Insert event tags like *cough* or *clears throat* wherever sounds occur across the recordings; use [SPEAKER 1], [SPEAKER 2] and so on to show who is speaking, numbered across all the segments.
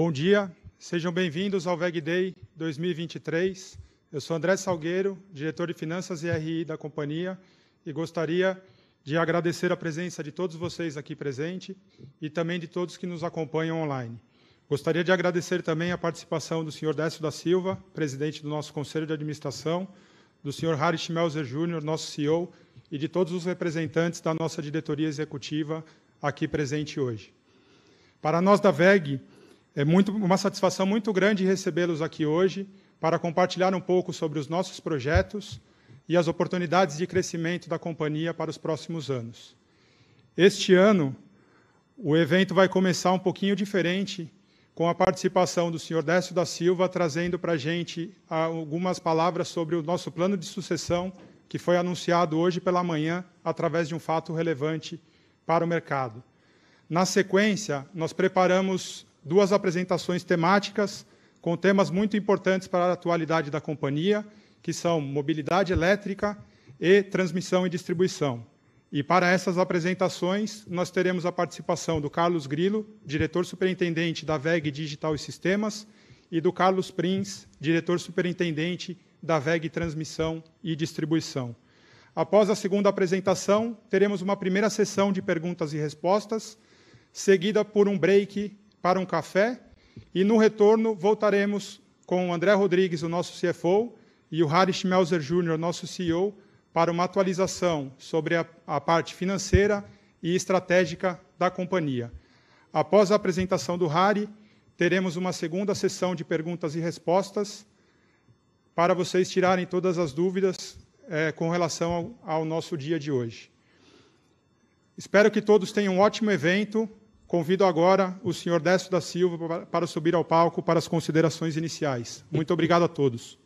[SPEAKER 1] Bom dia, sejam bem-vindos ao VEG Day 2023. Eu sou André Salgueiro, diretor de Finanças e RI da companhia, e gostaria de agradecer a presença de todos vocês aqui presente e também de todos que nos acompanham online. Gostaria de agradecer também a participação do senhor Décio da Silva, presidente do nosso Conselho de Administração, do senhor Harry Melzer Júnior, nosso CEO, e de todos os representantes da nossa diretoria executiva aqui presente hoje. Para nós da VEG, é muito, uma satisfação muito grande recebê-los aqui hoje para compartilhar um pouco sobre os nossos projetos e as oportunidades de crescimento da companhia para os próximos anos. Este ano, o evento vai começar um pouquinho diferente, com a participação do senhor Décio da Silva, trazendo para a gente algumas palavras sobre o nosso plano de sucessão, que foi anunciado hoje pela manhã, através de um fato relevante para o mercado. Na sequência, nós preparamos duas apresentações temáticas com temas muito importantes para a atualidade da companhia, que são mobilidade elétrica e transmissão e distribuição. E para essas apresentações, nós teremos a participação do Carlos Grilo, diretor superintendente da VEG Digital e Sistemas, e do Carlos Prins, diretor superintendente da VEG Transmissão e Distribuição. Após a segunda apresentação, teremos uma primeira sessão de perguntas e respostas, seguida por um break para um café e no retorno voltaremos com o André Rodrigues, o nosso CFO, e o Harry Schmelzer Jr., nosso CEO, para uma atualização sobre a, a parte financeira e estratégica da companhia. Após a apresentação do Harry, teremos uma segunda sessão de perguntas e respostas para vocês tirarem todas as dúvidas é, com relação ao, ao nosso dia de hoje. Espero que todos tenham um ótimo evento Convido agora o senhor Décio da Silva para subir ao palco para as considerações iniciais. Muito obrigado a todos.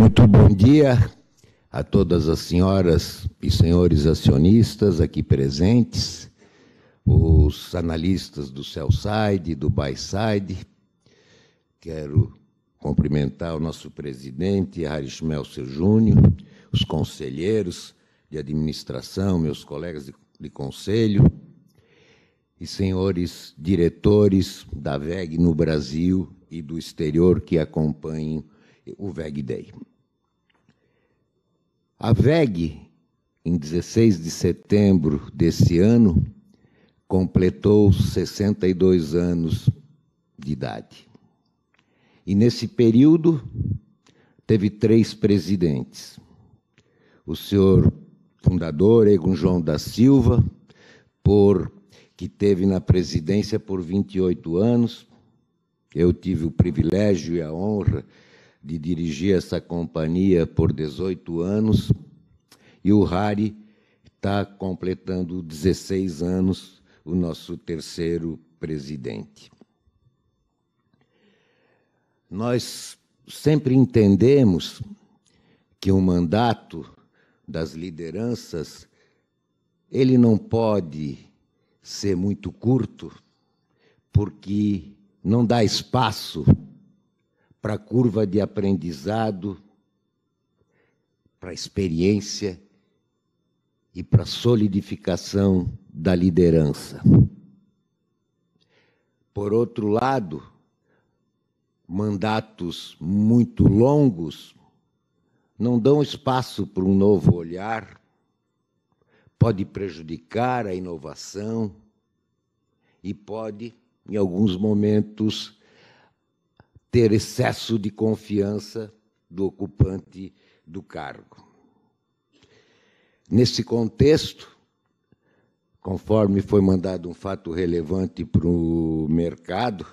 [SPEAKER 2] Muito bom dia a todas as senhoras e senhores acionistas aqui presentes, os analistas do sell side, do buy side. Quero cumprimentar o nosso presidente, Harish Melcer Júnior, os conselheiros de administração, meus colegas de, de conselho e senhores diretores da VEG no Brasil e do exterior que acompanham o VEG Day. A VEG, em 16 de setembro desse ano, completou 62 anos de idade. E nesse período teve três presidentes. O senhor fundador Egon João da Silva, por que teve na presidência por 28 anos. Eu tive o privilégio e a honra de de dirigir essa companhia por 18 anos e o Hari está completando 16 anos, o nosso terceiro presidente. Nós sempre entendemos que o mandato das lideranças ele não pode ser muito curto, porque não dá espaço para a curva de aprendizado, para a experiência e para a solidificação da liderança. Por outro lado, mandatos muito longos não dão espaço para um novo olhar, pode prejudicar a inovação e pode, em alguns momentos, ter excesso de confiança do ocupante do cargo. Nesse contexto, conforme foi mandado um fato relevante para o mercado,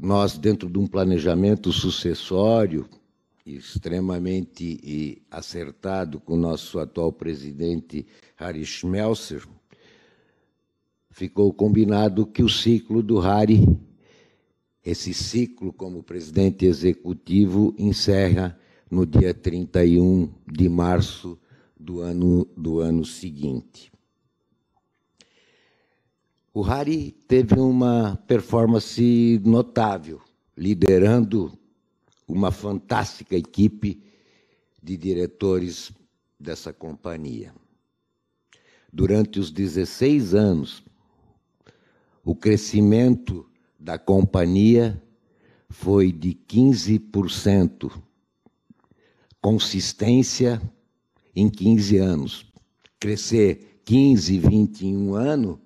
[SPEAKER 2] nós, dentro de um planejamento sucessório extremamente acertado com o nosso atual presidente Harry Schmelzer, ficou combinado que o ciclo do Harry esse ciclo como presidente executivo encerra no dia 31 de março do ano, do ano seguinte. O Hari teve uma performance notável, liderando uma fantástica equipe de diretores dessa companhia. Durante os 16 anos, o crescimento da companhia foi de 15%, consistência em 15 anos. Crescer 15, 21 anos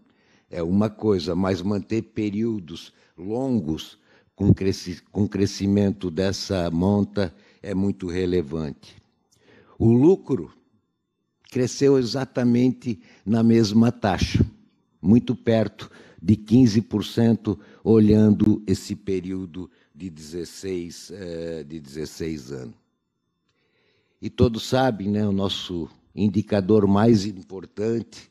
[SPEAKER 2] é uma coisa, mas manter períodos longos com, cresci com crescimento dessa monta é muito relevante. O lucro cresceu exatamente na mesma taxa, muito perto de 15% olhando esse período de 16, eh, de 16 anos. E todos sabem, né, o nosso indicador mais importante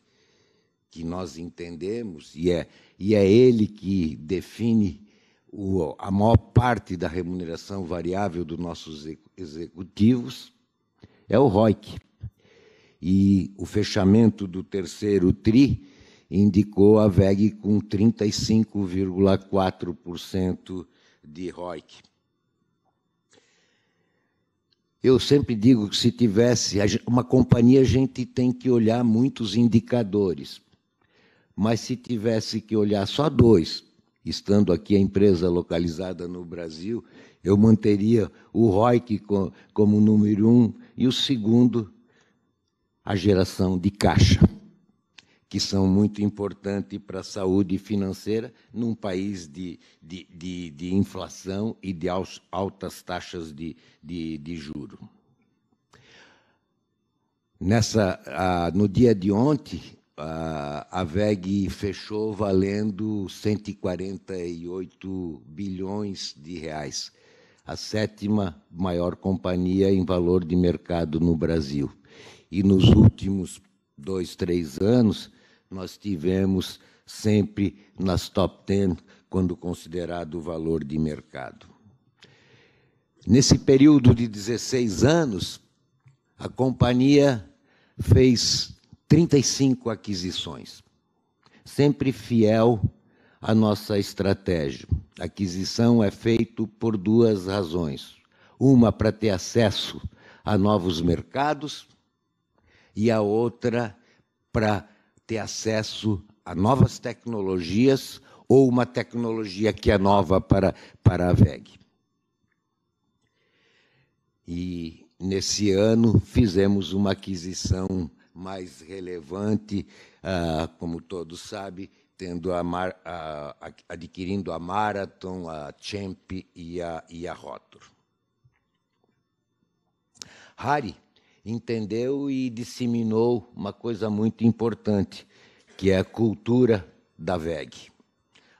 [SPEAKER 2] que nós entendemos, e é, e é ele que define o, a maior parte da remuneração variável dos nossos executivos, é o ROIC. E o fechamento do terceiro TRI indicou a VEG com 35,4% de ROIC. Eu sempre digo que se tivesse uma companhia, a gente tem que olhar muitos indicadores. Mas se tivesse que olhar só dois, estando aqui a empresa localizada no Brasil, eu manteria o ROIC como número um e o segundo, a geração de caixa que são muito importantes para a saúde financeira num país de, de, de, de inflação e de altas taxas de, de, de juros. Nessa, ah, no dia de ontem, ah, a VEG fechou valendo 148 bilhões de reais, a sétima maior companhia em valor de mercado no Brasil. E nos últimos dois, três anos, nós tivemos sempre nas top 10 quando considerado o valor de mercado. Nesse período de 16 anos, a companhia fez 35 aquisições, sempre fiel à nossa estratégia. A aquisição é feita por duas razões: uma para ter acesso a novos mercados e a outra para ter acesso a novas tecnologias ou uma tecnologia que é nova para, para a VEG. E nesse ano fizemos uma aquisição mais relevante, ah, como todos sabem, tendo a, Mar, a, a adquirindo a Marathon, a Champ e a, e a Rotor. Hari entendeu e disseminou uma coisa muito importante, que é a cultura da VEG.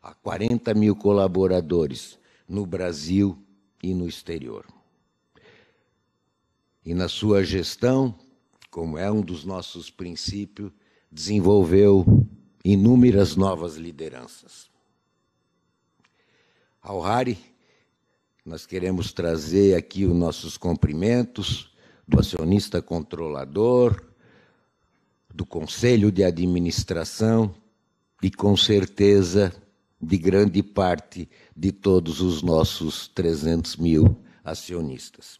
[SPEAKER 2] Há 40 mil colaboradores no Brasil e no exterior. E na sua gestão, como é um dos nossos princípios, desenvolveu inúmeras novas lideranças. Ao Hari, nós queremos trazer aqui os nossos cumprimentos do acionista controlador, do conselho de administração e, com certeza, de grande parte de todos os nossos 300 mil acionistas.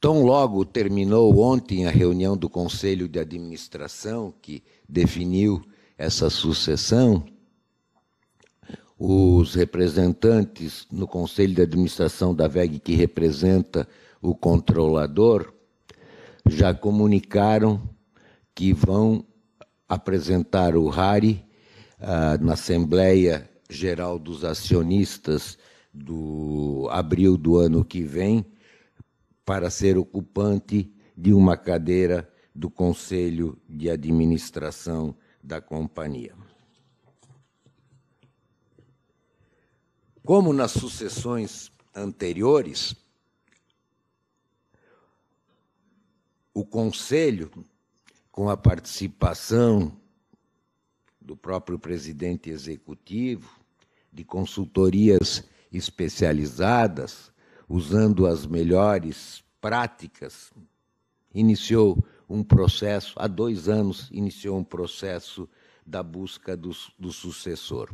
[SPEAKER 2] Tão logo terminou ontem a reunião do Conselho de Administração que definiu essa sucessão, os representantes no Conselho de Administração da VEG, que representa o controlador, já comunicaram que vão apresentar o RARI ah, na Assembleia Geral dos Acionistas do abril do ano que vem, para ser ocupante de uma cadeira do Conselho de Administração da companhia. Como nas sucessões anteriores, o Conselho, com a participação do próprio presidente executivo, de consultorias especializadas, usando as melhores práticas, iniciou um processo, há dois anos, iniciou um processo da busca do, do sucessor.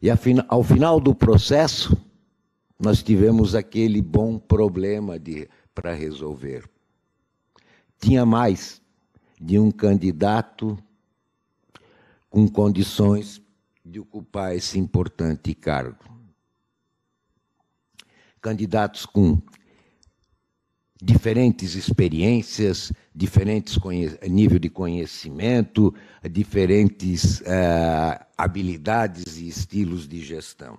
[SPEAKER 2] E ao final do processo, nós tivemos aquele bom problema para resolver. Tinha mais de um candidato com condições de ocupar esse importante cargo. Candidatos com diferentes experiências, diferentes nível de conhecimento, diferentes uh, habilidades e estilos de gestão.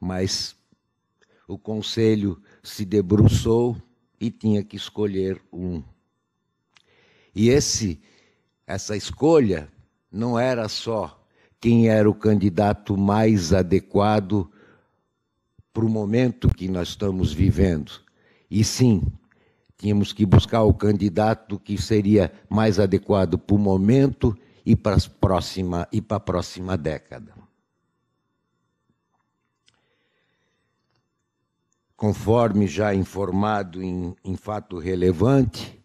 [SPEAKER 2] Mas o conselho se debruçou e tinha que escolher um. E esse essa escolha não era só quem era o candidato mais adequado para o momento que nós estamos vivendo, e sim, tínhamos que buscar o candidato que seria mais adequado para o momento e para, as próxima, e para a próxima década. Conforme já informado em, em fato relevante,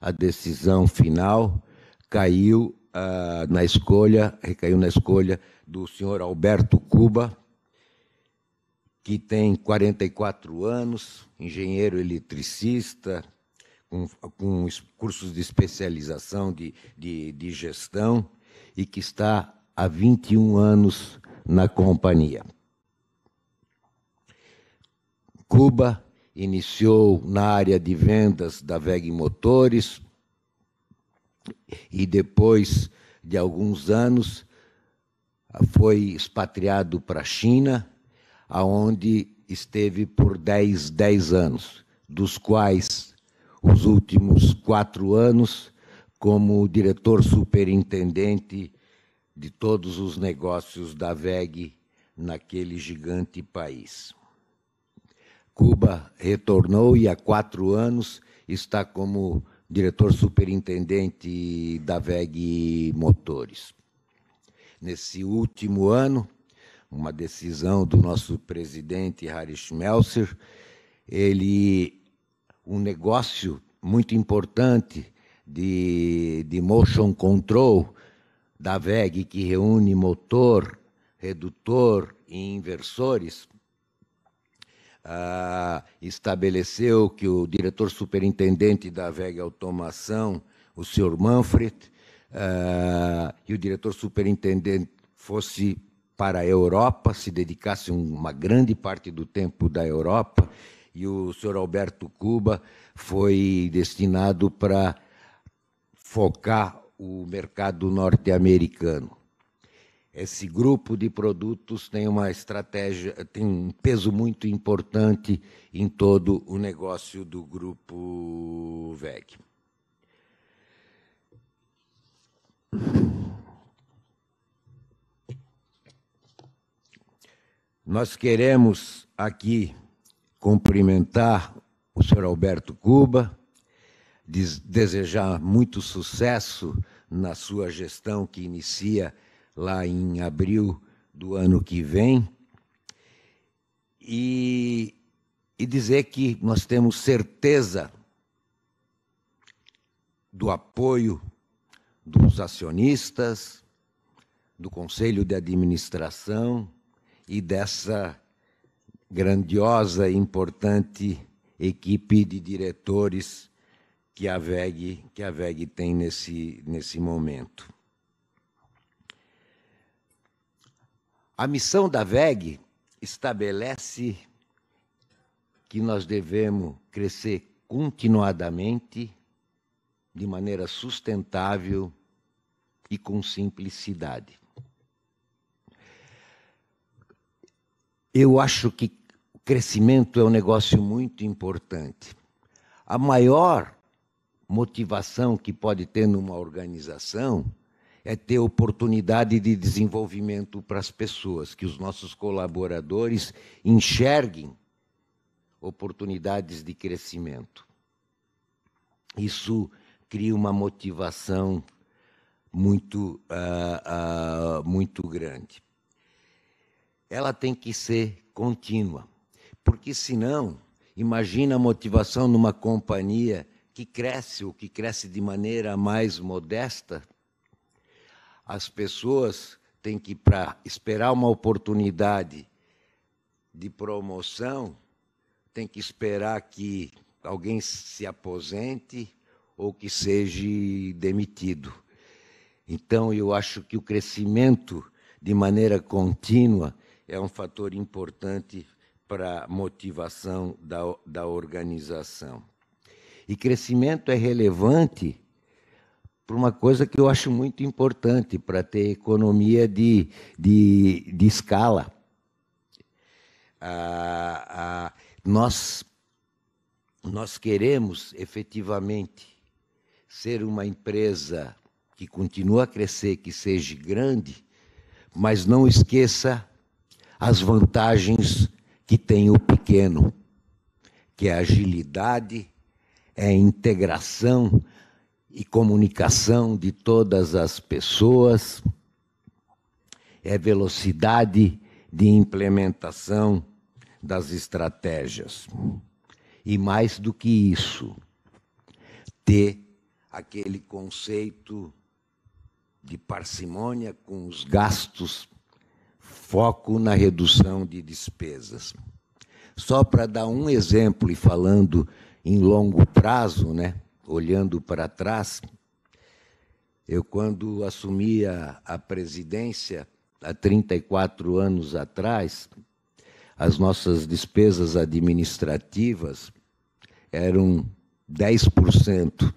[SPEAKER 2] a decisão final caiu uh, na escolha, recaiu na escolha do senhor Alberto Cuba, que tem 44 anos, engenheiro eletricista, com, com cursos de especialização de, de, de gestão e que está há 21 anos na companhia. Cuba iniciou na área de vendas da VEG Motores e depois de alguns anos foi expatriado para a China aonde esteve por 10, 10 anos, dos quais os últimos quatro anos como diretor superintendente de todos os negócios da VEG naquele gigante país. Cuba retornou e há quatro anos está como diretor superintendente da VEG Motores. Nesse último ano, uma decisão do nosso presidente Harish Schmelzer, ele um negócio muito importante de, de motion control da VEG que reúne motor, redutor e inversores ah, estabeleceu que o diretor superintendente da VEG Automação, o senhor Manfred, ah, e o diretor superintendente fosse para a Europa, se dedicasse uma grande parte do tempo da Europa, e o senhor Alberto Cuba foi destinado para focar o mercado norte-americano. Esse grupo de produtos tem uma estratégia, tem um peso muito importante em todo o negócio do grupo VEG. Nós queremos aqui cumprimentar o senhor Alberto Cuba, desejar muito sucesso na sua gestão que inicia lá em abril do ano que vem. E, e dizer que nós temos certeza do apoio dos acionistas, do conselho de administração e dessa grandiosa e importante equipe de diretores que a VEG, que a VEG tem nesse, nesse momento. A missão da VEG estabelece que nós devemos crescer continuadamente, de maneira sustentável e com simplicidade. Eu acho que o crescimento é um negócio muito importante. A maior motivação que pode ter numa organização é ter oportunidade de desenvolvimento para as pessoas, que os nossos colaboradores enxerguem oportunidades de crescimento. Isso cria uma motivação muito, uh, uh, muito grande ela tem que ser contínua. Porque senão, imagina a motivação numa companhia que cresce ou que cresce de maneira mais modesta, as pessoas têm que para esperar uma oportunidade de promoção, tem que esperar que alguém se aposente ou que seja demitido. Então eu acho que o crescimento de maneira contínua é um fator importante para a motivação da, da organização. E crescimento é relevante para uma coisa que eu acho muito importante para ter economia de, de, de escala. Ah, ah, nós, nós queremos efetivamente ser uma empresa que continua a crescer, que seja grande, mas não esqueça as vantagens que tem o pequeno, que é agilidade, é integração e comunicação de todas as pessoas, é velocidade de implementação das estratégias. E mais do que isso, ter aquele conceito de parcimônia com os gastos foco na redução de despesas. Só para dar um exemplo e falando em longo prazo, né, olhando para trás, eu quando assumia a presidência há 34 anos atrás, as nossas despesas administrativas eram 10%,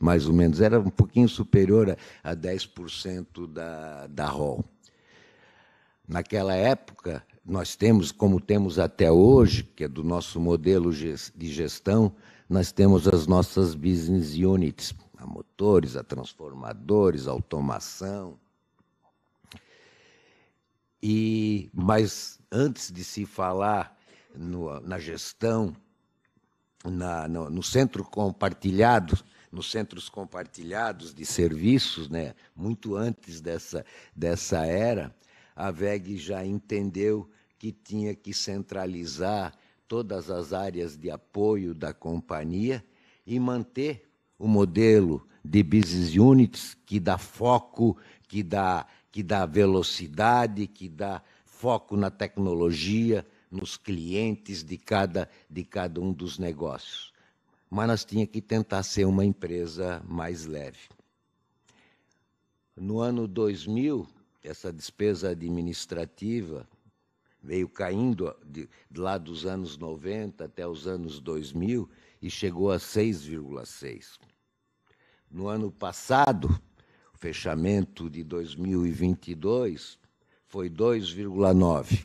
[SPEAKER 2] mais ou menos, era um pouquinho superior a, a 10% da, da ROL. Naquela época, nós temos, como temos até hoje, que é do nosso modelo de gestão, nós temos as nossas business units, a motores, a transformadores, a automação. E, mas antes de se falar no, na gestão, na, no, no, centro compartilhado, nos centros compartilhados de serviços, né, muito antes dessa, dessa era, a VEG já entendeu que tinha que centralizar todas as áreas de apoio da companhia e manter o modelo de business units que dá foco, que dá, que dá velocidade, que dá foco na tecnologia, nos clientes de cada, de cada um dos negócios. Mas nós tinha que tentar ser uma empresa mais leve. No ano 2000, essa despesa administrativa veio caindo de, de lá dos anos 90 até os anos 2000 e chegou a 6,6. No ano passado, o fechamento de 2022 foi 2,9.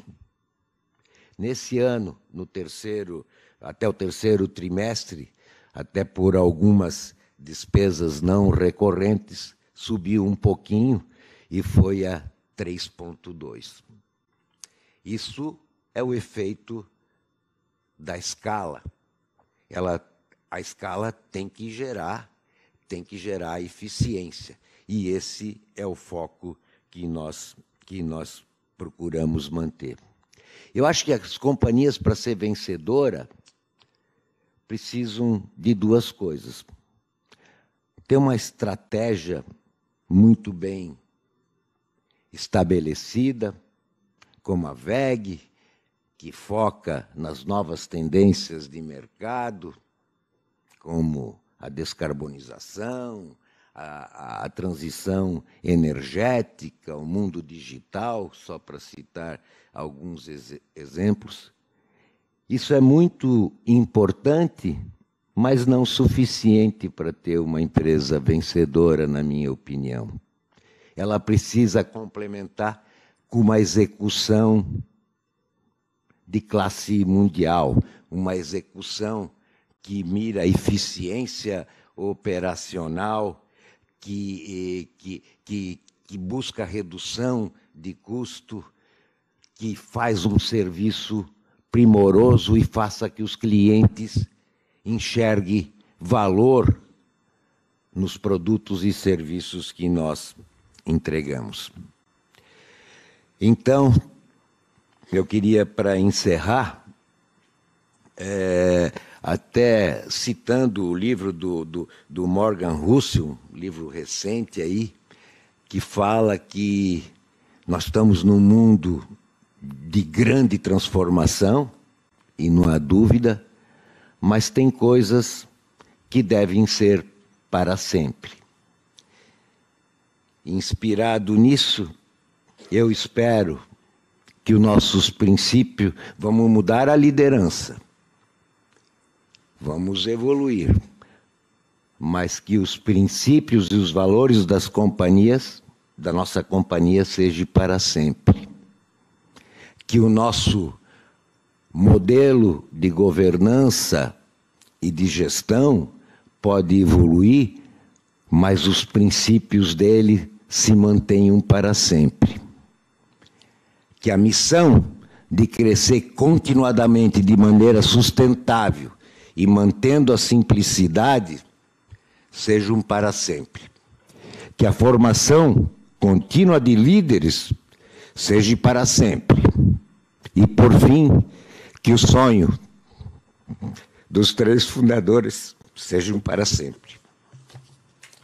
[SPEAKER 2] Nesse ano, no terceiro, até o terceiro trimestre, até por algumas despesas não recorrentes, subiu um pouquinho, e foi a 3,2. Isso é o efeito da escala. Ela, a escala tem que gerar, tem que gerar eficiência. E esse é o foco que nós, que nós procuramos manter. Eu acho que as companhias, para ser vencedora, precisam de duas coisas. Ter uma estratégia muito bem estabelecida, como a VEG, que foca nas novas tendências de mercado, como a descarbonização, a, a transição energética, o mundo digital, só para citar alguns ex exemplos. Isso é muito importante, mas não suficiente para ter uma empresa vencedora, na minha opinião ela precisa complementar com uma execução de classe mundial, uma execução que mira eficiência operacional, que, eh, que, que, que busca redução de custo, que faz um serviço primoroso e faça que os clientes enxerguem valor nos produtos e serviços que nós entregamos. Então, eu queria, para encerrar, é, até citando o livro do, do, do Morgan Russell, livro recente aí, que fala que nós estamos num mundo de grande transformação, e não há dúvida, mas tem coisas que devem ser para sempre. Inspirado nisso, eu espero que os nossos princípios vamos mudar a liderança. Vamos evoluir, mas que os princípios e os valores das companhias, da nossa companhia seja para sempre. Que o nosso modelo de governança e de gestão pode evoluir, mas os princípios dele se mantenham para sempre. Que a missão de crescer continuadamente de maneira sustentável e mantendo a simplicidade seja um para sempre. Que a formação contínua de líderes seja para sempre. E, por fim, que o sonho dos três fundadores seja um para sempre.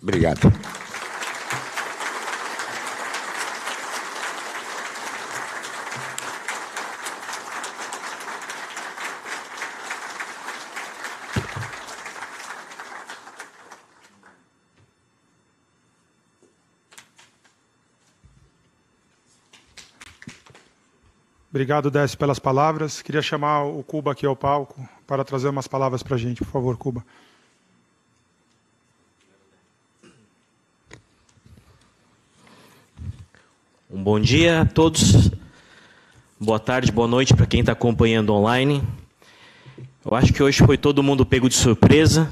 [SPEAKER 2] Obrigado.
[SPEAKER 1] Obrigado, Décio, pelas palavras. Queria chamar o Cuba aqui ao palco para trazer umas palavras para a gente, por favor, Cuba.
[SPEAKER 3] Um bom dia a todos. Boa tarde, boa noite para quem está acompanhando online. Eu acho que hoje foi todo mundo pego de surpresa.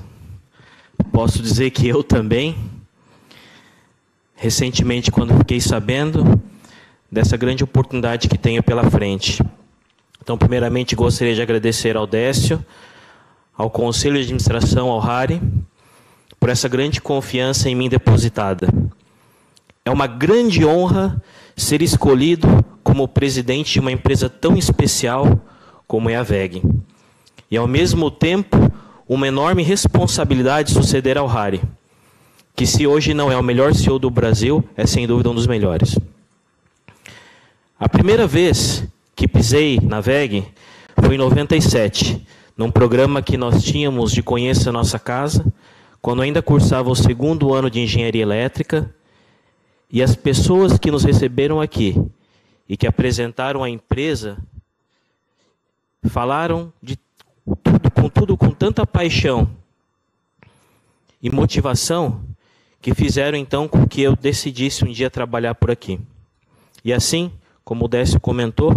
[SPEAKER 3] Posso dizer que eu também. Recentemente, quando fiquei sabendo, dessa grande oportunidade que tenho pela frente. Então, primeiramente, gostaria de agradecer ao Décio, ao Conselho de Administração, ao Hari, por essa grande confiança em mim depositada. É uma grande honra ser escolhido como presidente de uma empresa tão especial como é a VEG. E, ao mesmo tempo, uma enorme responsabilidade suceder ao Hari, que se hoje não é o melhor CEO do Brasil, é sem dúvida um dos melhores. A primeira vez que pisei na VEG foi em 97, num programa que nós tínhamos de Conheça Nossa Casa, quando ainda cursava o segundo ano de engenharia elétrica, e as pessoas que nos receberam aqui e que apresentaram a empresa falaram de tudo, com tudo com tanta paixão e motivação que fizeram então com que eu decidisse um dia trabalhar por aqui. E assim, como o Décio comentou,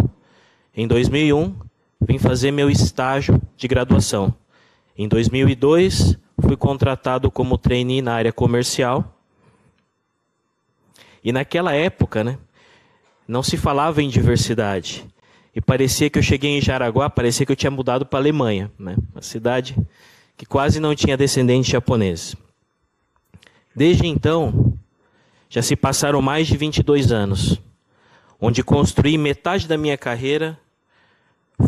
[SPEAKER 3] em 2001 vim fazer meu estágio de graduação. Em 2002 fui contratado como trainee na área comercial. E naquela época, né, não se falava em diversidade. E parecia que eu cheguei em Jaraguá, parecia que eu tinha mudado para a Alemanha, né, uma cidade que quase não tinha descendente japonês. Desde então, já se passaram mais de 22 anos onde construí metade da minha carreira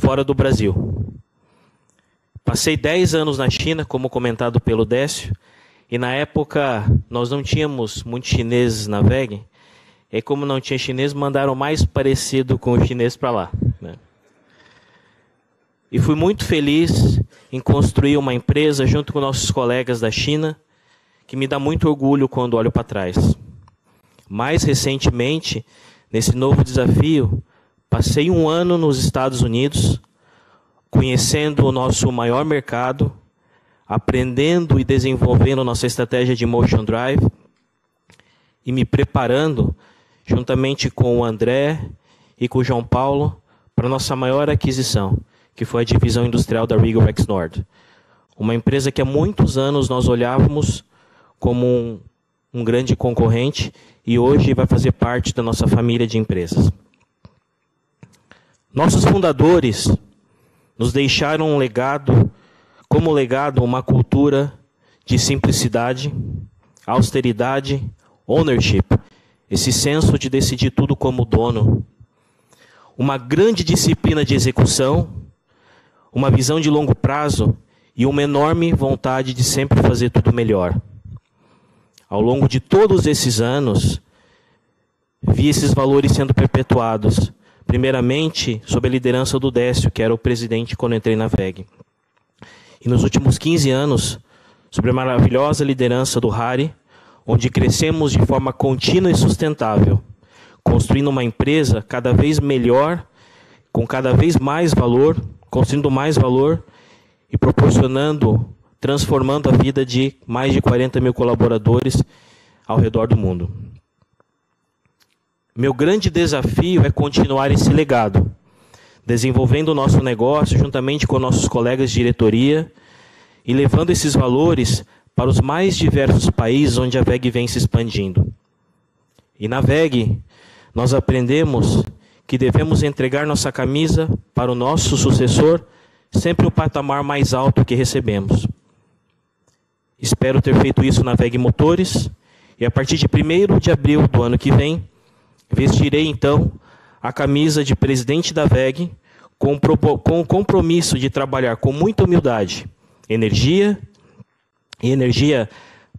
[SPEAKER 3] fora do Brasil. Passei 10 anos na China, como comentado pelo Décio, e na época nós não tínhamos muitos chineses na VEG, e como não tinha chinês, mandaram mais parecido com o chinês para lá. Né? E fui muito feliz em construir uma empresa junto com nossos colegas da China, que me dá muito orgulho quando olho para trás. Mais recentemente, nesse novo desafio, passei um ano nos Estados Unidos, conhecendo o nosso maior mercado, aprendendo e desenvolvendo nossa estratégia de motion drive e me preparando juntamente com o André e com o João Paulo para nossa maior aquisição, que foi a divisão industrial da Regal Rex Nord. Uma empresa que há muitos anos nós olhávamos como um, um grande concorrente e hoje vai fazer parte da nossa família de empresas. Nossos fundadores nos deixaram um legado, como legado, uma cultura de simplicidade, austeridade, ownership, esse senso de decidir tudo como dono, uma grande disciplina de execução, uma visão de longo prazo e uma enorme vontade de sempre fazer tudo melhor. Ao longo de todos esses anos, vi esses valores sendo perpetuados. Primeiramente, sob a liderança do Décio, que era o presidente quando entrei na VEG. E nos últimos 15 anos, sob a maravilhosa liderança do Hari, onde crescemos de forma contínua e sustentável, construindo uma empresa cada vez melhor, com cada vez mais valor, construindo mais valor e proporcionando transformando a vida de mais de 40 mil colaboradores ao redor do mundo. Meu grande desafio é continuar esse legado, desenvolvendo o nosso negócio juntamente com nossos colegas de diretoria e levando esses valores para os mais diversos países onde a VEG vem se expandindo. E na VEG, nós aprendemos que devemos entregar nossa camisa para o nosso sucessor sempre o patamar mais alto que recebemos. Espero ter feito isso na VEG Motores e a partir de 1 de abril do ano que vem, vestirei então a camisa de presidente da VEG com, com o compromisso de trabalhar com muita humildade, energia e energia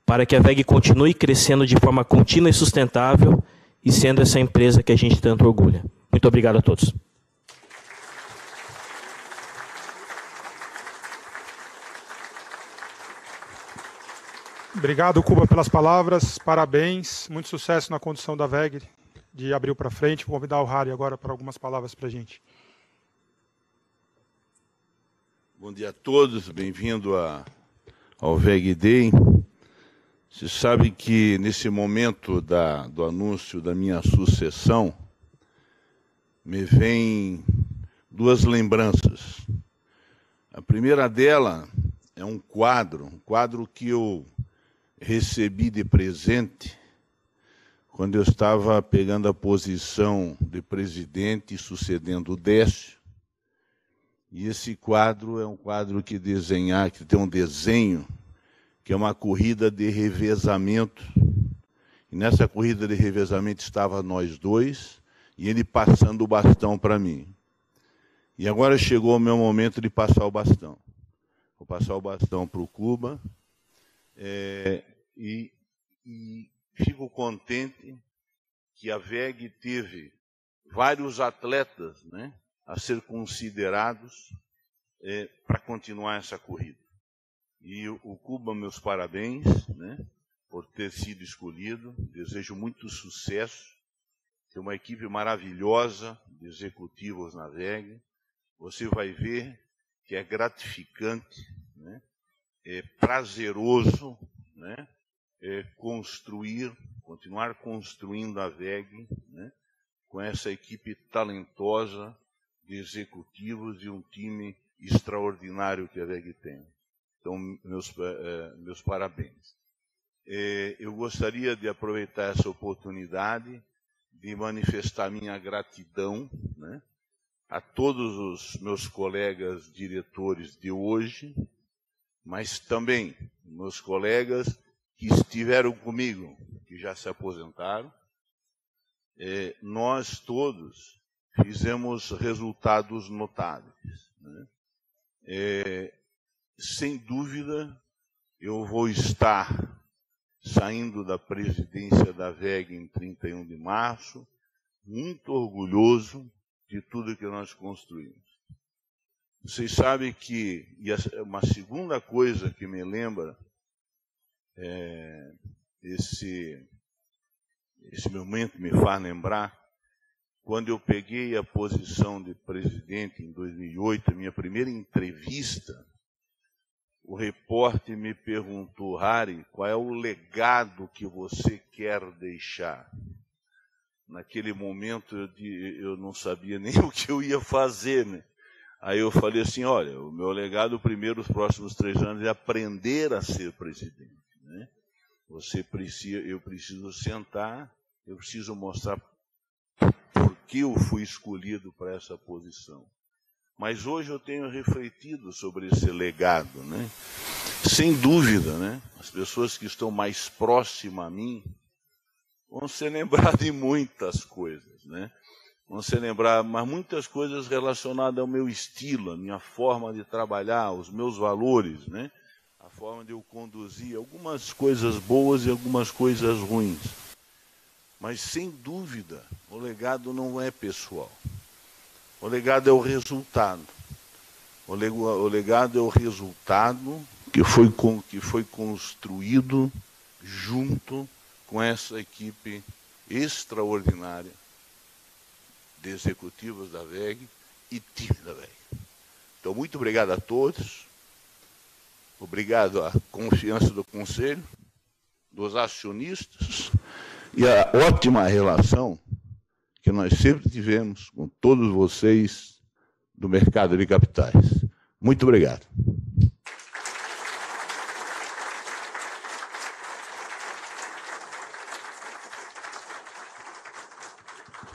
[SPEAKER 3] para que a VEG continue crescendo de forma contínua e sustentável e sendo essa empresa que a gente tanto orgulha. Muito obrigado a todos.
[SPEAKER 1] Obrigado, Cuba, pelas palavras. Parabéns. Muito sucesso na condução da VEG de abril para frente. Vou convidar o Harry agora para algumas palavras para a gente.
[SPEAKER 4] Bom dia a todos. Bem-vindo a, ao VEG Day. Se sabe que nesse momento da, do anúncio da minha sucessão, me vem duas lembranças. A primeira dela é um quadro, um quadro que eu recebi de presente quando eu estava pegando a posição de presidente, sucedendo o Décio. E esse quadro é um quadro que desenhar, que tem um desenho, que é uma corrida de revezamento. E nessa corrida de revezamento estava nós dois e ele passando o bastão para mim. E agora chegou o meu momento de passar o bastão. Vou passar o bastão para o Cuba. É, e, e fico contente que a VEG teve vários atletas né, a ser considerados é, para continuar essa corrida. E o Cuba, meus parabéns né, por ter sido escolhido. Desejo muito sucesso. Tem uma equipe maravilhosa de executivos na VEG. Você vai ver que é gratificante, né, é prazeroso, né, é, construir, continuar construindo a VEG né, com essa equipe talentosa de executivos e um time extraordinário que a VEG tem. Então, meus, é, meus parabéns. É, eu gostaria de aproveitar essa oportunidade de manifestar minha gratidão né, a todos os meus colegas diretores de hoje, mas também meus colegas que estiveram comigo, que já se aposentaram, é, nós todos fizemos resultados notáveis. Né? É, sem dúvida, eu vou estar saindo da presidência da VEG em 31 de março, muito orgulhoso de tudo que nós construímos. Vocês sabem que, e é uma segunda coisa que me lembra é, esse, esse momento me faz lembrar quando eu peguei a posição de presidente em 2008, minha primeira entrevista, o repórter me perguntou, Harry, qual é o legado que você quer deixar? Naquele momento eu, eu não sabia *laughs* nem o que eu ia fazer, né? Aí eu falei assim, olha, o meu legado primeiro, os próximos três anos, é aprender a ser presidente. Né? Você precisa, eu preciso sentar, eu preciso mostrar por que eu fui escolhido para essa posição. Mas hoje eu tenho refletido sobre esse legado, né? Sem dúvida, né? As pessoas que estão mais próximas a mim vão ser *laughs* lembradas de muitas coisas, né? Vão ser lembradas, mas muitas coisas relacionadas ao meu estilo, à minha forma de trabalhar, aos meus valores, né? a forma de eu conduzir algumas coisas boas e algumas coisas ruins. Mas sem dúvida, o legado não é pessoal. O legado é o resultado. O, legado é o resultado que foi, que foi construído junto com essa equipe extraordinária de executivos da VEG e time da VEG. Então, muito obrigado a todos obrigado à confiança do Conselho, dos acionistas e à ótima relação que nós sempre tivemos com todos vocês do mercado de capitais. Muito obrigado.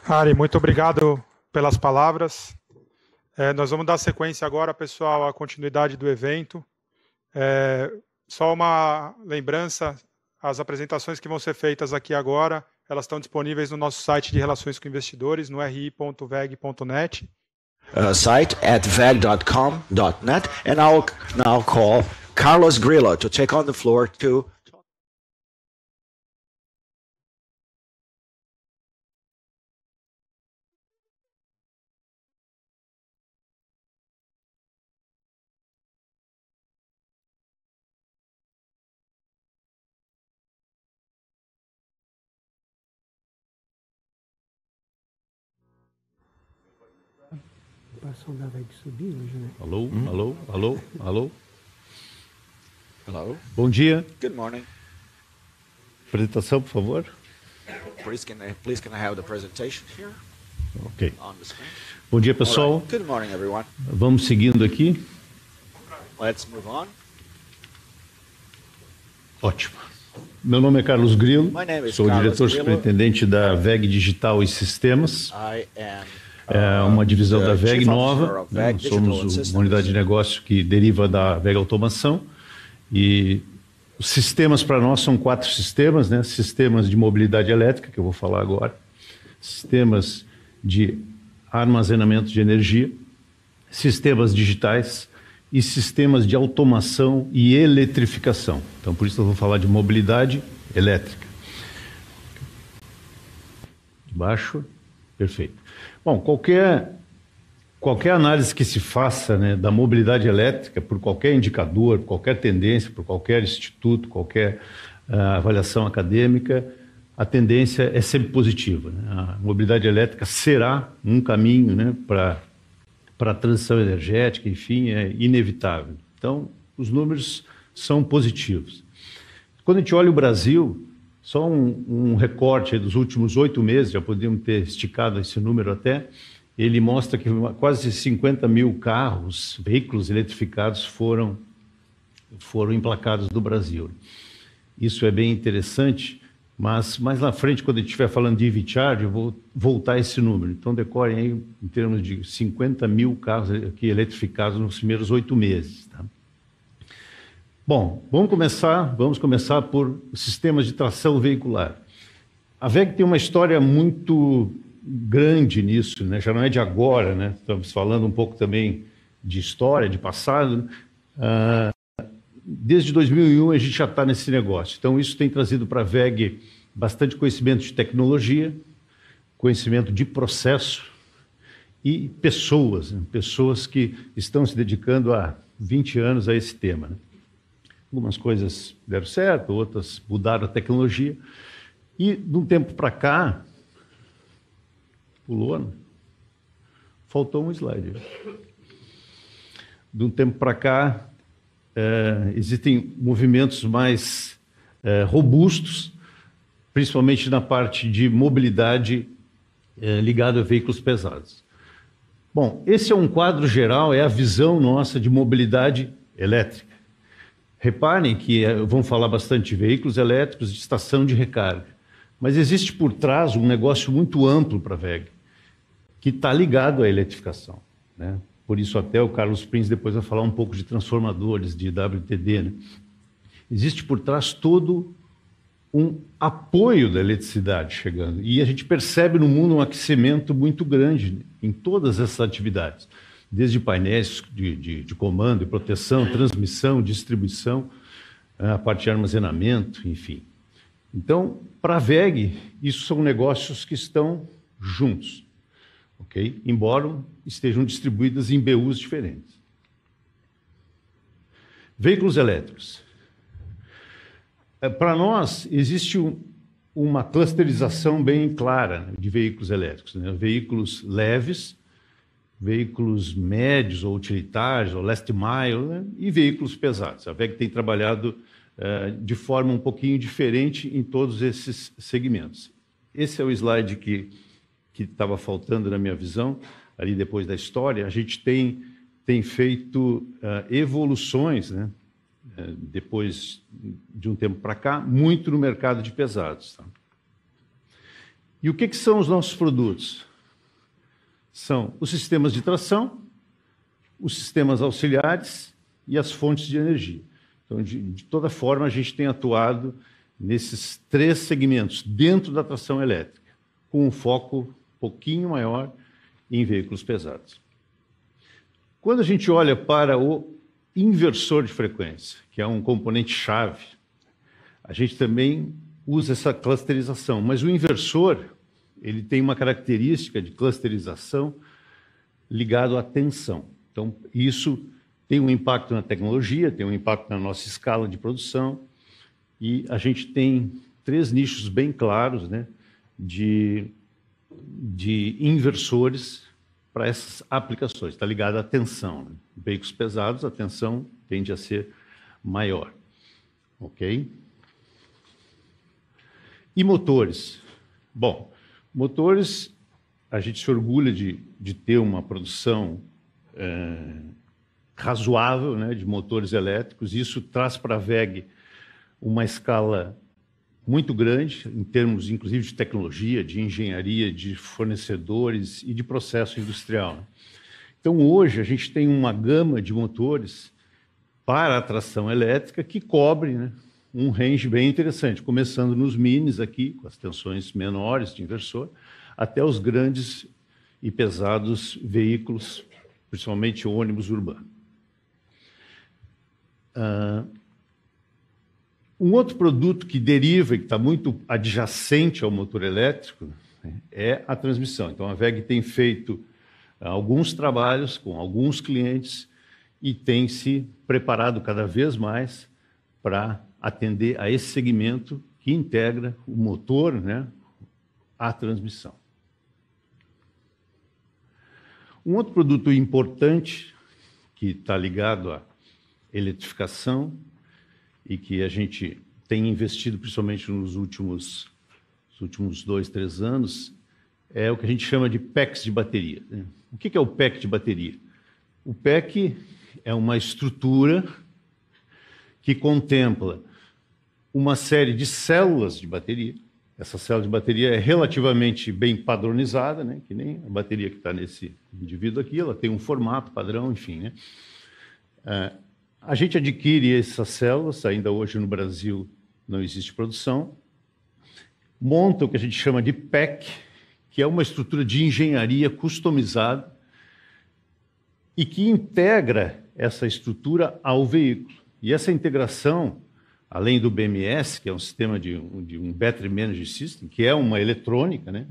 [SPEAKER 1] Ari, muito obrigado pelas palavras. É, nós vamos dar sequência agora, pessoal, à continuidade do evento. É, só uma lembrança: as apresentações que vão ser feitas aqui agora, elas estão disponíveis no nosso site de relações com investidores, no ri.veg.net.
[SPEAKER 5] Uh, site at veg.com.net and I'll now call Carlos Grillo to take on the floor to
[SPEAKER 1] subir hoje, né? Alô, hum. alô, alô,
[SPEAKER 6] alô. Hello. Bom dia. Good morning. Apresentação, por favor.
[SPEAKER 7] Please can, I, please can I have the presentation here? Ok. On the screen.
[SPEAKER 6] Bom dia, pessoal. Right.
[SPEAKER 7] Good morning, everyone.
[SPEAKER 6] Vamos seguindo aqui.
[SPEAKER 7] Let's move on.
[SPEAKER 6] Ótimo. Meu nome é Carlos Grilo, sou Carlos diretor superintendente da VEG Digital e Sistemas. I am é uma divisão é, da VEG nova. Né? Somos uma unidade de negócio que deriva da VEG Automação. E os sistemas para nós são quatro sistemas, né? Sistemas de mobilidade elétrica, que eu vou falar agora. Sistemas de armazenamento de energia, sistemas digitais e sistemas de automação e eletrificação. Então, por isso eu vou falar de mobilidade elétrica. De baixo, perfeito. Bom, qualquer, qualquer análise que se faça né, da mobilidade elétrica, por qualquer indicador, qualquer tendência, por qualquer instituto, qualquer uh, avaliação acadêmica, a tendência é sempre positiva. Né? A mobilidade elétrica será um caminho né, para a transição energética, enfim, é inevitável. Então, os números são positivos. Quando a gente olha o Brasil, só um, um recorte dos últimos oito meses, já podíamos ter esticado esse número até, ele mostra que quase 50 mil carros, veículos eletrificados foram, foram emplacados do Brasil. Isso é bem interessante, mas mais na frente, quando gente estiver falando de EV-Charge, eu vou voltar a esse número. Então, decorem aí em termos de 50 mil carros aqui eletrificados nos primeiros oito meses. Tá? Bom, vamos começar, vamos começar por sistemas de tração veicular. A VEG tem uma história muito grande nisso, né? já não é de agora, né? estamos falando um pouco também de história, de passado. Né? Ah, desde 2001 a gente já está nesse negócio, então isso tem trazido para a VEG bastante conhecimento de tecnologia, conhecimento de processo e pessoas, né? pessoas que estão se dedicando há 20 anos a esse tema. Né? Algumas coisas deram certo, outras mudaram a tecnologia. E de um tempo para cá, pulou, né? faltou um slide. De um tempo para cá, é, existem movimentos mais é, robustos, principalmente na parte de mobilidade é, eh, ligada a veículos pesados. Bom, esse é um quadro geral, é a visão nossa de mobilidade elétrica. Reparem que eh, vão falar bastante de veículos elétricos de estação de recarga, mas existe por trás um negócio muito amplo para a VEG, que está ligado à eletrificação. Né? Por isso até o Carlos Prince depois vai falar um pouco de transformadores, de WTD. Né? Existe por trás todo um apoio da eletricidade chegando. E a gente percebe no mundo um aquecimento muito grande em todas essas atividades desde painéis de, de, de comando e proteção, transmissão, distribuição, né, a parte de armazenamento, enfim. Então, para a VEG, isso são negócios que estão juntos, ok? Embora estejam distribuídas em BUs diferentes. Veículos elétricos. É, para nós, existe um, uma clusterização bem clara né, de veículos elétricos. Né? Veículos leves, veículos médios ou utilitários, ou last mile, né? e veículos pesados. A VEG tem trabalhado eh, de forma um pouquinho diferente em todos esses segmentos. Esse é o slide que estava faltando na minha visão, ali depois da história. A gente tem, tem feito uh, evoluções, né? Eh, depois de um tempo para cá, muito no mercado de pesados. Tá? E o que, que são os nossos produtos? são os sistemas de tração, os sistemas auxiliares e as fontes de energia. Então, de, de toda forma, a gente tem atuado nesses três segmentos dentro da tração elétrica, com um foco um pouquinho maior em veículos pesados. Quando a gente olha para o inversor de frequência, que é um componente chave, a gente também usa essa clusterização, mas o inversor ele tem uma característica de clusterização ligado à tensão. Então, isso tem um impacto na tecnologia, tem um impacto na nossa escala de produção, e a gente tem três nichos bem claros né, de, de inversores para essas aplicações. Está ligado à tensão. Né? Veículos pesados, a tensão tende a ser maior. Ok? E motores? Bom, Motores, a gente se orgulha de, de ter uma produção é, razoável né, de motores elétricos. Isso traz para a VEG uma escala muito grande, em termos, inclusive, de tecnologia, de engenharia, de fornecedores e de processo industrial. Né. Então, hoje, a gente tem uma gama de motores para a tração elétrica que cobre né, um range bem interessante, começando nos minis aqui, com as tensões menores de inversor, até os grandes e pesados veículos, principalmente ônibus urbano. Uh, um outro produto que deriva, e que está muito adjacente ao motor elétrico, né, é a transmissão. Então, a VEG tem feito ah, alguns trabalhos com alguns clientes e tem se preparado cada vez mais para atender a esse segmento que integra o motor né, à transmissão. Um outro produto importante que está ligado à eletrificação e que a gente tem investido principalmente nos últimos, nos últimos dois, três anos é o que a gente chama de packs de bateria. Né. O que é o pack de bateria? O pack é uma estrutura que contempla uma série de células de bateria. Essa célula de bateria é relativamente bem padronizada, né? que nem a bateria que está nesse indivíduo aqui, ela tem um formato padrão, enfim. Né? Uh, a gente adquire essas células, ainda hoje no Brasil não existe produção, monta o que a gente chama de PEC, que é uma estrutura de engenharia customizada e que integra essa estrutura ao veículo. E essa integração além do BMS, que é um sistema de, de um Battery Management System, que é uma eletrônica, né?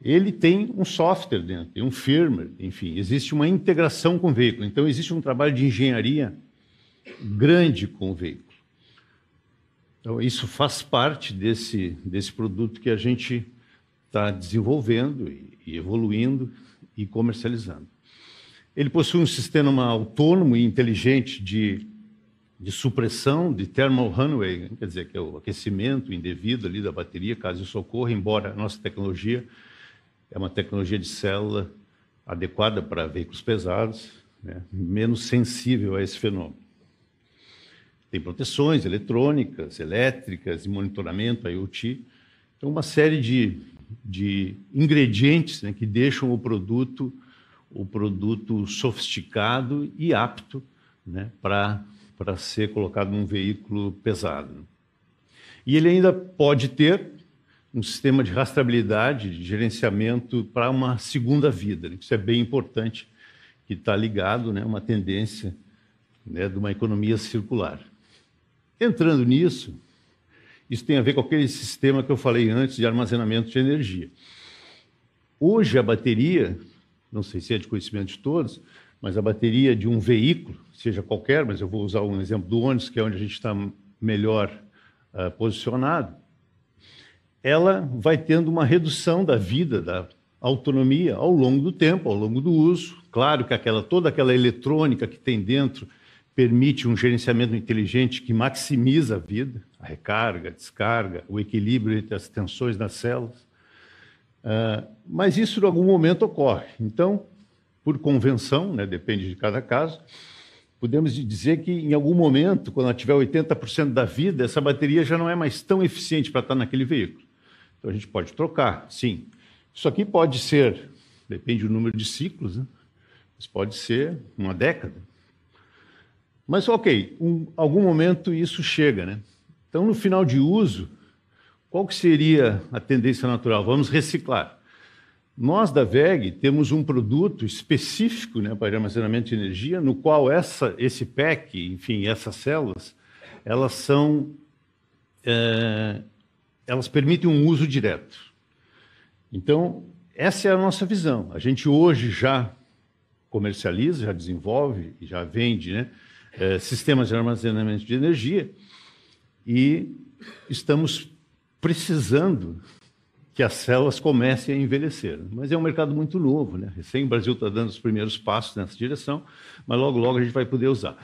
[SPEAKER 6] ele tem um software dentro, tem um firmware, enfim, existe uma integração com o veículo. Então, existe um trabalho de engenharia grande com o veículo. Então, isso faz parte desse, desse produto que a gente está desenvolvendo e, e evoluindo e comercializando. Ele possui um sistema autônomo e inteligente de de supressão de thermal runaway, né? quer dizer, que é o aquecimento indevido ali da bateria, caso isso ocorra, embora a nossa tecnologia é uma tecnologia de célula adequada para veículos pesados, né, menos sensível a esse fenômeno. Tem proteções eletrônicas, elétricas, e monitoramento, IoT. Então, uma série de, de ingredientes né, que deixam o produto, o produto sofisticado e apto né, para para ser colocado num veículo pesado. E ele ainda pode ter um sistema de rastreabilidade, de gerenciamento para uma segunda vida. Né? Isso é bem importante, que está ligado, né, uma tendência né, de uma economia circular. Entrando nisso, isso tem a ver com aquele sistema que eu falei antes de armazenamento de energia. Hoje a bateria, não sei se é de conhecimento de todos, mas a bateria de um veículo, seja qualquer, mas eu vou usar um exemplo do ônibus, que é onde a gente está melhor uh, posicionado, ela vai tendo uma redução da vida, da autonomia ao longo do tempo, ao longo do uso. Claro que aquela, toda aquela eletrônica que tem dentro permite um gerenciamento inteligente que maximiza a vida, a recarga, a descarga, o equilíbrio entre as tensões nas células. Uh, mas isso, em algum momento, ocorre. Então, por convenção, né, depende de cada caso, podemos dizer que em algum momento, quando ela tiver 80% da vida, essa bateria já não é mais tão eficiente para estar naquele veículo. Então a gente pode trocar, sim. Isso aqui pode ser, depende do número de ciclos, né? mas pode ser uma década. Mas ok, um, algum momento isso chega, né? Então no final de uso, qual que seria a tendência natural? Vamos reciclar. Nós da VEG temos um produto específico né, para armazenamento de energia, no qual essa, esse PEC, enfim, essas células, elas são. É, elas permitem um uso direto. Então, essa é a nossa visão. A gente hoje já comercializa, já desenvolve, já vende né, é, sistemas de armazenamento de energia e estamos precisando que as células comecem a envelhecer. Mas é um mercado muito novo, né? Recém o Brasil está dando os primeiros passos nessa direção, mas logo, logo a gente vai poder usar.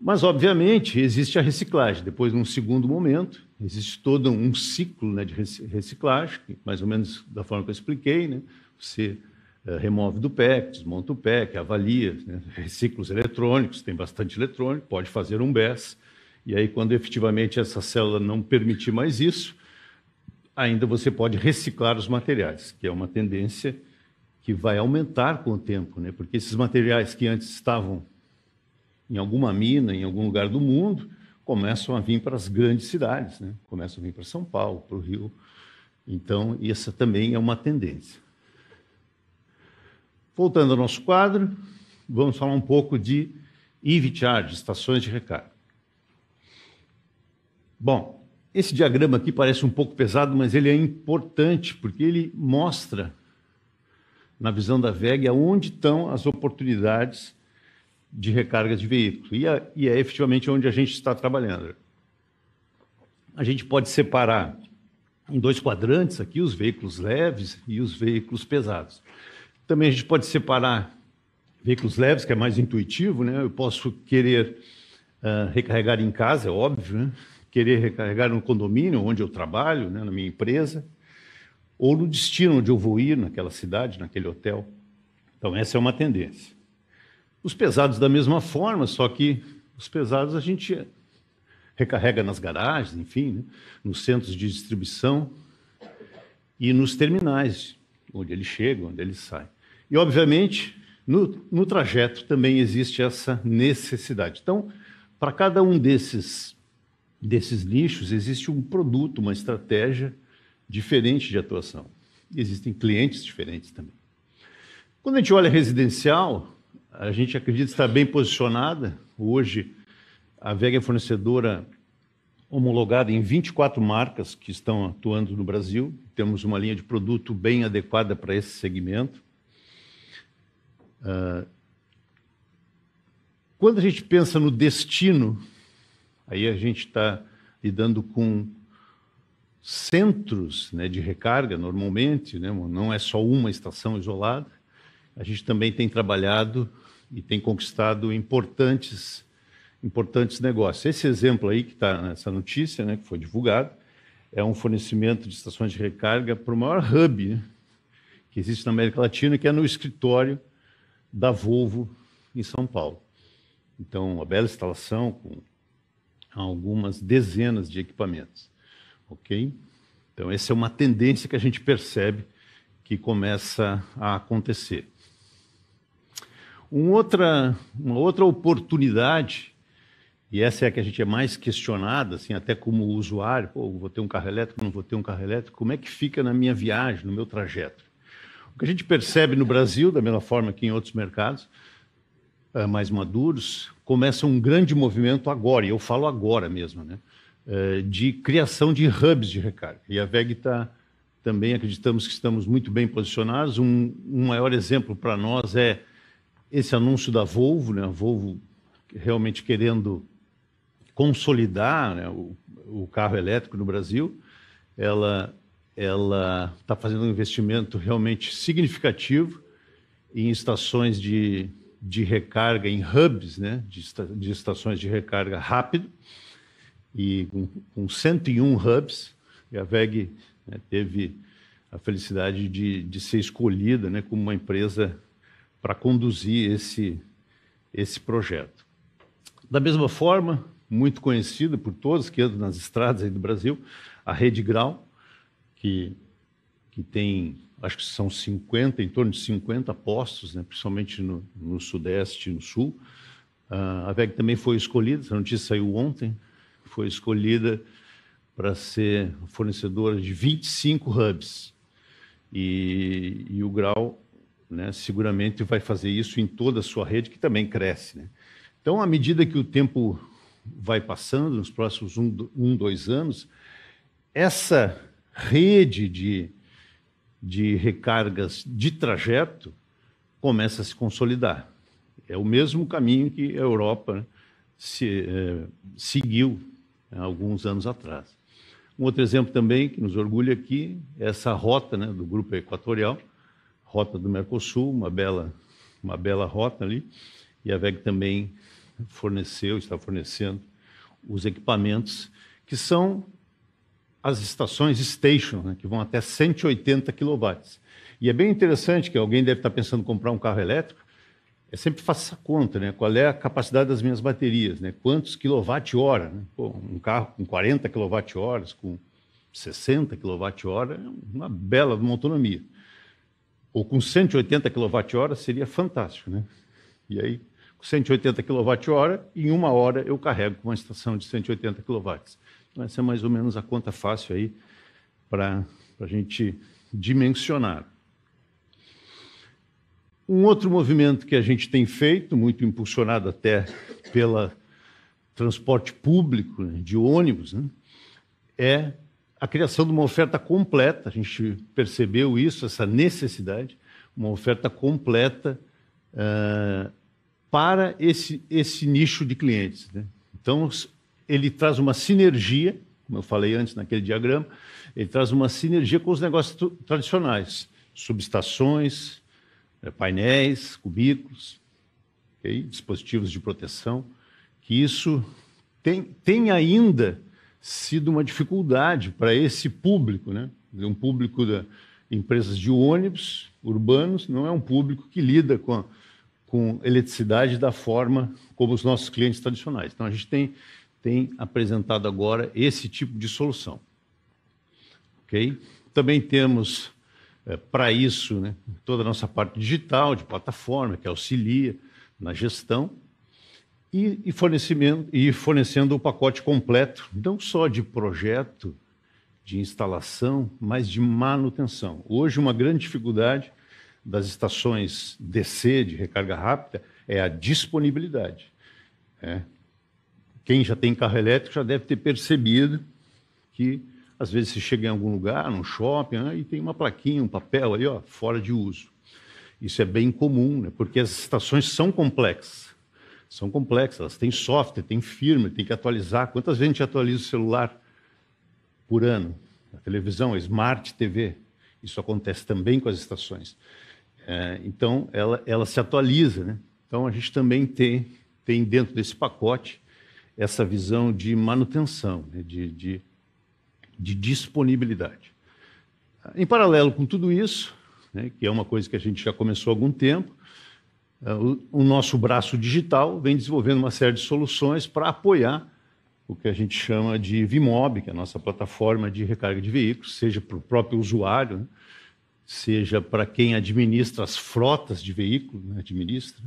[SPEAKER 6] Mas, obviamente, existe a reciclagem. Depois, num segundo momento, existe todo um ciclo né, de reciclagem, mais ou menos da forma que eu expliquei. Né? Você eh, remove do PEC, desmonta o PEC, avalia, né? reciclos eletrônicos, tem bastante eletrônico, pode fazer um BES. E aí, quando efetivamente essa célula não permitir mais isso, ainda você pode reciclar os materiais, que é uma tendência que vai aumentar com o tempo, né? porque esses materiais que antes estavam em alguma mina, em algum lugar do mundo, começam a vir para as grandes cidades, né? começam a vir para São Paulo, para o Rio. Então, essa também é uma tendência. Voltando ao nosso quadro, vamos falar um pouco de EV charge, estações de recarga. Bom, esse diagrama aqui parece um pouco pesado, mas ele é importante porque ele mostra, na visão da VEG, onde estão as oportunidades de recargas de veículo. E, é, e é efetivamente onde a gente está trabalhando. A gente pode separar em dois quadrantes aqui os veículos leves e os veículos pesados. Também a gente pode separar veículos leves, que é mais intuitivo, né? Eu posso querer uh, recarregar em casa, é óbvio, né? querer recarregar no condomínio onde eu trabalho, né, na minha empresa, ou no destino onde eu vou ir, naquela cidade, naquele hotel. Então, essa é uma tendência. Os pesados, da mesma forma, só que os pesados a gente recarrega nas garagens, enfim, né, nos centros de distribuição e nos terminais, onde ele chega, onde ele sai. E, obviamente, no, no trajeto também existe essa necessidade. Então, para cada um desses desses nichos, existe um produto, uma estratégia diferente de atuação. Existem clientes diferentes também. Quando a gente olha residencial, a gente acredita estar bem posicionada. Hoje, a Vega é fornecedora homologada em 24 marcas que estão atuando no Brasil. Temos uma linha de produto bem adequada para esse segmento. Ah, quando a gente pensa no destino Aí a gente está lidando com centros né, de recarga, normalmente, né, não é só uma estação isolada. A gente também tem trabalhado e tem conquistado importantes, importantes negócios. Esse exemplo aí que está nessa notícia, né, que foi divulgado, é um fornecimento de estações de recarga para o maior hub né, que existe na América Latina, que é no escritório da Volvo em São Paulo. Então, uma bela instalação com algumas dezenas de equipamentos. Ok? Então, essa é uma tendência que a gente percebe que começa a acontecer. Um outra, uma outra oportunidade, e essa é a que a gente é mais questionada, assim, até como usuário, Pô, vou ter um carro elétrico, não vou ter um carro elétrico, como é que fica na minha viagem, no meu trajeto? O que a gente percebe no Brasil, da mesma forma que em outros mercados, eh, mais maduros, começa um grande movimento agora, e eu falo agora mesmo, né? Eh, de criação de hubs de recarga. E a VEG está também, acreditamos que estamos muito bem posicionados. Um, um maior exemplo para nós é esse anúncio da Volvo, né? a Volvo realmente querendo consolidar né? o, o carro elétrico no Brasil. Ela ela está fazendo um investimento realmente significativo em estações de de recarga em hubs, né, de, esta, de estações de recarga rápido, e com, com 101 hubs, e a VEG né, teve a felicidade de, de ser escolhida né, como uma empresa para conduzir esse, esse projeto. Da mesma forma, muito conhecida por todos que andam nas estradas do Brasil, a Rede Grau, que, que tem acho que são 50, em torno de 50 postos, né, principalmente no, no Sudeste e no Sul. Uh, a VEG também foi escolhida, a notícia saiu ontem, foi escolhida para ser fornecedora de 25 hubs. E, e o Grau né, seguramente vai fazer isso em toda a sua rede, que também cresce. Né? Então, à medida que o tempo vai passando, nos próximos um, um dois anos, essa rede de de recargas de trajeto começa a se consolidar. É o mesmo caminho que a Europa né, se, eh, seguiu né, alguns anos atrás. Um outro exemplo também que nos orgulha aqui é essa rota né, do Grupo Equatorial, rota do Mercosul, uma bela, uma bela rota ali, e a VEG também forneceu, está fornecendo os equipamentos que são as estações station, né, que vão até 180 kW. E é bem interessante que alguém deve estar pensando em comprar um carro elétrico, é sempre faça essa conta, né? Qual é a capacidade das minhas baterias, né? Quantos quilowatt-hora? Né? um carro com 40 quilowatt com 60 quilowatt-hora, é uma bela autonomia. Ou com 180 quilowatt-hora seria fantástico, né? E aí, com 180 quilowatt-hora, em uma hora eu carrego com uma estação de 180 quilowatts. Essa é mais ou menos a conta fácil aí para a gente dimensionar. Um outro movimento que a gente tem feito, muito impulsionado até pelo transporte público né, de ônibus, né, é a criação de uma oferta completa. A gente percebeu isso, essa necessidade, uma oferta completa uh, para esse, esse nicho de clientes. Né? Então, ele traz uma sinergia, como eu falei antes naquele diagrama, ele traz uma sinergia com os negócios tradicionais, subestações, eh, painéis, cubículos, okay? dispositivos de proteção, que isso tem, tem ainda sido uma dificuldade para esse público, né? um público de empresas de ônibus urbanos, não é um público que lida com, com eletricidade da forma como os nossos clientes tradicionais. Então, a gente tem tem apresentado agora esse tipo de solução. Ok? Também temos é, para isso né, toda a nossa parte digital, de plataforma, que auxilia na gestão e, e, fornecimento, e fornecendo o pacote completo, não só de projeto, de instalação, mas de manutenção. Hoje, uma grande dificuldade das estações DC, de recarga rápida, é a disponibilidade. Né? Quem já tem carro elétrico já deve ter percebido que às vezes você chega em algum lugar, num shopping, né, e tem uma plaquinha, um papel aí, ó, fora de uso. Isso é bem comum, né, porque as estações são complexas. São complexas, elas têm software, têm firmware, tem que atualizar. Quantas vezes a gente atualiza o celular por ano? A televisão, a Smart TV. Isso acontece também com as estações. É, então, ela, ela se atualiza. Né? Então, a gente também tem, tem dentro desse pacote essa visão de manutenção, né, de, de, de disponibilidade. Em paralelo com tudo isso, né, que é uma coisa que a gente já começou há algum tempo, eh, o nosso braço digital vem desenvolvendo uma série de soluções para apoiar o que a gente chama de Vimob, que é a nossa plataforma de recarga de veículos, seja para o próprio usuário, né, seja para quem administra as frotas de veículos, né, administra.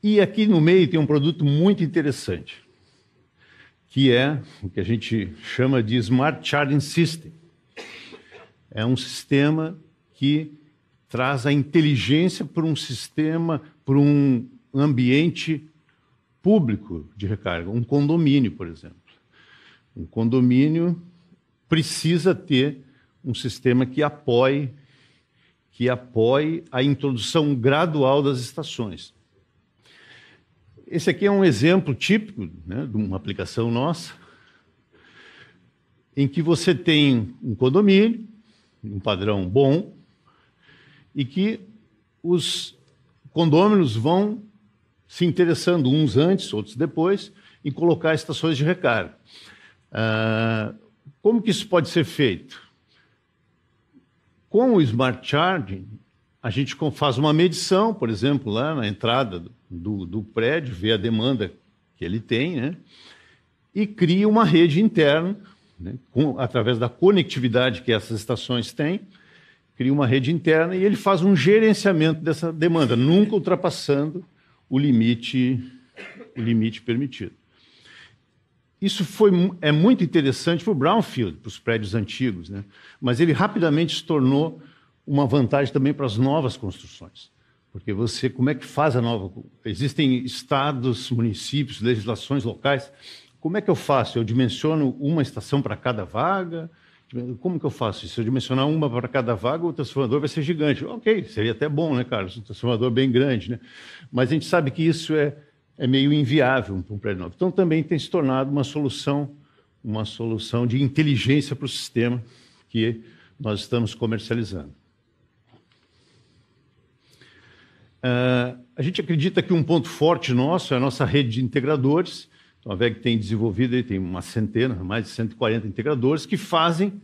[SPEAKER 6] E aqui no meio tem um produto muito interessante, que é o que a gente chama de Smart Charging System. É um sistema que traz a inteligência para um sistema, para um ambiente público de recarga, um condomínio, por exemplo. Um condomínio precisa ter um sistema que apoie que apoie a introdução gradual das estações. Esse aqui é um exemplo típico né, de uma aplicação nossa, em que você tem um condomínio, um padrão bom, e que os condôminos vão se interessando, uns antes, outros depois, em colocar estações de recarga. Ah, como que isso pode ser feito? Com o Smart Charging, a gente faz uma medição, por exemplo, lá na entrada do, do prédio, vê a demanda que ele tem, né? e cria uma rede interna, né? Com, através da conectividade que essas estações têm, cria uma rede interna e ele faz um gerenciamento dessa demanda, nunca ultrapassando o limite, o limite permitido. Isso foi, é muito interessante para o Brownfield, para os prédios antigos, né? mas ele rapidamente se tornou uma vantagem também para as novas construções. Porque você, como é que faz a nova? Existem estados, municípios, legislações locais. Como é que eu faço? Eu dimensiono uma estação para cada vaga? Como que eu faço isso? Se eu dimensionar uma para cada vaga, o transformador vai ser gigante. Ok, seria até bom, né, Carlos? Um transformador bem grande, né? Mas a gente sabe que isso é, é meio inviável para um prédio novo. Então, também tem se tornado uma solução, uma solução de inteligência para o sistema que nós estamos comercializando. Uh, a gente acredita que um ponto forte nosso é a nossa rede de integradores. Então, a VEG tem desenvolvido, e tem uma centena, mais de 140 integradores que fazem,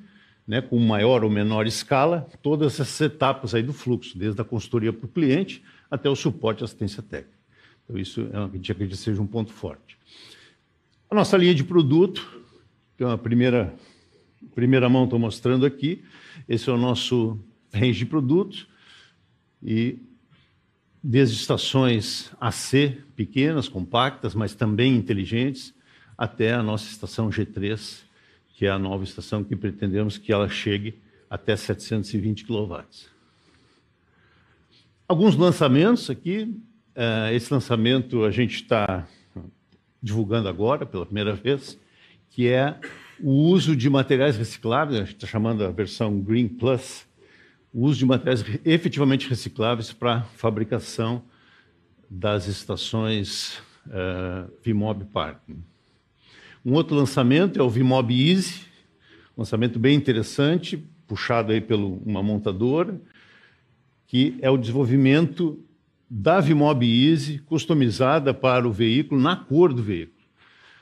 [SPEAKER 6] né, com maior ou menor escala, todas essas etapas aí do fluxo, desde a consultoria para o cliente até o suporte e assistência técnica. Então, isso é uma, a gente acredita que seja um ponto forte. A nossa linha de produto, que é a primeira, primeira mão estou mostrando aqui, esse é o nosso range de produtos e desde estações AC, pequenas, compactas, mas também inteligentes, até a nossa estação G3, que é a nova estação que pretendemos que ela chegue até 720 kW. Alguns lançamentos aqui. Eh, esse lançamento a gente está divulgando agora pela primeira vez, que é o uso de materiais recicláveis, a gente está chamando a versão Green Plus, o uso de materiais efetivamente recicláveis para fabricação das estações uh, Vimob Parking. Um outro lançamento é o Vimob Easy, lançamento bem interessante, puxado aí pelo uma montadora, que é o desenvolvimento da Vimob Easy customizada para o veículo, na cor do veículo.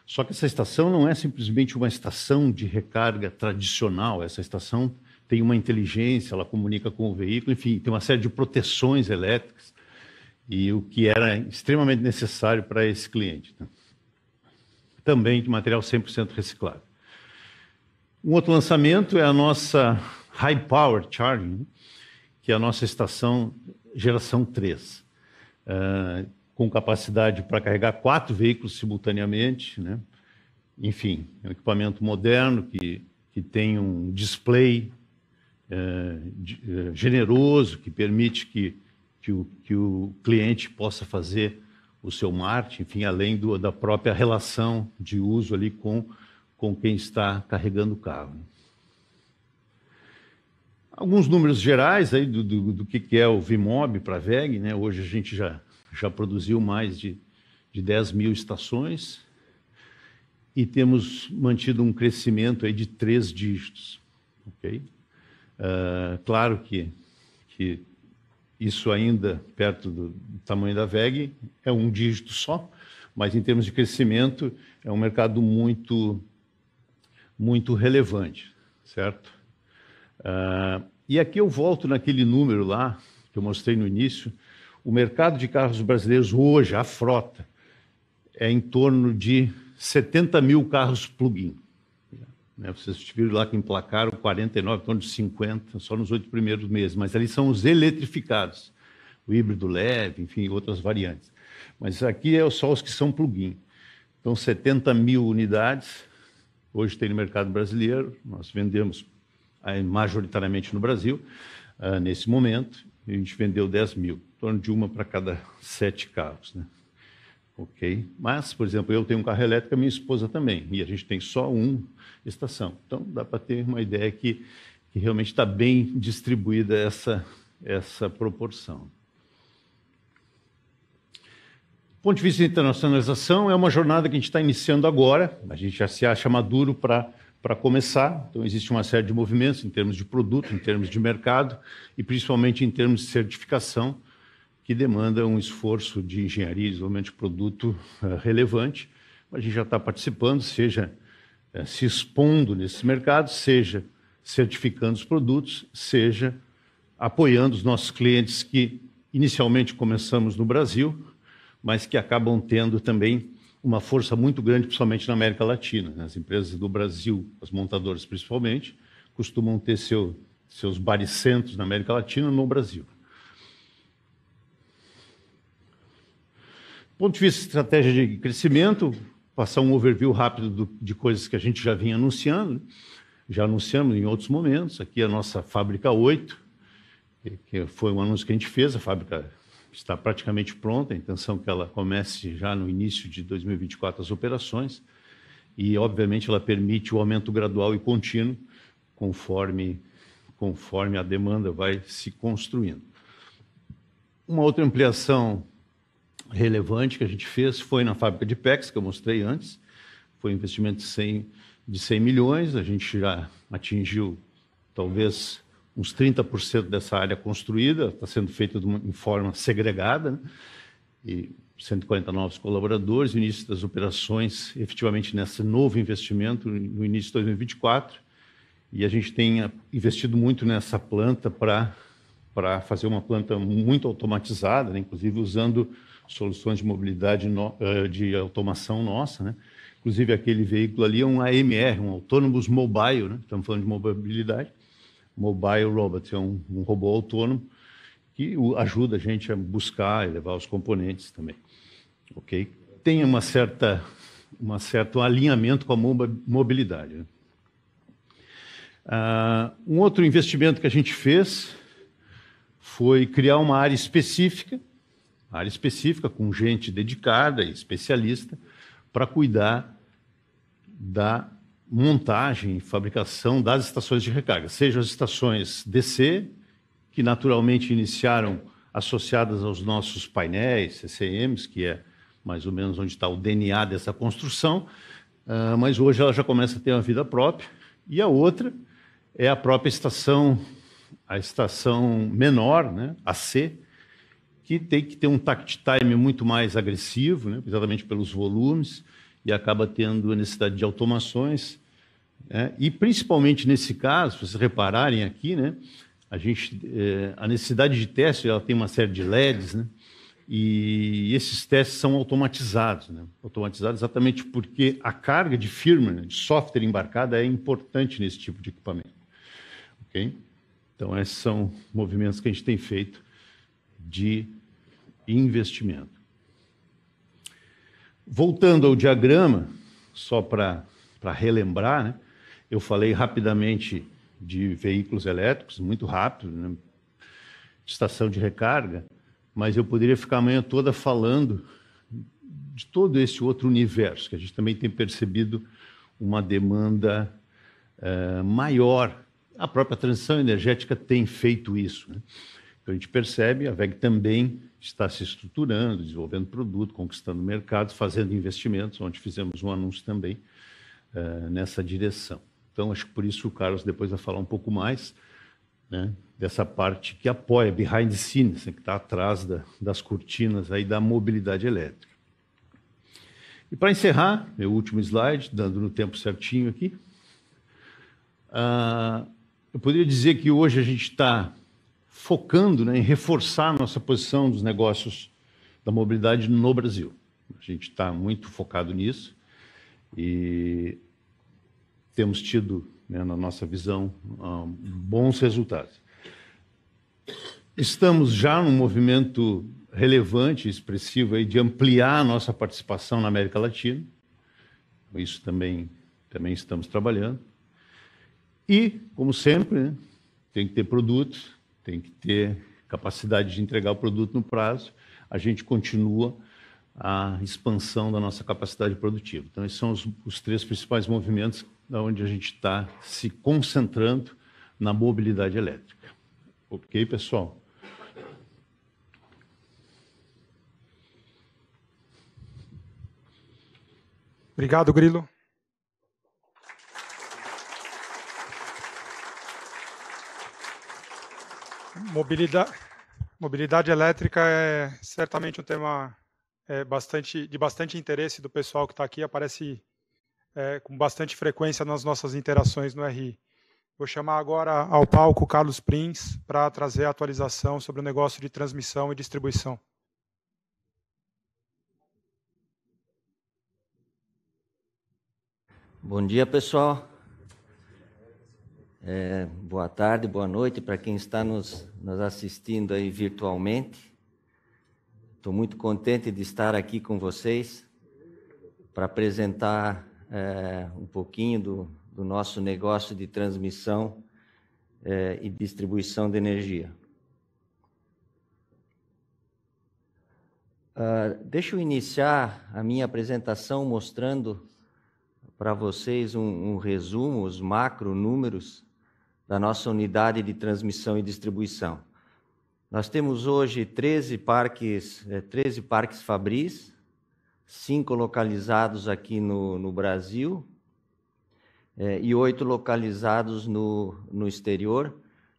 [SPEAKER 6] Só que essa estação não é simplesmente uma estação de recarga tradicional, essa estação tem uma inteligência, ela comunica com o veículo, enfim, tem uma série de proteções elétricas e o que era extremamente necessário para esse cliente. Né? Também de material 100% reciclado. Um outro lançamento é a nossa High Power Charging, que é a nossa estação geração 3, uh, eh, com capacidade para carregar quatro veículos simultaneamente. Né? Enfim, é um equipamento moderno que, que tem um display é, é, generoso, que permite que, que, o, que o cliente possa fazer o seu marketing, enfim, além do, da própria relação de uso ali com, com quem está carregando o carro. Alguns números gerais aí do, do, do que, é o Vimob para a VEG, né? hoje a gente já, já produziu mais de, de 10 mil estações e temos mantido um crescimento aí de três dígitos. ok? Ah, claro que, que isso ainda, perto do tamanho da VEG, é um dígito só, mas em termos de crescimento, é um mercado muito, muito relevante, certo? Uh, e aqui eu volto naquele número lá que eu mostrei no início, o mercado de carros brasileiros hoje, a frota, é em torno de 70 mil carros plug-in. Né? Vocês tiveram lá que emplacaram 49, em torno então de 50, só nos oito primeiros meses, mas ali são os eletrificados, o híbrido leve, enfim, outras variantes. Mas aqui é só os que são plug-in. Então, 70 mil unidades, hoje tem no mercado brasileiro, nós vendemos eh, majoritariamente no Brasil, eh, nesse momento, a gente vendeu 10 mil, em torno de uma para cada sete carros. Né? ok? Mas, por exemplo, eu tenho um carro elétrico, minha esposa também, e a gente tem só uma estação. Então, dá para ter uma ideia que, que realmente está bem distribuída essa, essa proporção. Do ponto de vista de internacionalização, é uma jornada que a gente está iniciando agora, a gente já se acha maduro para para começar, então existe uma série de movimentos em termos de produto, em termos de mercado e principalmente em termos de certificação, que demanda um esforço de engenharia e desenvolvimento de produto eh, relevante. A gente já está participando, seja eh, se expondo nesses mercados, seja certificando os produtos, seja apoiando os nossos clientes que inicialmente começamos no Brasil, mas que acabam tendo também uma força muito grande, principalmente na América Latina. Né? As empresas do Brasil, as montadoras principalmente, costumam ter seu, seus baricentros na América Latina no Brasil. ponto de vista de estratégia de crescimento, passar um overview rápido do, de coisas que a gente já vinha anunciando, já anunciamos em outros momentos, aqui a nossa Fábrica 8, que foi um anúncio que a gente fez, a fábrica está praticamente pronta, a intenção é que ela comece já no início de 2024 as operações, e obviamente ela permite o aumento gradual e contínuo, conforme, conforme a demanda vai se construindo. Uma outra ampliação relevante que a gente fez foi na fábrica de PEX, que eu mostrei antes. Foi um investimento de 100, de 100 milhões, a gente já atingiu talvez uns 30% dessa área construída, está sendo feito de uma, em forma segregada, né? e 140 novos colaboradores, início das operações efetivamente nesse novo investimento no início de 2024, e a gente tem ah, investido muito nessa planta para fazer uma planta muito automatizada, né? inclusive usando soluções de mobilidade no, eh, de automação nossa, né? Inclusive aquele veículo ali é um AMR, um Autonomous Mobile, né? Estamos falando de mobilidade. Mobile Robot é um, um robô autônomo que ajuda a gente a buscar e levar os componentes também. OK? Tem uma certa um certo alinhamento com a mobilidade. Né? Uh, um outro investimento que a gente fez foi criar uma área específica área específica, com gente dedicada e especialista, para cuidar da montagem e fabricação das estações de recarga, seja as estações DC, que naturalmente iniciaram associadas aos nossos painéis, CCMs, que é mais ou menos onde está o DNA dessa construção, uh, mas hoje ela já começa a ter uma vida própria. E a outra é a própria estação, a estação menor, né, AC, que tem que ter um tact time muito mais agressivo, né? exatamente pelos volumes, e acaba tendo a necessidade de automações. Né? E principalmente nesse caso, se vocês repararem aqui, né? a, gente, eh, a necessidade de teste ela tem uma série de LEDs, né? e esses testes são automatizados, né? automatizados exatamente porque a carga de firmware, né, de software embarcada é importante nesse tipo de equipamento. Okay? Então, esses são movimentos que a gente tem feito de investimento. Voltando ao diagrama, só para relembrar, né? eu falei rapidamente de veículos elétricos, muito rápido, né? estação de recarga, mas eu poderia ficar a manhã toda falando de todo esse outro universo, que a gente também tem percebido uma demanda eh, maior. A própria transição energética tem feito isso. Né? Então a gente percebe, a VEG também está se estruturando, desenvolvendo produto, conquistando mercados, fazendo investimentos, onde fizemos um anúncio também uh, nessa direção. Então acho que por isso o Carlos depois vai falar um pouco mais né, dessa parte que apoia, behind the scenes, né, que está atrás da, das cortinas aí da mobilidade elétrica. E para encerrar, meu último slide, dando no tempo certinho aqui, uh, eu poderia dizer que hoje a gente está focando né, em reforçar a nossa posição dos negócios da mobilidade no Brasil. A gente está muito focado nisso e temos tido, né, na nossa visão, ah, bons resultados. Estamos já num movimento relevante, expressivo, aí, de ampliar a nossa participação na América Latina. Isso também, também estamos trabalhando. E, como sempre, né, tem que ter produtos tem que ter capacidade de entregar o produto no prazo. A gente continua a expansão da nossa capacidade produtiva. Então, esses são os, os três principais movimentos onde a gente está se concentrando na mobilidade elétrica. Ok, pessoal?
[SPEAKER 1] Obrigado, Grilo. mobilidade, mobilidade elétrica é certamente um tema é, bastante, de bastante interesse do pessoal que está aqui, aparece é, com bastante frequência nas nossas interações no RI. Vou chamar agora ao palco Carlos Prins para trazer a atualização sobre o negócio de transmissão e distribuição.
[SPEAKER 8] Bom dia, pessoal. É, boa tarde, boa noite para quem está nos, nos assistindo aí virtualmente. Estou muito contente de estar aqui com vocês para apresentar é, um pouquinho do, do, nosso negócio de transmissão é, e distribuição de energia. Uh, deixa eu iniciar a minha apresentação mostrando para vocês um, um resumo, os macro números da nossa unidade de transmissão e distribuição. Nós temos hoje 13 parques, 13 é, parques Fabris, cinco localizados aqui no, no Brasil é, e oito localizados no, no exterior.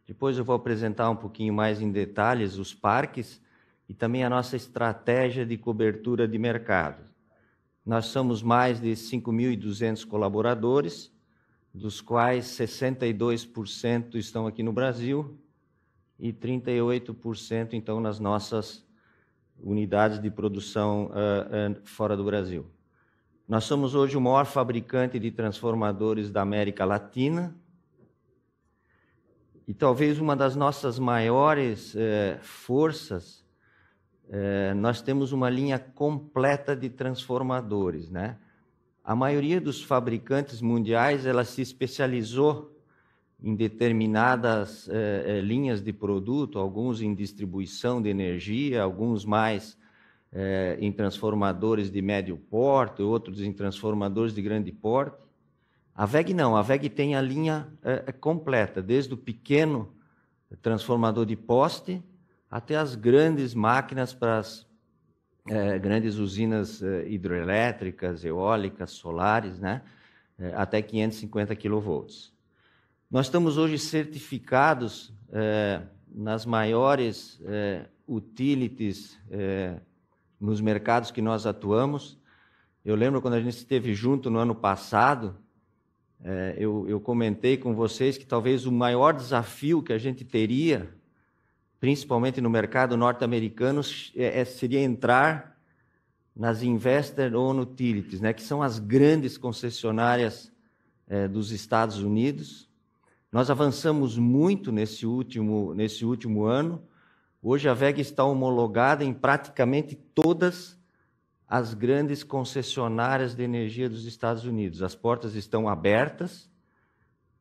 [SPEAKER 8] Depois eu vou apresentar um pouquinho mais em detalhes os parques e também a nossa estratégia de cobertura de mercado. Nós somos mais de 5.200 colaboradores dos quais 62% estão aqui no Brasil e 38% então nas nossas unidades de produção uh, uh, fora do Brasil. Nós somos hoje o maior fabricante de transformadores da América Latina e talvez uma das nossas maiores eh, forças, eh, nós temos uma linha completa de transformadores, né? a maioria dos fabricantes mundiais ela se especializou em determinadas eh, eh, linhas de produto, alguns em distribuição de energia, alguns mais eh, em transformadores de médio porte, outros em transformadores de grande porte. A VEG não, a VEG tem a linha eh, eh completa, desde o pequeno transformador de poste até as grandes máquinas para as é, grandes usinas é, hidrelétricas, eólicas, solares, né? É, até 550 kV. Nós estamos hoje certificados é, nas maiores é, utilities é, nos mercados que nós atuamos. Eu lembro quando a gente esteve junto no ano passado, eu, eu comentei com vocês que talvez o maior desafio que a gente teria principalmente no mercado norte-americano, é, é seria entrar nas Investor Owned Utilities, né, que são as grandes concessionárias é, dos Estados Unidos. Nós avançamos muito nesse último, nesse último ano. Hoje a VEG está homologada em praticamente todas as grandes concessionárias de energia dos Estados Unidos. As portas estão abertas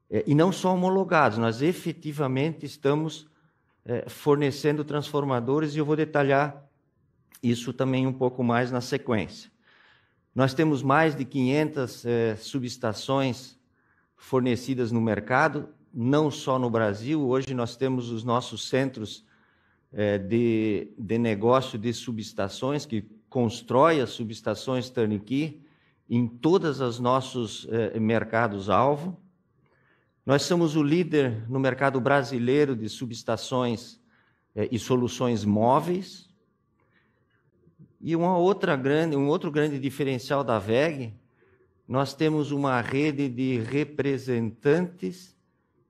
[SPEAKER 8] é, e não só homologadas, nós efetivamente estamos é, fornecendo transformadores, e eu vou detalhar isso também um pouco mais na sequência. Nós temos mais de 500 eh, é, subestações fornecidas no mercado, não só no Brasil. Hoje nós temos os nossos centros é, de, de negócio de subestações, que constrói as subestações turnkey em todos os nossos mercados-alvo. Nós somos o líder no mercado brasileiro de subestações eh, e soluções móveis. E uma outra grande, um outro grande diferencial da VEG, nós temos uma rede de representantes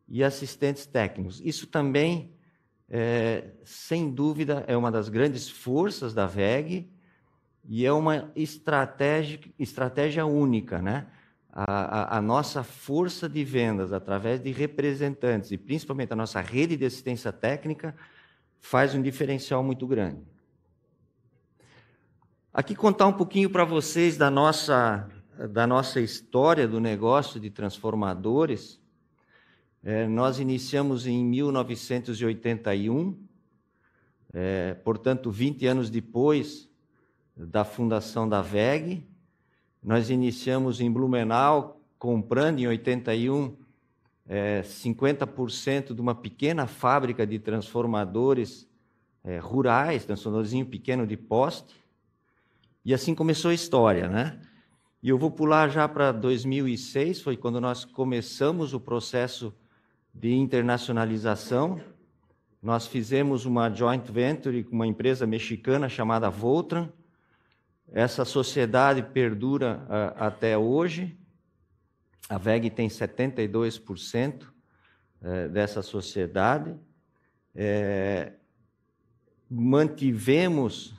[SPEAKER 8] e assistentes técnicos. Isso também, é, sem dúvida, é uma das grandes forças da VEG e é uma estratégia, estratégia única, né? a, a, a, nossa força de vendas através de representantes e principalmente a nossa rede de assistência técnica faz um diferencial muito grande. Aqui contar um pouquinho para vocês da nossa, da nossa história do negócio de transformadores. É, nós iniciamos em 1981, é, portanto, 20 anos depois da fundação da VEG, nós iniciamos em Blumenau, comprando em 81 é, 50% de uma pequena fábrica de transformadores é, rurais, transformadorzinho pequeno de poste. E assim começou a história, né? E eu vou pular já para 2006, foi quando nós começamos o processo de internacionalização. Nós fizemos uma joint venture com uma empresa mexicana chamada Voltran, essa sociedade perdura uh, até hoje. A VEG tem 72% eh, dessa sociedade. É, mantivemos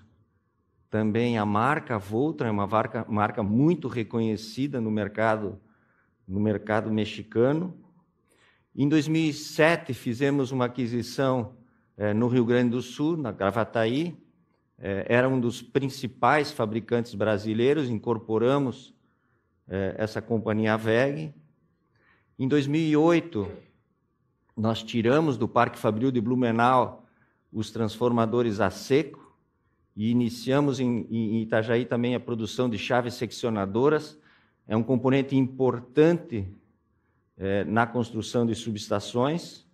[SPEAKER 8] também a marca Voltra, é uma marca, marca muito reconhecida no mercado, no mercado mexicano. Em 2007, fizemos uma aquisição eh, no Rio Grande do Sul, na Gravataí, é, era um dos principais fabricantes brasileiros, incorporamos é, essa companhia VEG. Em 2008, nós tiramos do Parque Fabril de Blumenau os transformadores a seco e iniciamos em, em Itajaí também a produção de chaves seccionadoras. É um componente importante é, na construção de subestações.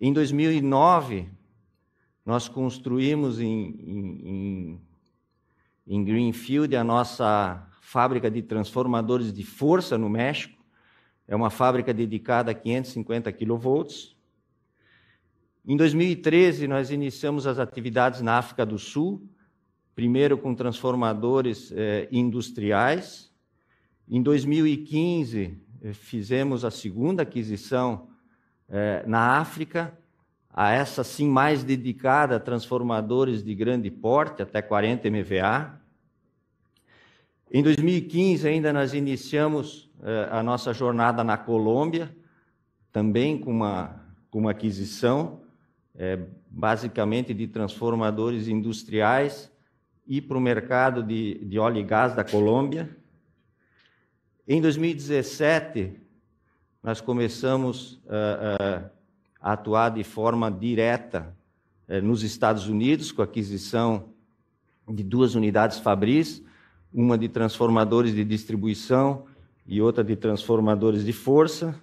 [SPEAKER 8] Em 2009, nós construímos em, em, em Greenfield a nossa fábrica de transformadores de força no México. É uma fábrica dedicada a 550 kV. Em 2013, nós iniciamos as atividades na África do Sul, primeiro com transformadores eh, industriais. Em 2015, eh, fizemos a segunda aquisição eh, na África, a essa sim mais dedicada a transformadores de grande porte, até 40 MVA. Em 2015 ainda nós iniciamos eh, a nossa jornada na Colômbia, também com uma, com uma aquisição, eh, basicamente de transformadores industriais e para o mercado de, de óleo e gás da Colômbia. Em 2017, nós começamos uh, uh, a atuar de forma direta eh, nos Estados Unidos, com a aquisição de duas unidades Fabris, uma de transformadores de distribuição e outra de transformadores de força.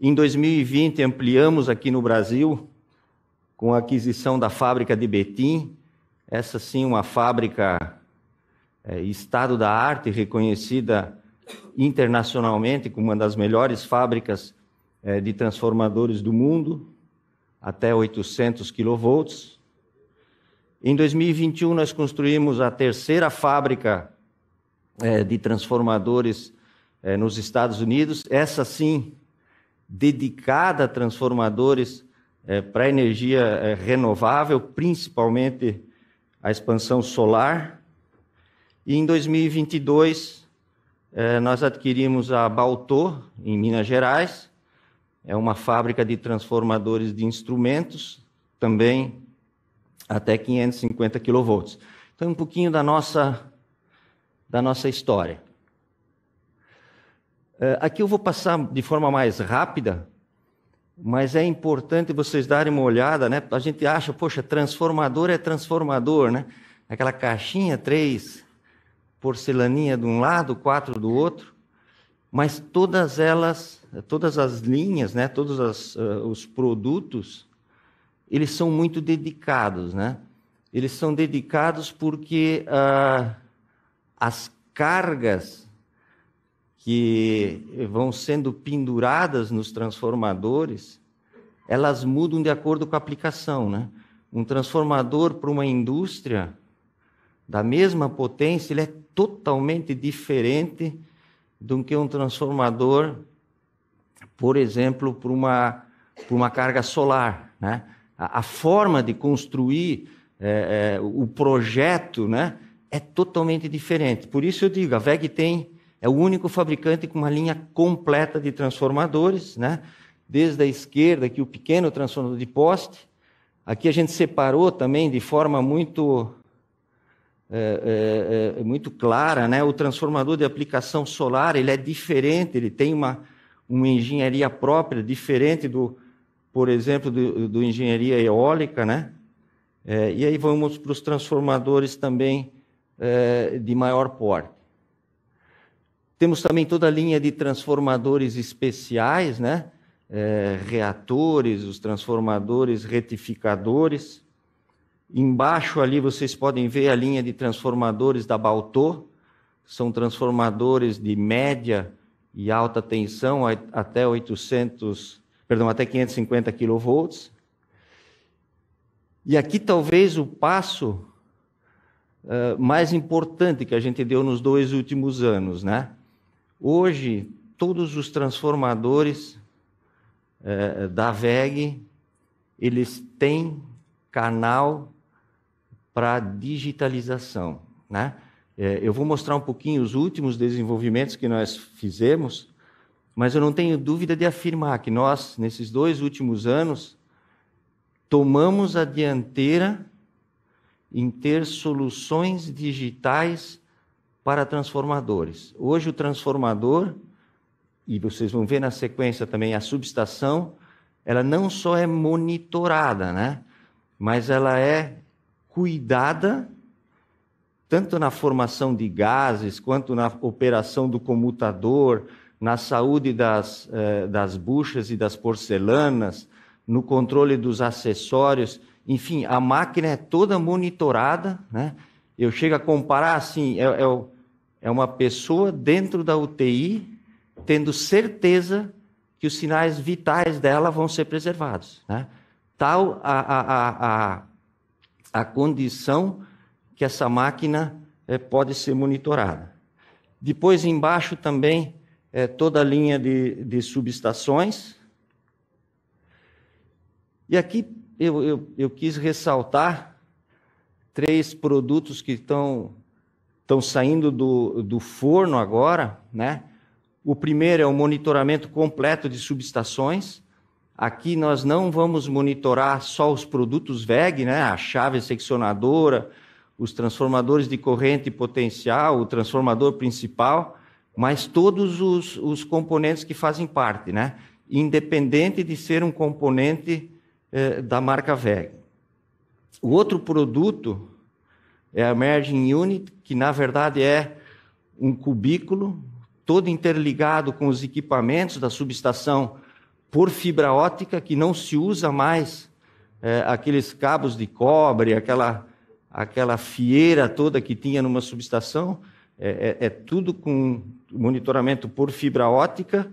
[SPEAKER 8] Em 2020, ampliamos aqui no Brasil com a aquisição da fábrica de Betim, essa sim, uma fábrica eh, estado da arte, reconhecida internacionalmente como uma das melhores fábricas é, de transformadores do mundo, até 800 kilovolts. Em 2021, nós construímos a terceira fábrica é, de transformadores é, nos Estados Unidos, essa sim, dedicada a transformadores para energia renovável, principalmente a expansão solar. E em 2022, nós adquirimos a Baltô, em Minas Gerais, é uma fábrica de transformadores de instrumentos, também até 550 kV. Então, um pouquinho da nossa, da nossa história. É, aqui eu vou passar de forma mais rápida, mas é importante vocês darem uma olhada, né? A gente acha, poxa, transformador é transformador, né? Aquela caixinha, três porcelaninha de um lado, quatro do outro, mas todas elas todas as linhas, né, todos as, uh, os produtos, eles são muito dedicados, né? Eles são dedicados porque uh, as cargas que vão sendo penduradas nos transformadores, elas mudam de acordo com a aplicação, né? Um transformador para uma indústria da mesma potência, ele é totalmente diferente do que um transformador por exemplo, para uma, por uma carga solar. Né? A, a forma de construir é, é, o projeto né, é totalmente diferente. Por isso eu digo, a VEG tem, é o único fabricante com uma linha completa de transformadores, né? desde a esquerda, aqui o pequeno transformador de poste, Aqui a gente separou também de forma muito é, é, é muito clara, né? O transformador de aplicação solar ele é diferente, ele tem uma uma engenharia própria, diferente do, por exemplo, do, do engenharia eólica, né? É, e aí vamos para os transformadores também é, de maior porte. Temos também toda a linha de transformadores especiais, né? É, reatores, os transformadores, retificadores. Embaixo ali vocês podem ver a linha de transformadores da Baltô, são transformadores de média e alta tensão até 800, perdão, até 550 kV. E aqui talvez o passo uh, mais importante que a gente deu nos dois últimos anos, né? Hoje todos os transformadores uh, da VEG eles têm canal para digitalização, né? É, eu vou mostrar um pouquinho os últimos desenvolvimentos que nós fizemos, mas eu não tenho dúvida de afirmar que nós, nesses dois últimos anos, tomamos a dianteira em ter soluções digitais para transformadores. Hoje, o transformador, e vocês vão ver na sequência também a subestação, ela não só é monitorada, né? mas ela é cuidada tanto na formação de gases, quanto na operação do comutador, na saúde das, eh, das buchas e das porcelanas, no controle dos acessórios. Enfim, a máquina é toda monitorada. Né? Eu chego a comparar assim: é, é, é uma pessoa dentro da UTI tendo certeza que os sinais vitais dela vão ser preservados. Né? Tal a, a, a, a, a condição que essa máquina é, pode ser monitorada. Depois, embaixo também, é, toda a linha de, de subestações. E aqui eu, eu, eu quis ressaltar três produtos que estão estão saindo do, do forno agora, né? O primeiro é o monitoramento completo de subestações. Aqui nós não vamos monitorar só os produtos VEG, né? A chave seccionadora, os transformadores de corrente potencial, o transformador principal, mas todos os, os componentes que fazem parte, né? independente de ser um componente eh, da marca VEG. O outro produto é a Merging Unit, que na verdade é um cubículo todo interligado com os equipamentos da subestação por fibra ótica, que não se usa mais eh, aqueles cabos de cobre, aquela aquela fieira toda que tinha numa subestação, é, é, é tudo com monitoramento por fibra ótica,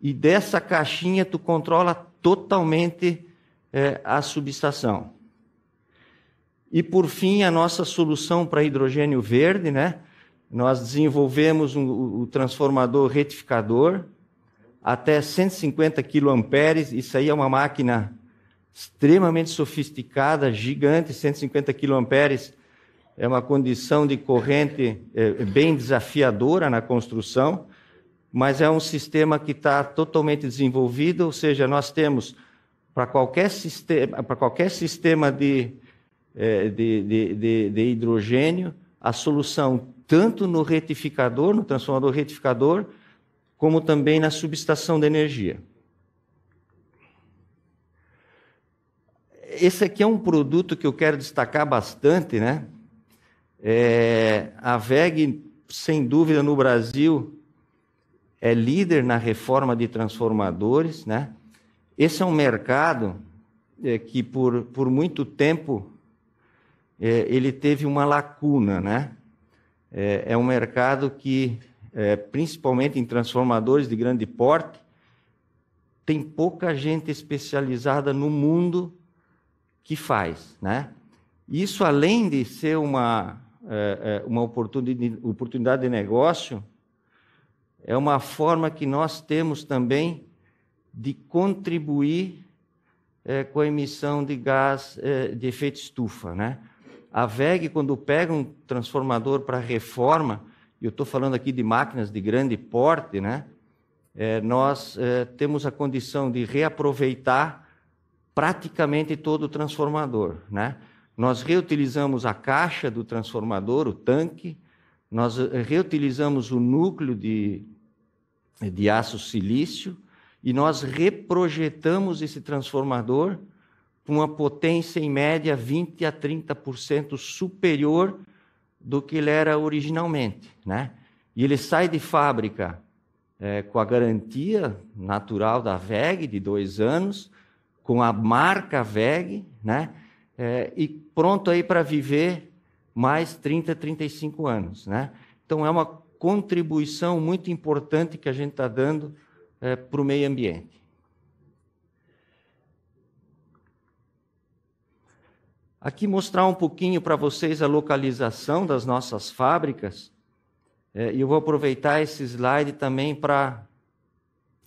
[SPEAKER 8] e dessa caixinha tu controla totalmente é, a subestação. E por fim, a nossa solução para hidrogênio verde, né? Nós desenvolvemos um, o transformador retificador até 150 kA. Isso aí é uma máquina extremamente sofisticada, gigante, 150 kA. é uma condição de corrente é, bem desafiadora na construção, mas é um sistema que está totalmente desenvolvido, ou seja, nós temos para qualquer sistema, para qualquer sistema de, é, de, de, de, de hidrogênio, a solução tanto no retificador, no transformador retificador, como também na subestação de energia. esse aqui é um produto que eu quero destacar bastante, né? É, a VEG, sem dúvida, no Brasil, é líder na reforma de transformadores, né? Esse é um mercado é, que, por, por muito tempo, é, ele teve uma lacuna, né? É, é um mercado que, é, principalmente em transformadores de grande porte, tem pouca gente especializada no mundo que faz, né? Isso, além de ser uma, é, é, uma oportunidade de negócio, é uma forma que nós temos também de contribuir é, com a emissão de gás de efeito estufa. Né? A VEG, quando pega um transformador para reforma, e eu estou falando aqui de máquinas de grande porte, né? nós temos a condição de reaproveitar praticamente todo transformador, né? Nós reutilizamos a caixa do transformador, o tanque, nós eh, reutilizamos o núcleo de, de aço silício e nós reprojetamos esse transformador com uma potência em média 20 a 30% superior do que ele era originalmente, né? E ele sai de fábrica é, com a garantia natural da VEG de dois anos, com a marca VEG, né? É, e pronto aí para viver mais 30, 35 anos, né? Então é uma contribuição muito importante que a gente está dando é, para o meio ambiente. Aqui mostrar um pouquinho para vocês a localização das nossas fábricas. É, e é, eu vou aproveitar esse slide também para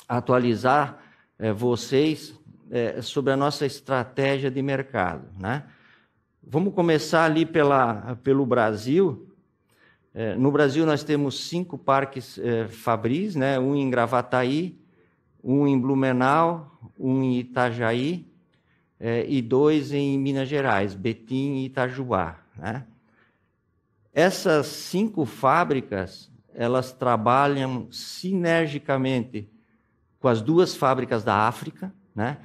[SPEAKER 8] atualizar é, vocês é, sobre a nossa estratégia de mercado. Né? Vamos começar ali pela, pelo Brasil. É, no Brasil, nós temos cinco parques é, Fabris, né? um em Gravataí, um em Blumenau, um em Itajaí é, e dois em Minas Gerais, Betim e Itajubá. Né? Essas cinco fábricas, elas trabalham sinergicamente com as duas fábricas da África, né?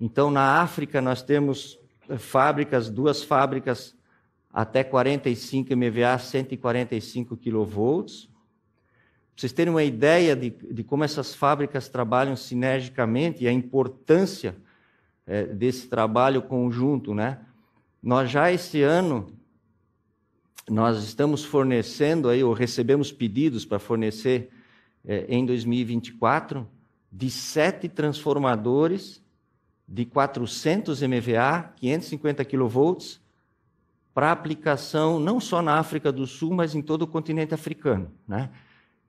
[SPEAKER 8] Então, na África, nós temos eh, fábricas, duas fábricas até 45 MVA, 145 kV. Para vocês terem uma ideia de, de, como essas fábricas trabalham sinergicamente e a importância é, desse trabalho conjunto, né? Nós já esse ano nós estamos fornecendo aí ou recebemos pedidos para fornecer é, em 2024 de sete transformadores de 400 MVA, 550 kV, para aplicação não só na África do Sul, mas em todo o continente africano. Né?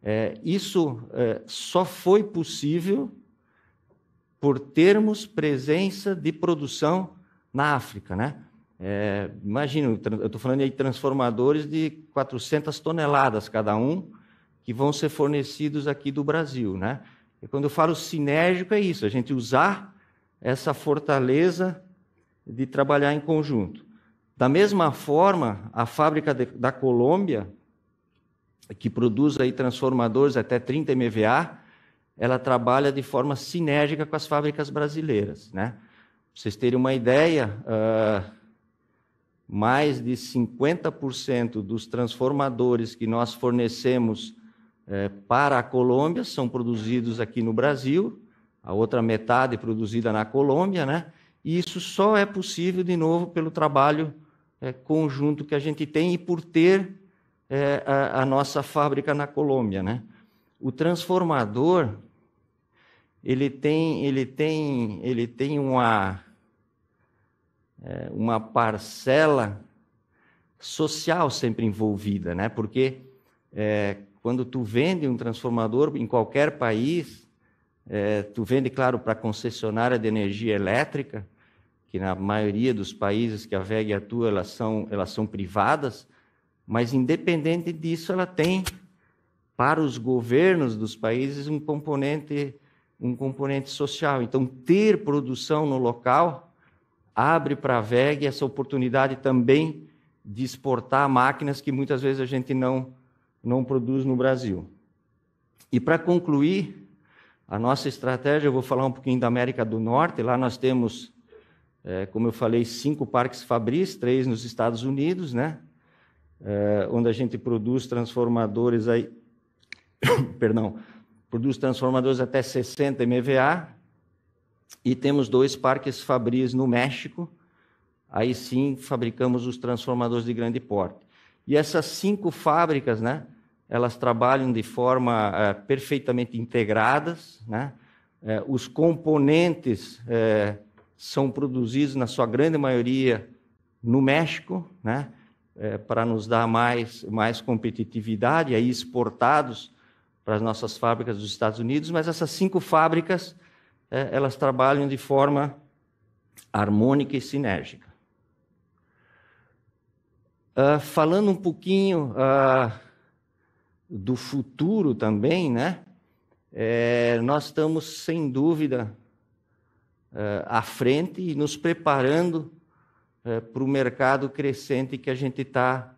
[SPEAKER 8] É, isso é, só foi possível por termos presença de produção na África. Né? É, imagina, eu estou falando aí de transformadores de 400 toneladas cada um, que vão ser fornecidos aqui do Brasil. Né? E quando eu falo sinérgico, é isso, a gente usar essa fortaleza de trabalhar em conjunto. Da mesma forma, a fábrica de, da Colômbia, que produz aí transformadores até 30 MVA, ela trabalha de forma sinérgica com as fábricas brasileiras. Né? Pra vocês terem uma ideia, uh, mais de 50% dos transformadores que nós fornecemos uh, para a Colômbia são produzidos aqui no Brasil a outra metade produzida na Colômbia, né? E isso só é possível, de novo, pelo trabalho é, conjunto que a gente tem e por ter é, a, a, nossa fábrica na Colômbia, né? O transformador, ele tem, ele tem, ele tem uma, é, uma parcela social sempre envolvida, né? Porque é, quando tu vende um transformador em qualquer país, é, tu vende, claro, para concessionária de energia elétrica, que na maioria dos países que a VEG atua, elas são, elas são privadas, mas independente disso, ela tem para os governos dos países um componente um componente social. Então, ter produção no local abre para a VEG essa oportunidade também de exportar máquinas que muitas vezes a gente não não produz no Brasil. E para concluir, a nossa estratégia, eu vou falar um pouquinho da América do Norte, lá nós temos, é, como eu falei, cinco parques Fabris, três nos Estados Unidos, né? É, onde a gente produz transformadores aí, *coughs* perdão, produz transformadores até 60 MVA, e temos dois parques Fabris no México, aí sim fabricamos os transformadores de grande porte. E essas cinco fábricas, né? elas trabalham de forma é, perfeitamente integradas, né? é, os componentes é, são produzidos, na sua grande maioria, no México, né? para nos dar mais, mais competitividade, aí exportados para as nossas fábricas dos Estados Unidos, mas essas cinco fábricas, elas trabalham de forma harmônica e sinérgica. Uh, falando um pouquinho uh, do futuro também, né? É, nós estamos, sem dúvida, é, à frente e nos preparando é, para o mercado crescente que a gente está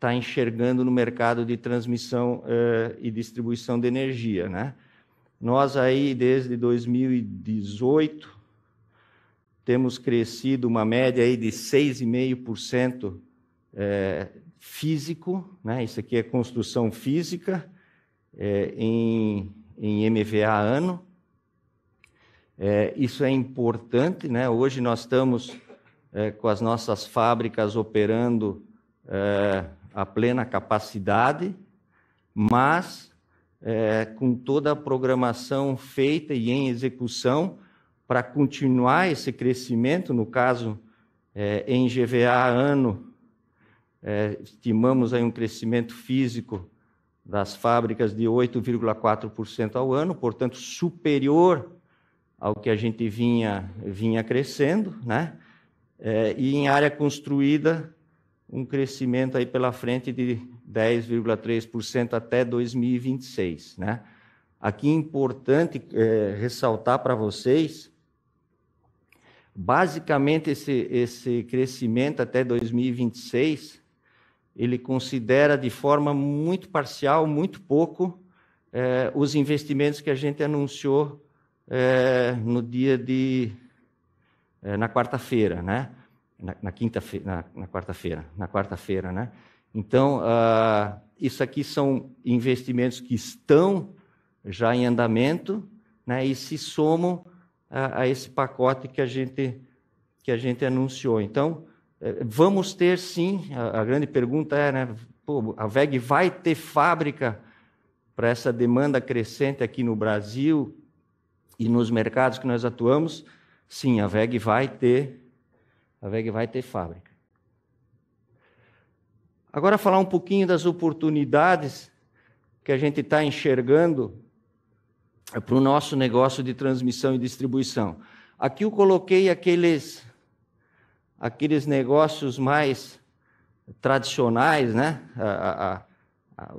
[SPEAKER 8] tá enxergando no mercado de transmissão é, e distribuição de energia, né? Nós aí, desde 2018, temos crescido uma média aí de 6,5% físico, né? isso aqui é construção física é, em, em MVA ano. É, isso é importante, né? hoje nós estamos é, com as nossas fábricas operando é, a plena capacidade, mas é, com toda a programação feita e em execução para continuar esse crescimento, no caso é, em GVA ano é, estimamos aí um crescimento físico das fábricas de 8,4% ao ano, portanto superior ao que a gente vinha vinha crescendo, né? É, e em área construída um crescimento aí pela frente de 10,3% até 2026, né? Aqui é importante é, ressaltar para vocês, basicamente esse esse crescimento até 2026 ele considera de forma muito parcial, muito pouco, é, os investimentos que a gente anunciou é, no dia de é, na quarta-feira, né? Na, quinta-feira, na, quarta-feira, na quarta-feira, né? Então, ah, isso aqui são investimentos que estão já em andamento, né? E se somam a, a esse pacote que a gente que a gente anunciou. Então, é, vamos ter sim, a, a grande pergunta é, né, pô, a VEG vai ter fábrica para essa demanda crescente aqui no Brasil e nos mercados que nós atuamos? Sim, a VEG vai ter, a VEG vai ter fábrica. Agora falar um pouquinho das oportunidades que a gente está enxergando é, para o nosso negócio de transmissão e distribuição. Aqui eu coloquei aqueles aqueles negócios mais tradicionais, né? A, a, a,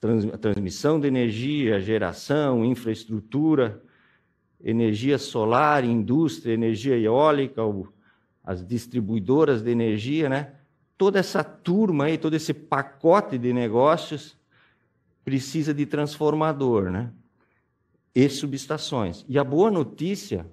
[SPEAKER 8] trans, a, transmissão de energia, geração, infraestrutura, energia solar, indústria, energia eólica, o, as distribuidoras de energia, né? Toda essa turma aí, todo esse pacote de negócios precisa de transformador, né? E subestações. E a boa notícia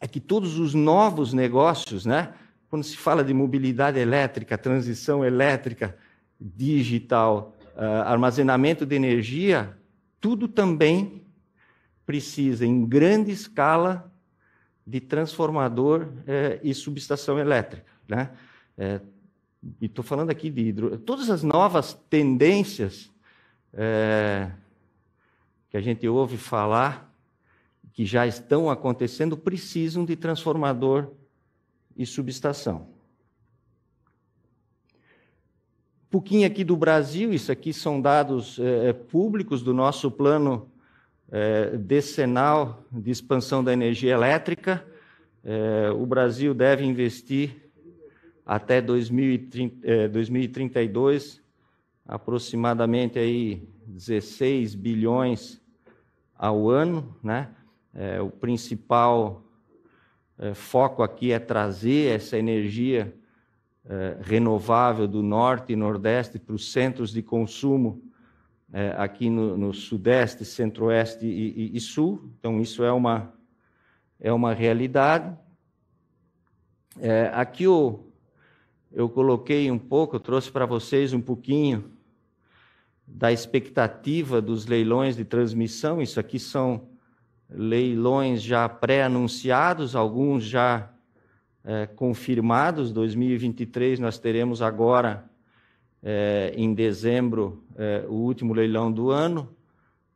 [SPEAKER 8] é que todos os novos negócios, né? quando se fala de mobilidade elétrica, transição elétrica, digital, ah, armazenamento de energia, tudo também precisa, em grande escala, de transformador eh, e subestação elétrica. Né? Eh, e estou falando aqui de hidro... todas as novas tendências eh, que a gente ouve falar que já estão acontecendo precisam de transformador e subestação. Um pouquinho aqui do Brasil, isso aqui são dados é, públicos do nosso plano é, decenal de expansão da energia elétrica. É, o Brasil deve investir até 2030, 2032 aproximadamente aí 16 bilhões ao ano, né? É, o principal é, foco aqui é trazer essa energia é, renovável do norte e nordeste para os centros de consumo é, aqui no, no, sudeste, centro-oeste e, e, e sul. Então, isso é uma, é uma realidade. É, aqui eu, eu coloquei um pouco, eu trouxe para vocês um pouquinho da expectativa dos leilões de transmissão. Isso aqui são leilões já pré-anunciados, alguns já é, confirmados. 2023 nós teremos agora, é, em dezembro, é, o último leilão do ano.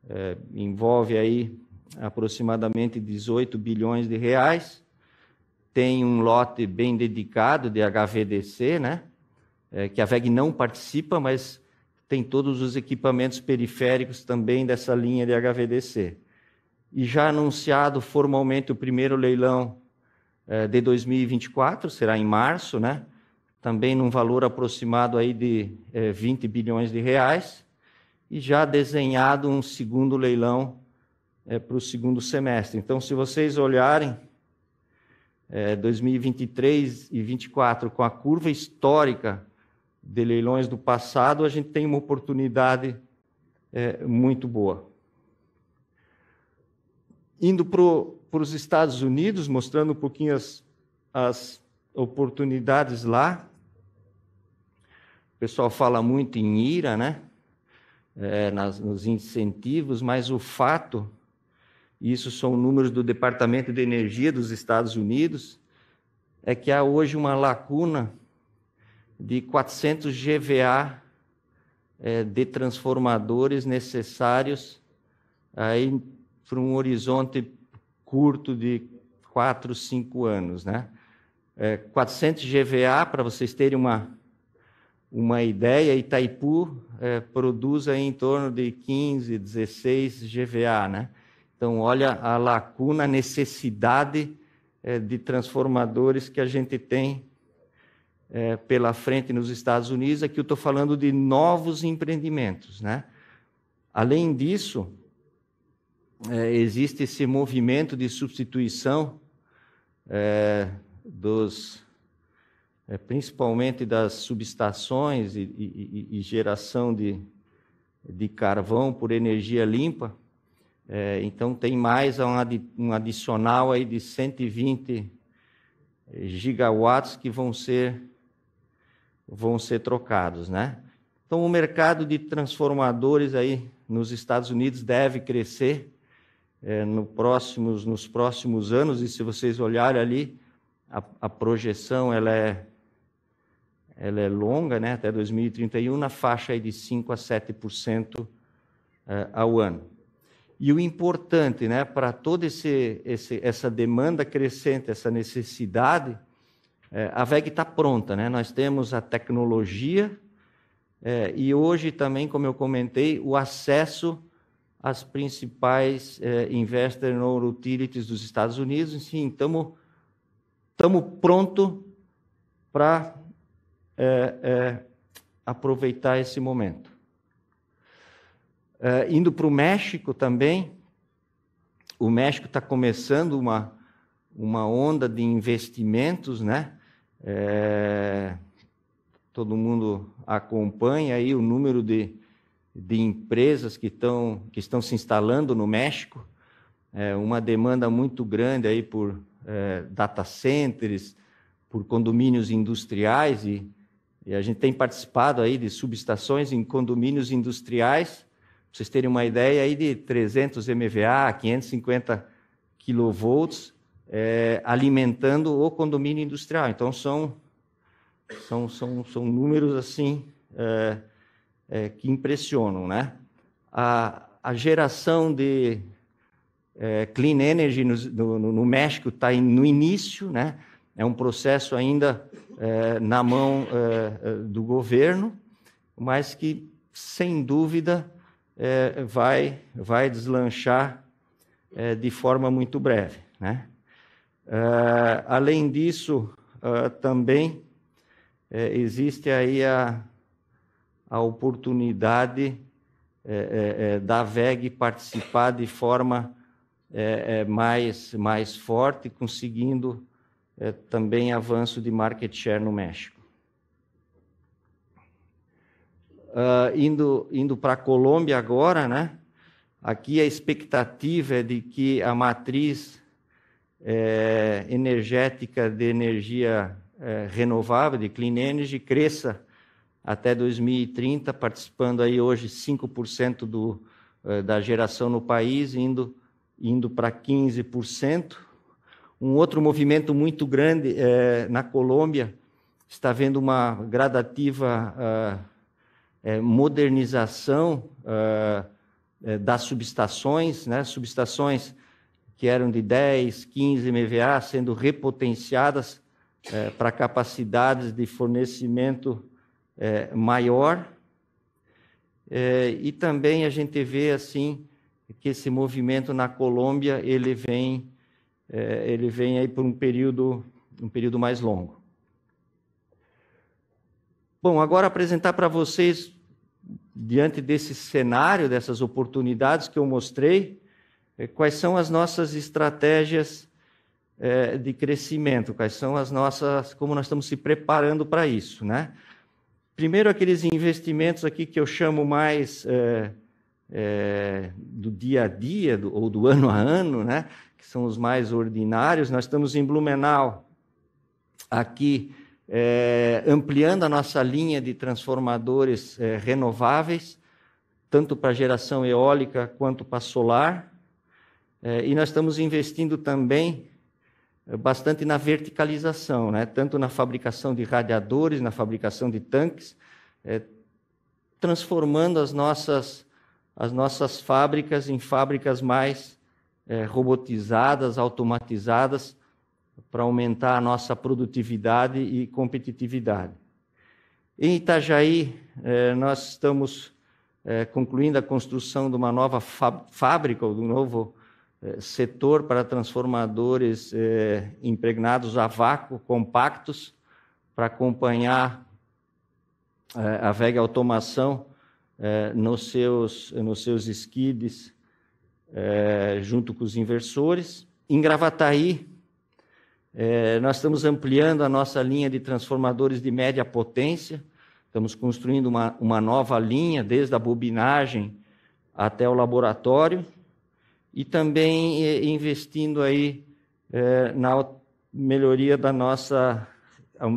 [SPEAKER 8] É, envolve aí aproximadamente 18 bilhões de reais. Tem um lote bem dedicado de HVDC, né? É, que a VEG não participa, mas tem todos os equipamentos periféricos também dessa linha de HVDC e já anunciado formalmente o primeiro leilão eh, de 2024, será em março, né? também num valor aproximado aí de 20 eh, bilhões de reais, e já desenhado um segundo leilão eh, para o segundo semestre. Então, se vocês olharem 2023 e 2024 com a curva histórica de leilões do passado, a gente tem uma oportunidade muito boa indo para os Estados Unidos, mostrando um pouquinho as, as oportunidades lá. O pessoal fala muito em ira, né? É, nas, nos incentivos, mas o fato, isso são números do Departamento de Energia dos Estados Unidos, é que há hoje uma lacuna de 400 GVA é, de transformadores necessários aí para um horizonte curto de 4, 5 anos. Né? É, 400 GVA, para vocês terem uma, uma ideia, Itaipu é, produz aí em torno de 15, 16 GVA. Né? Então, olha a lacuna, a necessidade é, de transformadores que a gente tem é, pela frente nos Estados Unidos. Aqui eu estou falando de novos empreendimentos. Né? Além disso, é, existe esse movimento de substituição é, dos, é, principalmente das subestações e, e, e, geração de, de carvão por energia limpa. É, então tem mais um, adi, um adicional aí de 120 gigawatts que vão ser vão ser trocados, né? Então o mercado de transformadores aí nos Estados Unidos deve crescer é, no próximos, nos próximos anos, e se vocês olharem ali, a, a projeção ela é, ela é longa, né, até 2031, na faixa de 5% a 7% é, eh, ao ano. E o importante né, para toda esse, esse, essa demanda crescente, essa necessidade, é, a VEG está pronta. Né? Nós temos a tecnologia é, e hoje também, como eu comentei, o acesso as principais eh, investor oil utilities dos Estados Unidos. Enfim, estamos pronto para eh, eh, aproveitar esse momento. Eh, indo para o México também, o México está começando uma, uma onda de investimentos, né? Eh, todo mundo acompanha aí o número de de empresas que estão, que estão se instalando no México, é uma demanda muito grande aí por é, data centers, por condomínios industriais e, e, a gente tem participado aí de subestações em condomínios industriais, para vocês terem uma ideia aí de 300 MVA, 550 kV, é, alimentando o condomínio industrial. Então são são, são, são números assim é, é, que impressionam, né? A, a geração de é, clean energy no, no, no México está no início, né? É um processo ainda é, na mão é, é, do governo, mas que sem dúvida é, vai vai deslanchar de forma muito breve, né? além disso, também existe aí a a oportunidade é, é, é, da VEG participar de forma é, é mais, mais forte, conseguindo é, também avanço de market share no México. Uh, indo indo para a Colômbia agora, né? Aqui a expectativa é de que a matriz energética de energia renovável, de clean energy, cresça até 2030, participando aí hoje 5% do, eh, da geração no país, indo, indo para 15%. Um outro movimento muito grande é, na Colômbia está vendo uma gradativa eh, modernização das subestações, né? subestações que eram de 10, 15 MVA, sendo repotenciadas para capacidades de fornecimento é, maior. É, e também a gente vê assim que esse movimento na Colômbia ele vem é, ele vem aí por um período um período mais longo. Bom, agora apresentar para vocês diante desse cenário dessas oportunidades que eu mostrei é, quais são as nossas estratégias é, de crescimento, quais são as nossas como nós estamos se preparando para isso, né? Primeiro, aqueles investimentos aqui que eu chamo mais é, é, do dia a dia do, ou do ano a ano, né? que são os mais ordinários. Nós estamos em Blumenau, aqui, é, ampliando a nossa linha de transformadores renováveis, tanto para geração eólica quanto para solar. e nós estamos investindo também é bastante na verticalização, né? tanto na fabricação de radiadores, na fabricação de tanques, é, transformando as nossas, as nossas fábricas em fábricas mais é, robotizadas, automatizadas, para aumentar a nossa produtividade e competitividade. Em Itajaí, é, nós estamos é, concluindo a construção de uma nova fábrica, ou de um novo eh, setor para transformadores eh, impregnados a vácuo, compactos, para acompanhar eh, a Vega Automação nos, seus, nos seus skids, junto com os inversores. Em Gravataí, nós estamos ampliando a nossa linha de transformadores de média potência, estamos construindo uma, uma nova linha, desde a bobinagem até o laboratório e também eh, investindo aí é, na melhoria da nossa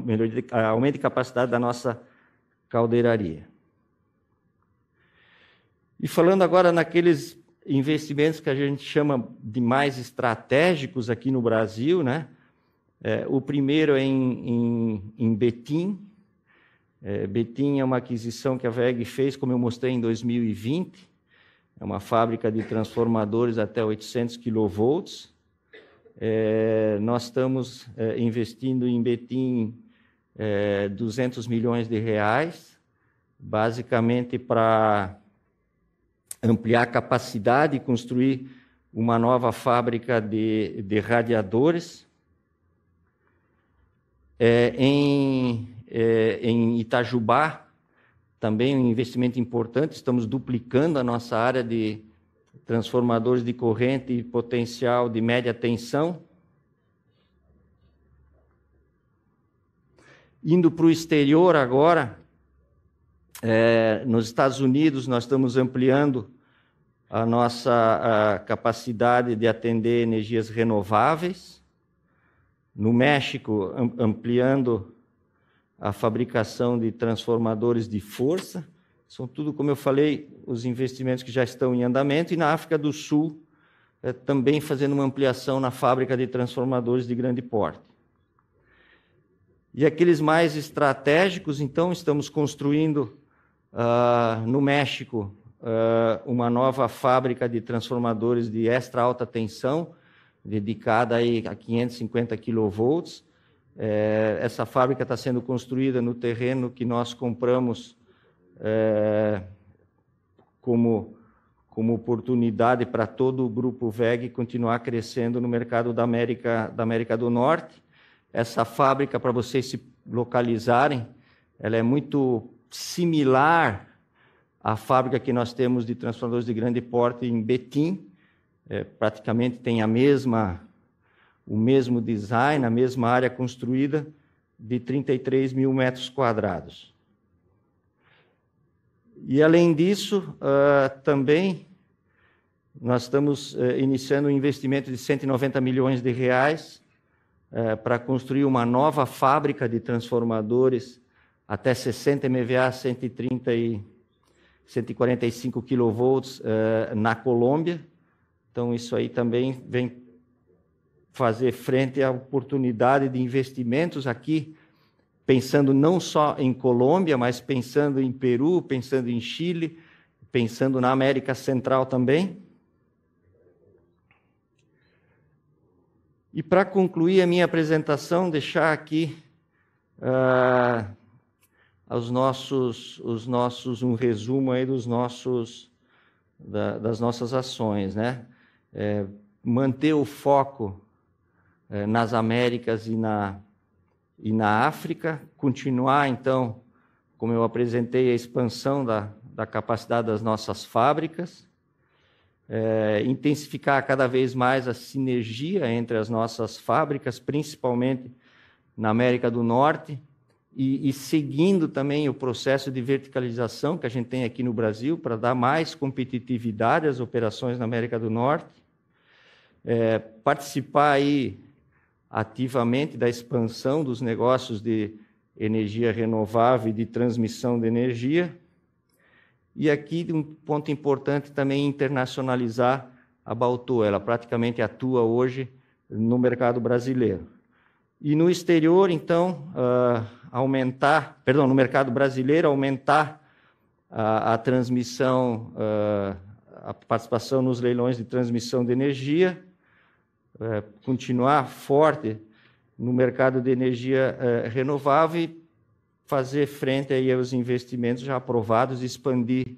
[SPEAKER 8] melhoria, aumento de capacidade da nossa caldeiraria. E falando agora naqueles investimentos que a gente chama de mais estratégicos aqui no Brasil, né? É, o primeiro é em, em, em Betim. É, Betim é uma aquisição que a VEG fez, como eu mostrei, em 2020. É uma fábrica de transformadores até 800 kV. É, nós estamos é, investindo em Betim é, 200 milhões de reais, basicamente para ampliar a capacidade e construir uma nova fábrica de, de radiadores. É, em, é, em Itajubá, também um investimento importante, estamos duplicando a nossa área de transformadores de corrente e potencial de média tensão. Indo para o exterior agora, é, nos Estados Unidos nós estamos ampliando a nossa a capacidade de atender energias renováveis. No México, ampliando a fabricação de transformadores de força. São tudo, como eu falei, os investimentos que já estão em andamento. E na África do Sul, é, também fazendo uma ampliação na fábrica de transformadores de grande porte. E aqueles mais estratégicos, então, estamos construindo uh, no México uh, uma nova fábrica de transformadores de extra alta tensão, dedicada aí a 550 kV é, essa fábrica está sendo construída no terreno que nós compramos é, como, como oportunidade para todo o grupo VEG continuar crescendo no mercado da América, da América do Norte. Essa fábrica, para vocês se localizarem, ela é muito similar à fábrica que nós temos de transformadores de grande porte em Betim. É, praticamente tem a mesma o mesmo design, a mesma área construída de 33 mil metros quadrados. E, além disso, uh, também nós estamos uh, iniciando um investimento de 190 milhões de reais uh, para construir uma nova fábrica de transformadores até 60 MVA, 130 e 145 kV na Colômbia. Então, isso aí também vem fazer frente à oportunidade de investimentos aqui, pensando não só em Colômbia, mas pensando em Peru, pensando em Chile, pensando na América Central também. E para concluir a minha apresentação, deixar aqui uh, ah, os nossos, os nossos, um resumo aí dos nossos, da, das nossas ações, né? É, manter o foco eh, nas Américas e na, e na África, continuar, então, como eu apresentei, a expansão da, da capacidade das nossas fábricas, é, intensificar cada vez mais a sinergia entre as nossas fábricas, principalmente na América do Norte, e, e seguindo também o processo de verticalização que a gente tem aqui no Brasil, para dar mais competitividade às operações na América do Norte. É, participar aí ativamente da expansão dos negócios de energia renovável e de transmissão de energia. E aqui um ponto importante também internacionalizar a Baltu, ela praticamente atua hoje no mercado brasileiro. E no exterior, então, uh, aumentar, perdão, no mercado brasileiro, aumentar a, a transmissão, uh, a participação nos leilões de transmissão de energia, é, continuar forte no mercado de energia é, renovável e fazer frente aí aos investimentos já aprovados e expandir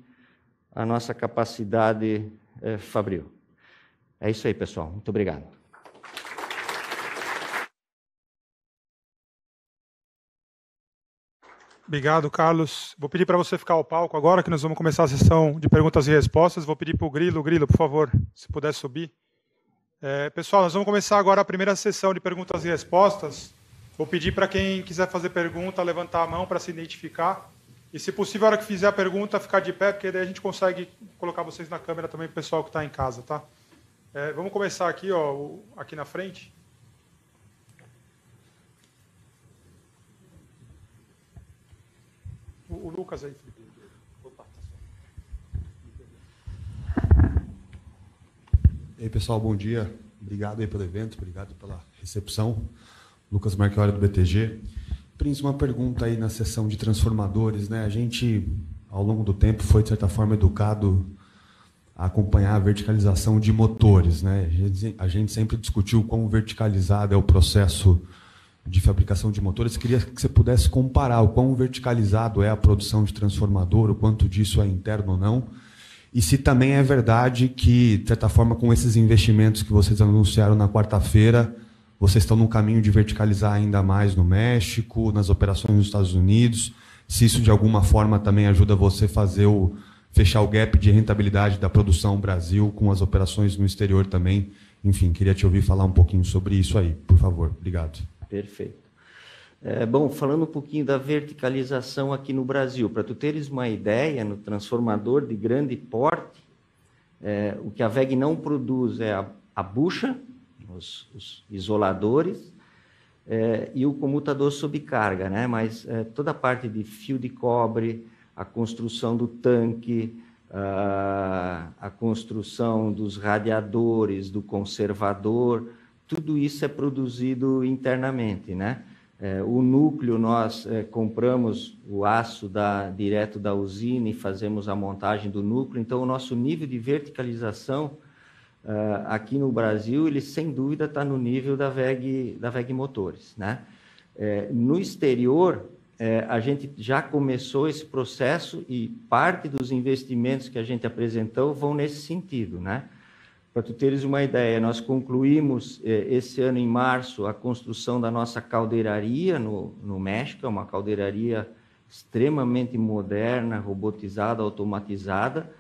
[SPEAKER 8] a nossa capacidade é, fabril. É isso aí, pessoal. Muito
[SPEAKER 1] obrigado. Obrigado, Carlos. Vou pedir para você ficar ao palco agora, que nós vamos começar a sessão de perguntas e respostas. Vou pedir para o Grilo, Grilo, por favor, se puder subir. É, pessoal, nós vamos começar agora a primeira sessão de perguntas e respostas. Vou pedir para quem quiser fazer pergunta levantar a mão para se identificar. E, se possível, na hora que fizer a pergunta, ficar de pé, porque daí a gente consegue colocar vocês na câmera também, o pessoal que está em casa, tá? É, vamos começar aqui, ó, aqui na frente. O, o Lucas aí, Felipe.
[SPEAKER 9] E aí, pessoal, bom dia. Obrigado aí pelo evento, obrigado pela recepção. Lucas Marquiori, do BTG. Prince, uma pergunta aí na sessão de transformadores. Né? A gente, ao longo do tempo, foi, de certa forma, educado a acompanhar a verticalização de motores. Né? A gente sempre discutiu quão verticalizado é o processo de fabricação de motores. Queria que você pudesse comparar o quão verticalizado é a produção de transformador, o quanto disso é interno ou não e se também é verdade que, de certa forma, com esses investimentos que vocês anunciaram na quarta-feira, vocês estão no caminho de verticalizar ainda mais no México, nas operações nos Estados Unidos, se isso de alguma forma também ajuda você a fazer o fechar o gap de rentabilidade da produção Brasil com as operações no exterior também. Enfim, queria te ouvir falar um pouquinho sobre isso aí, por favor. Obrigado.
[SPEAKER 8] Perfeito. É, bom, falando um pouquinho da verticalização aqui no Brasil, para tu teres uma ideia, no transformador de grande porte, é, o que a VEG não produz é a, a bucha, os, os isoladores, é, e o comutador sob carga, né? mas é, toda a parte de fio de cobre, a construção do tanque, a, a construção dos radiadores, do conservador, tudo isso é produzido internamente, né? É, o núcleo, nós é, compramos o aço da, direto da usina e fazemos a montagem do núcleo. Então, o nosso nível de verticalização é, aqui no Brasil, ele sem dúvida está no nível da VEG, da VEG Motores. Né? É, no exterior, é, a gente já começou esse processo e parte dos investimentos que a gente apresentou vão nesse sentido, né? Para tu teres uma ideia, nós concluímos eh, esse ano em março a construção da nossa caldeiraria no, no México, é uma caldeiraria extremamente moderna, robotizada, automatizada,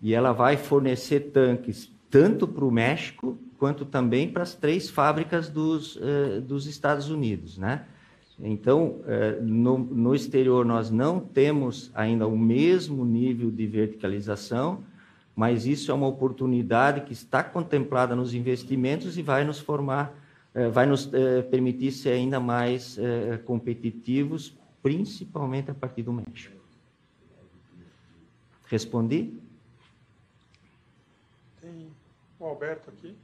[SPEAKER 8] e ela vai fornecer tanques tanto para o México quanto também para as três fábricas dos, eh, dos Estados Unidos, né? Então, eh, no, no exterior nós não temos ainda o mesmo nível de verticalização, mas isso é uma oportunidade que está contemplada nos investimentos e vai nos formar, eh, vai nos eh, permitir ser ainda mais eh, competitivos, principalmente a partir do México. Respondi?
[SPEAKER 1] Tem o Alberto aqui.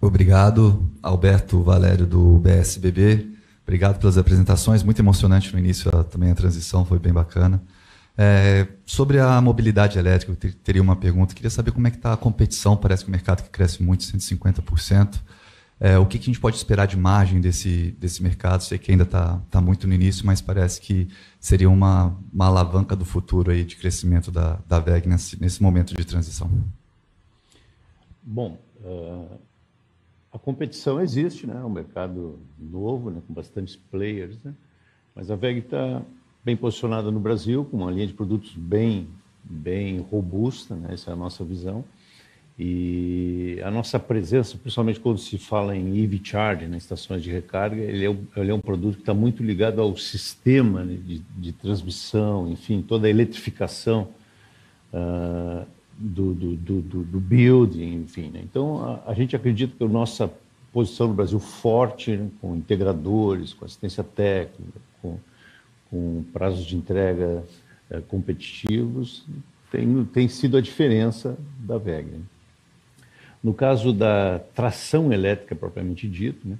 [SPEAKER 9] Obrigado, Alberto Valério do BSBB. Obrigado pelas apresentações, muito emocionante no início a, também a transição, foi bem bacana. É, sobre a mobilidade elétrica, eu ter, teria uma pergunta. Queria saber como é que está a competição. Parece que o mercado que cresce muito, 150%. É, o que, que, a gente pode esperar de margem desse, desse mercado? Sei que ainda está tá muito no início, mas parece que seria uma, uma alavanca do futuro aí de crescimento da, da VEG nesse, nesse momento de transição.
[SPEAKER 6] Bom, uh a competição existe, né? um mercado novo, né? com bastantes players, né? mas a VEG está bem posicionada no Brasil, com uma linha de produtos bem, bem robusta, né? essa é a nossa visão. E a nossa presença, principalmente quando se fala em EV charge, né, estações de recarga, ele é, um, ele é um produto que está muito ligado ao sistema né, de, de, transmissão, enfim, toda a eletrificação uh, do, do, do, do building, enfim. Né? Então, a, a, gente acredita que a nossa posição no Brasil forte, né? com integradores, com assistência técnica, com, com prazos de entrega é, competitivos, tem, tem sido a diferença da VEG. Né? No caso da tração elétrica propriamente dito, né?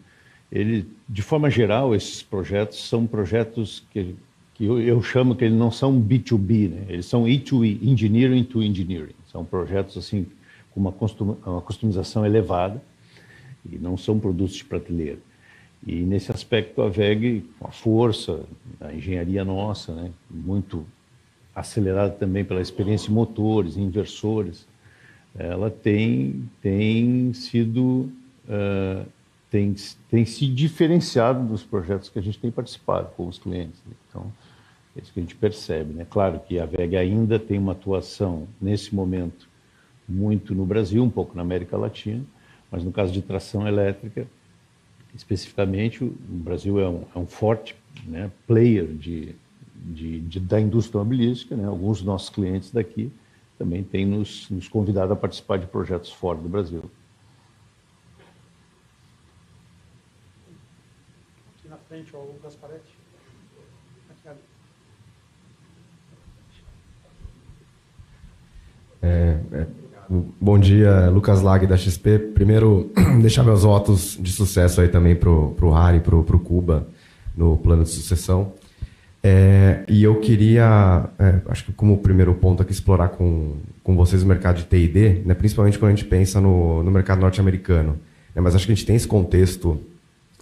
[SPEAKER 6] ele, de forma geral, esses projetos são projetos que, que eu, eu chamo que eles não são B2B, né? eles são E2E, Engineering to Engineering. São projetos assim com uma, uma customização elevada e não são produtos de prateleira. E nesse aspecto a VEG, com a força, a engenharia nossa, né, muito acelerada também pela experiência em motores, em inversores, ela tem, tem sido, uh, tem, tem se diferenciado dos projetos que a gente tem participado com os clientes. Né. Então, é isso que a gente percebe, né? Claro que a VEG ainda tem uma atuação, nesse momento, muito no Brasil, um pouco na América Latina, mas no caso de tração elétrica, especificamente, o Brasil é um, é um forte né, player de, de, de, da indústria automobilística, né? Alguns dos nossos clientes daqui também têm nos, nos convidado a participar de projetos fora do Brasil.
[SPEAKER 1] Aqui na frente, o Lucas Paretti.
[SPEAKER 10] É, é, bom dia, Lucas Lag da XP. Primeiro, *clears throat* deixar meus votos de sucesso aí também pro, pro Harry, pro, pro Cuba, no plano de sucessão. É, e eu queria, é, acho que como primeiro ponto aqui, explorar com, com vocês o mercado de T&D, né, principalmente quando a gente pensa no, no mercado norte-americano. Né, mas acho que a gente tem esse contexto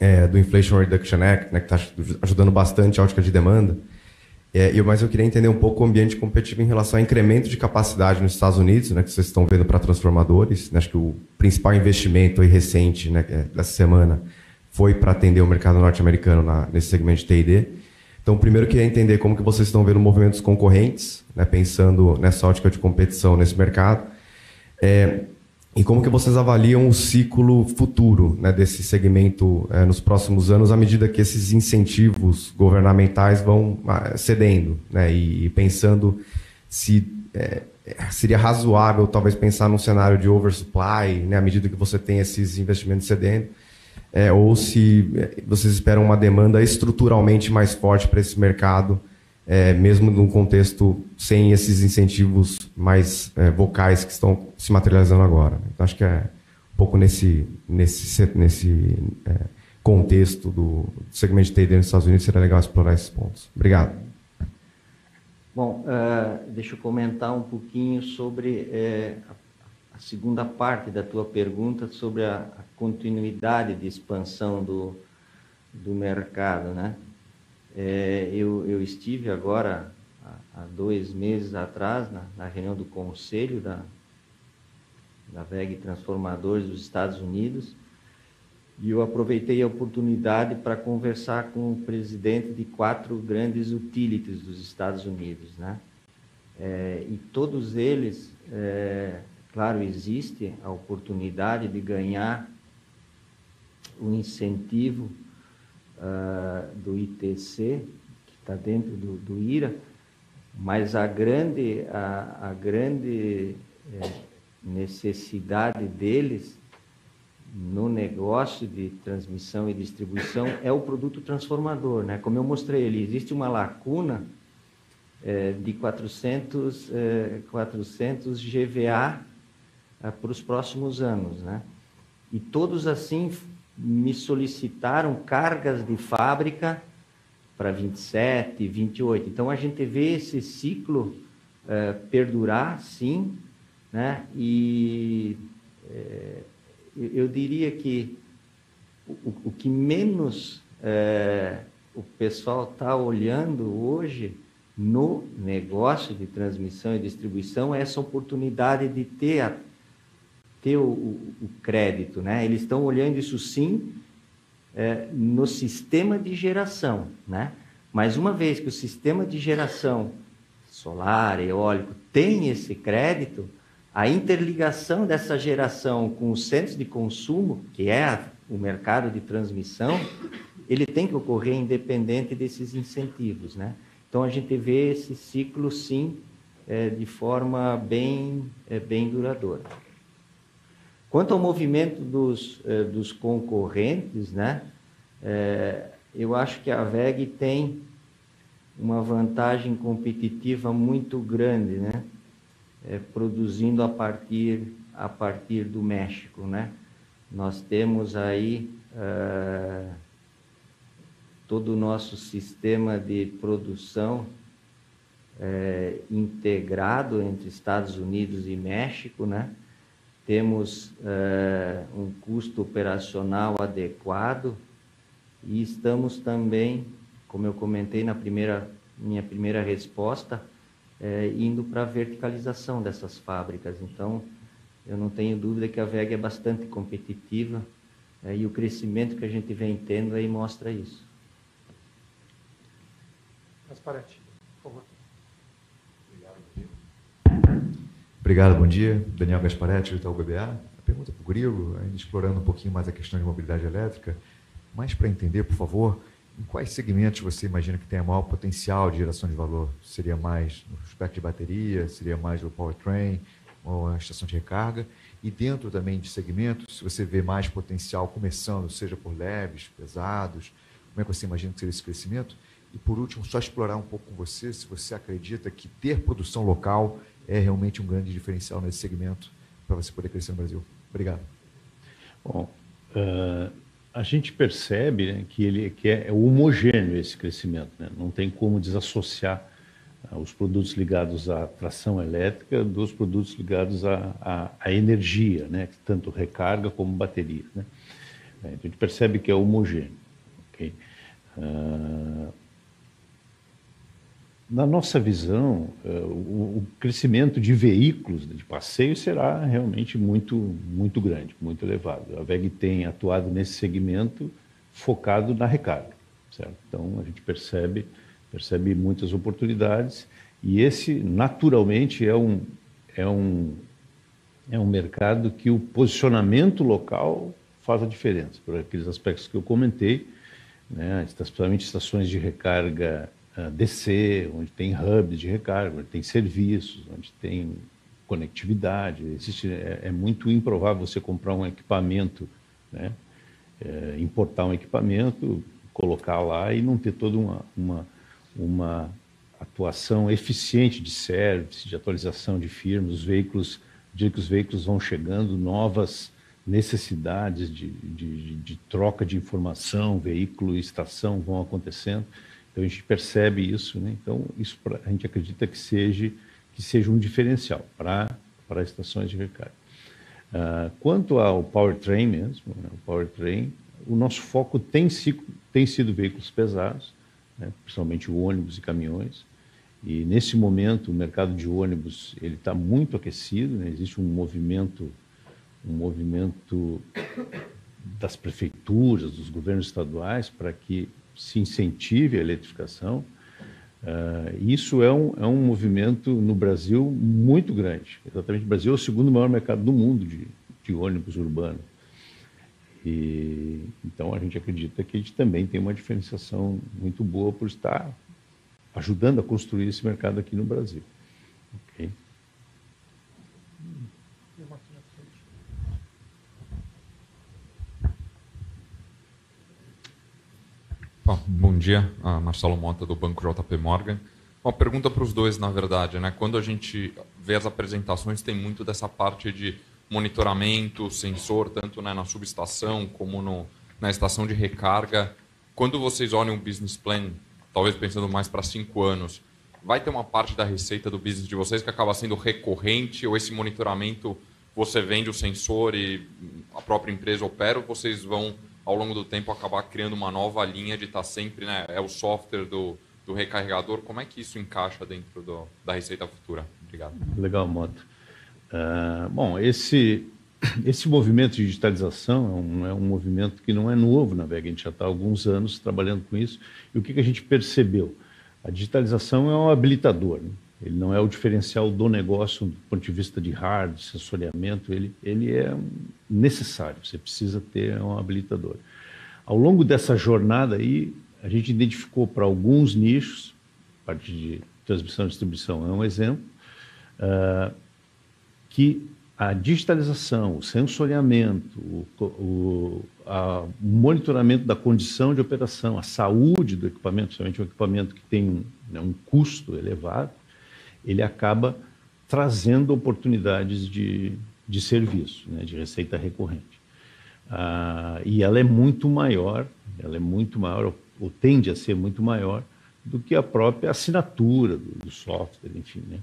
[SPEAKER 10] é, do Inflation Reduction Act, né, que está ajudando bastante a ótica de demanda, é, mas eu queria entender um pouco o ambiente competitivo em relação ao incremento de capacidade nos Estados Unidos, né, que vocês estão vendo para transformadores. Né, acho que o principal investimento recente né, é, dessa semana foi para atender o mercado norte-americano nesse segmento de T&D. Então, primeiro, eu queria entender como que vocês estão vendo movimentos concorrentes, né, pensando nessa ótica de competição nesse mercado. É, e como que vocês avaliam o ciclo futuro né, desse segmento é, nos próximos anos, à medida que esses incentivos governamentais vão ah, cedendo? Né, e, pensando se é, seria razoável talvez pensar num cenário de oversupply, né, à medida que você tem esses investimentos cedendo, é, ou se vocês esperam uma demanda estruturalmente mais forte para esse mercado, é, mesmo num contexto sem esses incentivos mais é, vocais que estão se materializando agora. Então, acho que é um pouco nesse, nesse, nesse é, contexto do segmento de T&D nos Estados Unidos, seria legal explorar esses pontos. Obrigado.
[SPEAKER 8] Bom, uh, deixa eu comentar um pouquinho sobre é, a segunda parte da tua pergunta sobre a, a continuidade de expansão do, do mercado, né? É, eu, eu, estive agora, há, há dois meses atrás, na, na, reunião do Conselho da, da VEG Transformadores dos Estados Unidos, e eu aproveitei a oportunidade para conversar com o presidente de quatro grandes utilities dos Estados Unidos, né? É, e todos eles, é, claro, existe a oportunidade de ganhar o incentivo uh, do ITC, que está dentro do, do, IRA, mas a grande, a, a grande é, necessidade deles no negócio de transmissão e distribuição é o produto transformador, né? Como eu mostrei, existe uma lacuna é, de 400, é, 400 GVA é, para os próximos anos, né? E todos assim me solicitaram cargas de fábrica para 27, 28. Então a gente vê esse ciclo eh, perdurar, sim, né? E eh, eu diria que o, o que menos eh, o pessoal está olhando hoje no negócio de transmissão e distribuição é essa oportunidade de ter a ter o, o crédito, né? Eles estão olhando isso sim é, no sistema de geração, né? Mas uma vez que o sistema de geração solar, eólico, tem esse crédito, a interligação dessa geração com os centros de consumo, que é o mercado de transmissão, ele tem que ocorrer independente desses incentivos, né? Então a gente vê esse ciclo sim é, de forma bem, é, bem duradoura. Quanto ao movimento dos, eh, dos concorrentes, né, é, eu acho que a VEG tem uma vantagem competitiva muito grande, né, é, produzindo a partir, a partir do México. Né? Nós temos aí é, todo o nosso sistema de produção integrado entre Estados Unidos e México, né? temos eh, um custo operacional adequado e estamos também, como eu comentei na primeira, minha primeira resposta, eh, indo para a verticalização dessas fábricas. Então, eu não tenho dúvida que a VEG é bastante competitiva eh, e o crescimento que a gente vem tendo aí mostra isso.
[SPEAKER 1] Transparente, por favor.
[SPEAKER 11] Obrigado, bom dia. Daniel Gasparetti, do Itaú BBA. A pergunta para o Grilo, ainda explorando um pouquinho mais a questão de mobilidade elétrica, mas para entender, por favor, em quais segmentos você imagina que tem maior potencial de geração de valor? Seria mais no espectro de bateria, seria mais o powertrain, ou a estação de recarga? E dentro também de segmentos, se você vê mais potencial começando, seja por leves, pesados, como é que você imagina que seria esse crescimento? E por último, só explorar um pouco com você se você acredita que ter produção local é realmente um grande diferencial nesse segmento para você poder crescer no Brasil. Obrigado.
[SPEAKER 6] Bom, uh, a gente percebe né, que ele que é, é, homogêneo esse crescimento, né? não tem como desassociar uh, os produtos ligados à tração elétrica dos produtos ligados à, à, à energia, né? tanto recarga como bateria. Né? Então a gente percebe que é homogêneo. Okay? Uh, na nossa visão, é, o crescimento de veículos né, de passeio será realmente muito, muito grande, muito elevado. A VEG tem atuado nesse segmento focado na recarga, certo? Então, a gente percebe, percebe muitas oportunidades e esse, naturalmente, é um, é um, é um mercado que o posicionamento local faz a diferença, por aqueles aspectos que eu comentei, né? principalmente estações de recarga eh, DC, onde tem hubs de recarga, onde tem serviços, onde tem conectividade. Existe, é, é muito improvável você comprar um equipamento, né? É, importar um equipamento, colocar lá e não ter toda uma, uma, uma atuação eficiente de service, de atualização de firmas, os veículos, de que os veículos vão chegando, novas necessidades de, de, de troca de informação, veículo e estação vão acontecendo. Então a gente percebe isso, né? Então isso pra, a gente acredita que seja que seja um diferencial para para estações de recarga. Uh, quanto ao powertrain mesmo, né? o powertrain, o nosso foco tem, tem sido veículos pesados, né? principalmente ônibus e caminhões. E nesse momento o mercado de ônibus ele está muito aquecido, né? existe um movimento um movimento das prefeituras, dos governos estaduais para que se incentive a eletrificação. Uh, isso é um, é um movimento no Brasil muito grande. Exatamente, o Brasil é o segundo maior mercado do mundo de, de ônibus urbano. E, então a gente acredita que a gente também tem uma diferenciação muito boa por estar ajudando a construir esse mercado aqui no Brasil.
[SPEAKER 12] Bom, dia, ah, Marcelo Mota do Banco JP Morgan. Uma pergunta para os dois, na verdade, né? Quando a gente vê as apresentações, tem muito dessa parte de monitoramento, sensor, tanto né, na subestação como no, na estação de recarga. Quando vocês olham o business plan, talvez pensando mais para cinco anos, vai ter uma parte da receita do business de vocês que acaba sendo recorrente ou esse monitoramento você vende o sensor e a própria empresa opera ou vocês vão ao longo do tempo, acabar criando uma nova linha de estar tá sempre, né? É o software do, do recarregador. Como é que isso encaixa dentro do, da receita futura?
[SPEAKER 1] Obrigado.
[SPEAKER 6] Legal, Moto. Uh, é, bom, esse, *coughs* esse movimento de digitalização é um, é um, movimento que não é novo na Vega, a gente já está há alguns anos trabalhando com isso. E o que, que a gente percebeu? A digitalização é um habilitador. Né? Ele não é o diferencial do negócio do ponto de vista de hard, sensoriamento, ele, ele é necessário, você precisa ter um habilitador. Ao longo dessa jornada aí, a gente identificou para alguns nichos, parte de transmissão e distribuição é um exemplo, uh, que a digitalização, o sensoriamento, o, o a monitoramento da condição de operação, a saúde do equipamento, principalmente um equipamento que tem um, né, um custo elevado, ele acaba trazendo oportunidades de, de serviço, né, de receita recorrente. Ah, e ela é muito maior, ela é muito maior, ou, ou tende a ser muito maior, do que a própria assinatura do, do software, enfim. Né?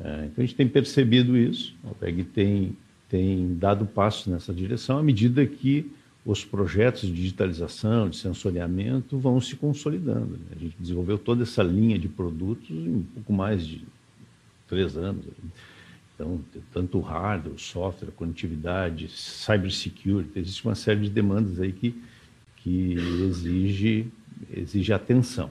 [SPEAKER 6] Ah, então a gente tem percebido isso, a PEG tem, tem dado passos nessa direção à medida que os projetos de digitalização, de sensoriamento vão se consolidando. Né? A gente desenvolveu toda essa linha de produtos em um pouco mais de três anos. Né? Então, tanto hardware, software, conectividade, cybersecurity, existe uma série de demandas aí que, que exige, exige atenção.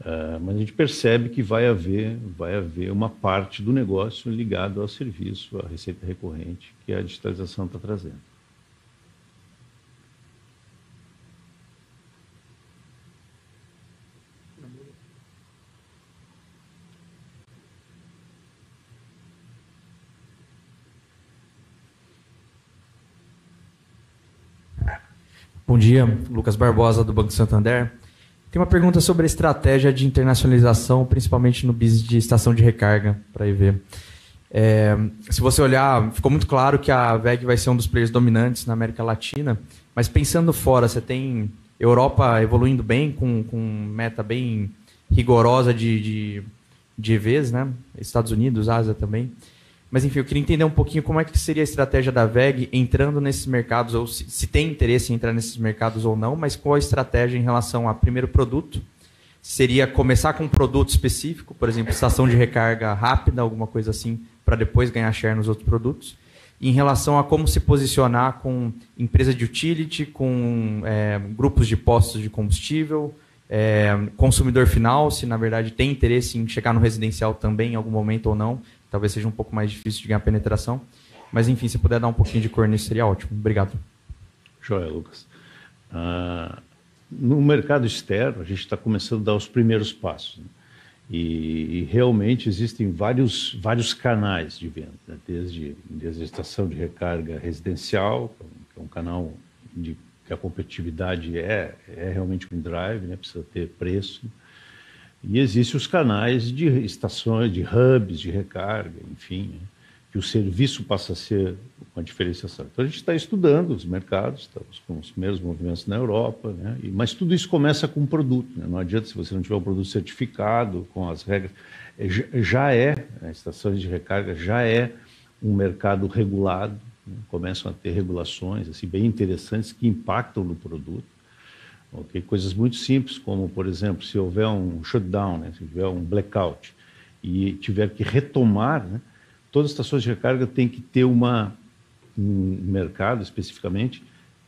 [SPEAKER 6] Uh, mas a gente percebe que vai haver, vai haver uma parte do negócio ligado ao serviço, à receita recorrente que a digitalização está trazendo.
[SPEAKER 13] Bom dia, Lucas Barbosa, do Banco Santander. Tem uma pergunta sobre a estratégia de internacionalização, principalmente no business de estação de recarga para EV. É, se você olhar, ficou muito claro que a VEG vai ser um dos players dominantes na América Latina, mas pensando fora, você tem Europa evoluindo bem, com, com meta bem rigorosa de, de, de EVs, né? Estados Unidos, Ásia também. Mas enfim, eu queria entender um pouquinho como é que seria a estratégia da VEG entrando nesses mercados, ou se, se tem interesse em entrar nesses mercados ou não, mas qual a estratégia em relação a primeiro produto? Seria começar com um produto específico, por exemplo, estação de recarga rápida, alguma coisa assim, para depois ganhar share nos outros produtos? em relação a como se posicionar com empresa de utility, com é, grupos de postos de combustível, é, consumidor final, se na verdade tem interesse em chegar no residencial também em algum momento ou não, talvez seja um pouco mais difícil de ganhar penetração. Mas enfim, se puder dar um pouquinho de cor nisso, seria ótimo. Obrigado.
[SPEAKER 6] Joia, Lucas. Ah, no mercado externo, a gente está começando a dar os primeiros passos. Né? E, e, realmente existem vários, vários canais de venda, né? desde, desde a estação de recarga residencial, que é um é canal de, que a competitividade é, é realmente um drive, né? precisa ter preço e existem os canais de estações, de hubs de recarga, enfim, né, que o serviço passa a ser uma diferenciação. Então a gente está estudando os mercados, estamos com os primeiros movimentos na Europa, né? mas tudo isso começa com um produto. Né? Não adianta se você não tiver um produto certificado com as regras. É, já é, né, estações de recarga já é um mercado regulado, né? começam a ter regulações assim bem interessantes que impactam no produto. Okay? Coisas muito simples, como, por exemplo, se houver um shutdown, né? se houver um blackout e tiver que retomar, né? todas as estações de recarga têm que ter uma, um mercado especificamente,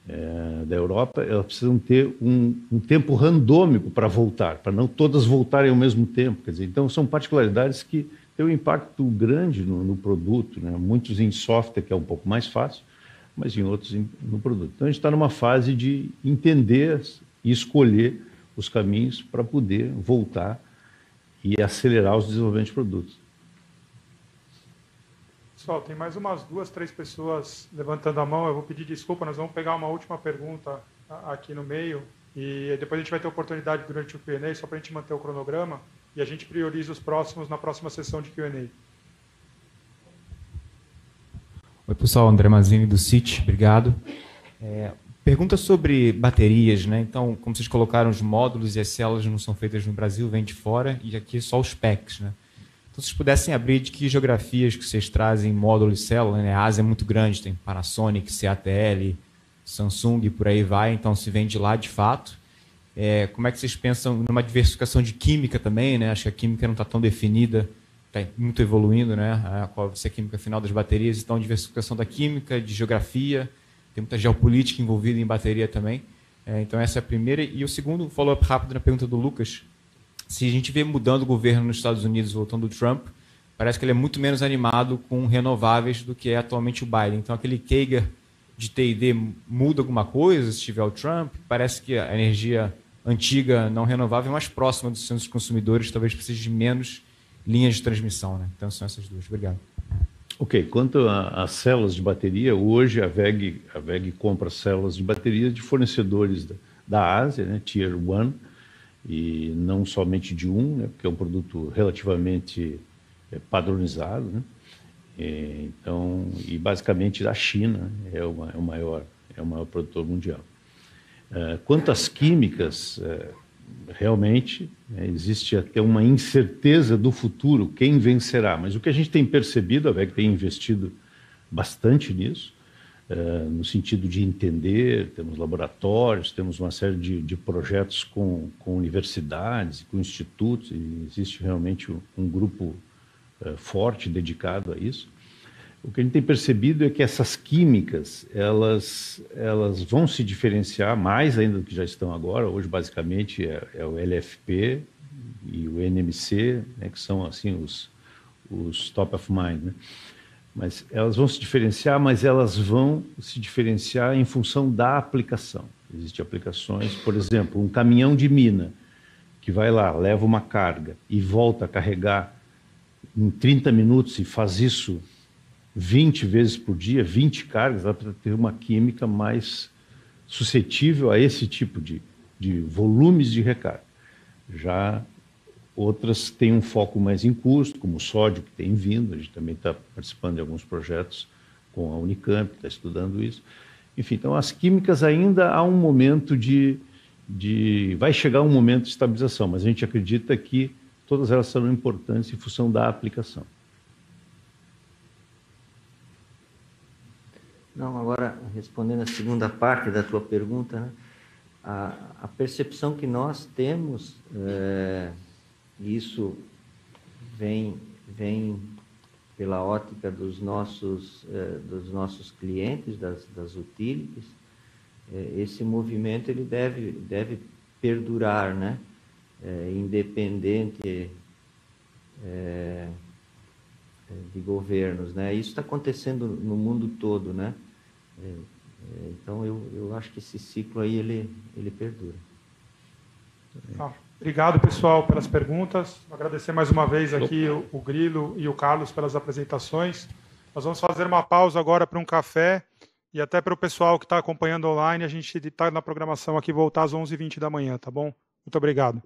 [SPEAKER 6] é, da Europa, elas precisam ter um, um tempo randômico para voltar, para não todas voltarem ao mesmo tempo. Quer dizer, então, são particularidades que têm um impacto grande no, no produto, né? muitos em software, que é um pouco mais fácil, mas em outros no produto. Então, a gente está numa fase de entender e escolher os caminhos para poder voltar e acelerar os desenvolvimentos de produtos.
[SPEAKER 1] Pessoal, tem mais umas duas, três pessoas levantando a mão. Eu vou pedir desculpa, nós vamos pegar uma última pergunta aqui no meio e depois a gente vai ter oportunidade durante o Q&A só para a gente manter o cronograma e a gente prioriza os próximos na próxima sessão de Q&A.
[SPEAKER 7] Oi, pessoal. André Mazini, do CIT. Obrigado. É, Pergunta sobre baterias, né? Então, como vocês colocaram os módulos e as células não são feitas no Brasil, vem de fora e aqui é só os packs, né? Então, se vocês pudessem abrir de que geografias que vocês trazem módulos e célula, né? A Ásia é muito grande, tem Panasonic, CATL, Samsung, por aí vai. Então, se vende lá de fato. É, como é que vocês pensam numa diversificação de química também, né? Acho que a química não está tão definida, está muito evoluindo, né? Qual vai ser a química final das baterias? Então, diversificação da química, de geografia tem muita geopolítica envolvida em bateria também. É, então, essa é a primeira. E o segundo follow-up rápido na pergunta do Lucas: se a gente vê mudando o governo nos Estados Unidos, voltando o Trump, parece que ele é muito menos animado com renováveis do que é atualmente o Biden. Então, aquele Keiger de TD muda alguma coisa se tiver o Trump? Parece que a energia antiga, não renovável, é mais próxima dos seus consumidores, talvez precise de menos linhas de transmissão. Né? Então, são essas
[SPEAKER 10] duas. Obrigado.
[SPEAKER 6] Ok, quanto às células de bateria, hoje a VEG, a VEG compra células de bateria de fornecedores da, da Ásia, né, Tier 1, e não somente de um, né, porque é um produto relativamente é, padronizado. Né? E, então, e basicamente a China né, é, uma, é, o maior, é o maior produtor mundial. Uh, quanto às químicas, uh, realmente né, existe até uma incerteza do futuro, quem vencerá. Mas o que a gente tem percebido, a VEG tem investido bastante nisso, é, no sentido de entender, temos laboratórios, temos uma série de, de projetos com, com, universidades, com institutos, existe realmente um, um grupo é, forte dedicado a isso. O que a gente tem percebido é que essas químicas, elas, elas vão se diferenciar mais ainda do que já estão agora. Hoje, basicamente, é, é o LFP e o NMC, né, que são, assim, os, os top of mind, né? Mas elas vão se diferenciar, mas elas vão se diferenciar em função da aplicação. Existem aplicações, por exemplo, um caminhão de mina que vai lá, leva uma carga e volta a carregar em 30 minutos e faz isso 20 vezes por dia, 20 cargas, dá para ter uma química mais suscetível a esse tipo de, de volumes de recarga. Já outras têm um foco mais em custo, como o sódio, que tem vindo, a gente também está participando de alguns projetos com a Unicamp, está estudando isso. Enfim, então as químicas ainda há um momento de, de. Vai chegar um momento de estabilização, mas a gente acredita que todas elas serão importantes em função da aplicação.
[SPEAKER 8] Não, agora respondendo a segunda parte da tua pergunta, né? a, a, percepção que nós temos, é, e isso vem, vem pela ótica dos nossos, é, dos nossos clientes, das, das utilities, é, eh, esse movimento ele deve, deve perdurar, né? independente eh, de governos, né? Isso está acontecendo no mundo todo, né? É, é, então eu, eu acho que esse ciclo aí ele ele perdura.
[SPEAKER 1] Ah, obrigado pessoal pelas perguntas. Agradecer mais uma vez aqui o, o Grilo e o Carlos pelas apresentações. Nós vamos fazer uma pausa agora para um café e até para o pessoal que está acompanhando online. A gente está na programação aqui voltar às 11h20 da manhã, tá bom? Muito obrigado.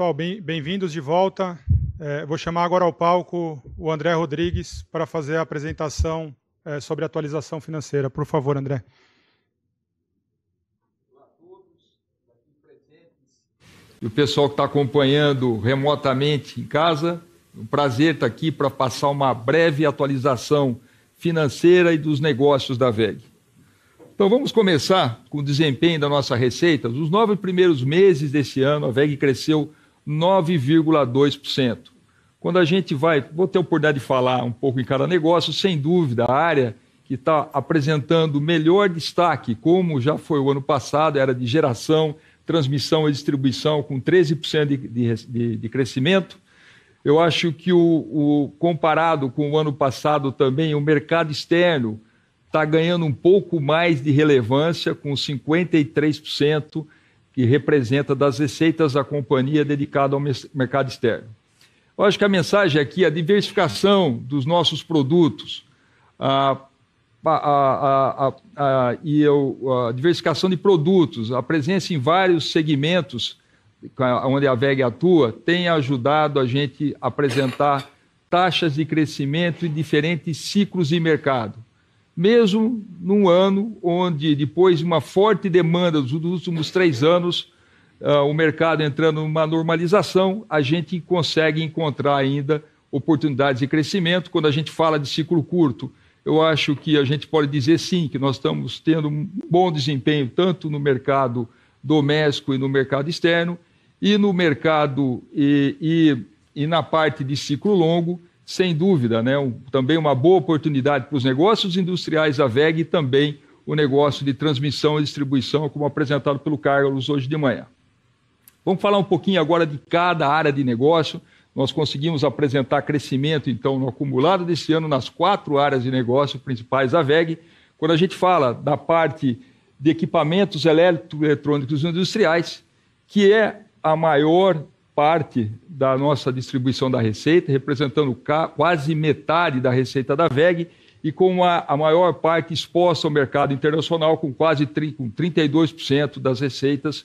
[SPEAKER 1] Pessoal, bem-vindos de volta. É, vou chamar agora ao palco o André Rodrigues para fazer a apresentação é, sobre atualização financeira. Por favor, André. Olá a
[SPEAKER 12] todos aqui presentes e o pessoal que está acompanhando remotamente em casa. Um prazer estar aqui para passar uma breve atualização financeira e dos negócios da VEG. Então vamos começar com o desempenho da nossa receita. Nos nove primeiros meses desse ano, a VEG cresceu 9,2%. Quando a gente vai, vou ter a oportunidade de falar um pouco em cada negócio, sem dúvida, a área que está apresentando melhor destaque, como já foi o ano passado, era de geração, transmissão e distribuição, com 13% de, de, de, crescimento. Eu acho que o, o comparado com o ano passado também, o mercado externo está ganhando um pouco mais de relevância, com 53% que representa das receitas da companhia dedicada ao mercado externo. Eu acho que a mensagem aqui é a diversificação dos nossos produtos a, a, a, e a diversificação de produtos, a presença em vários segmentos é onde a VEG atua, tem ajudado a gente a apresentar taxas de crescimento em diferentes ciclos de mercado mesmo num ano onde, depois de uma forte demanda dos últimos três anos, uh, o mercado entrando numa normalização, a gente consegue encontrar ainda oportunidades de crescimento. Quando a gente fala de ciclo curto, eu acho que a gente pode dizer sim que nós estamos tendo um bom desempenho tanto no mercado doméstico e no mercado externo, e no mercado e, e, e na parte de ciclo longo sem dúvida, né, um, também uma boa oportunidade para os negócios industriais da VEG e também o negócio de transmissão e distribuição, como apresentado pelo Carlos hoje de manhã. Vamos falar um pouquinho agora de cada área de negócio. Nós conseguimos apresentar crescimento, então, no acumulado deste ano nas quatro áreas de negócio principais da VEG. Quando a gente fala da parte de equipamentos elétricos eletrônicos industriais, que é a maior parte da nossa distribuição da receita, representando quase metade da receita da VEG e com a, a maior parte exposta ao mercado internacional, com quase com 32% das receitas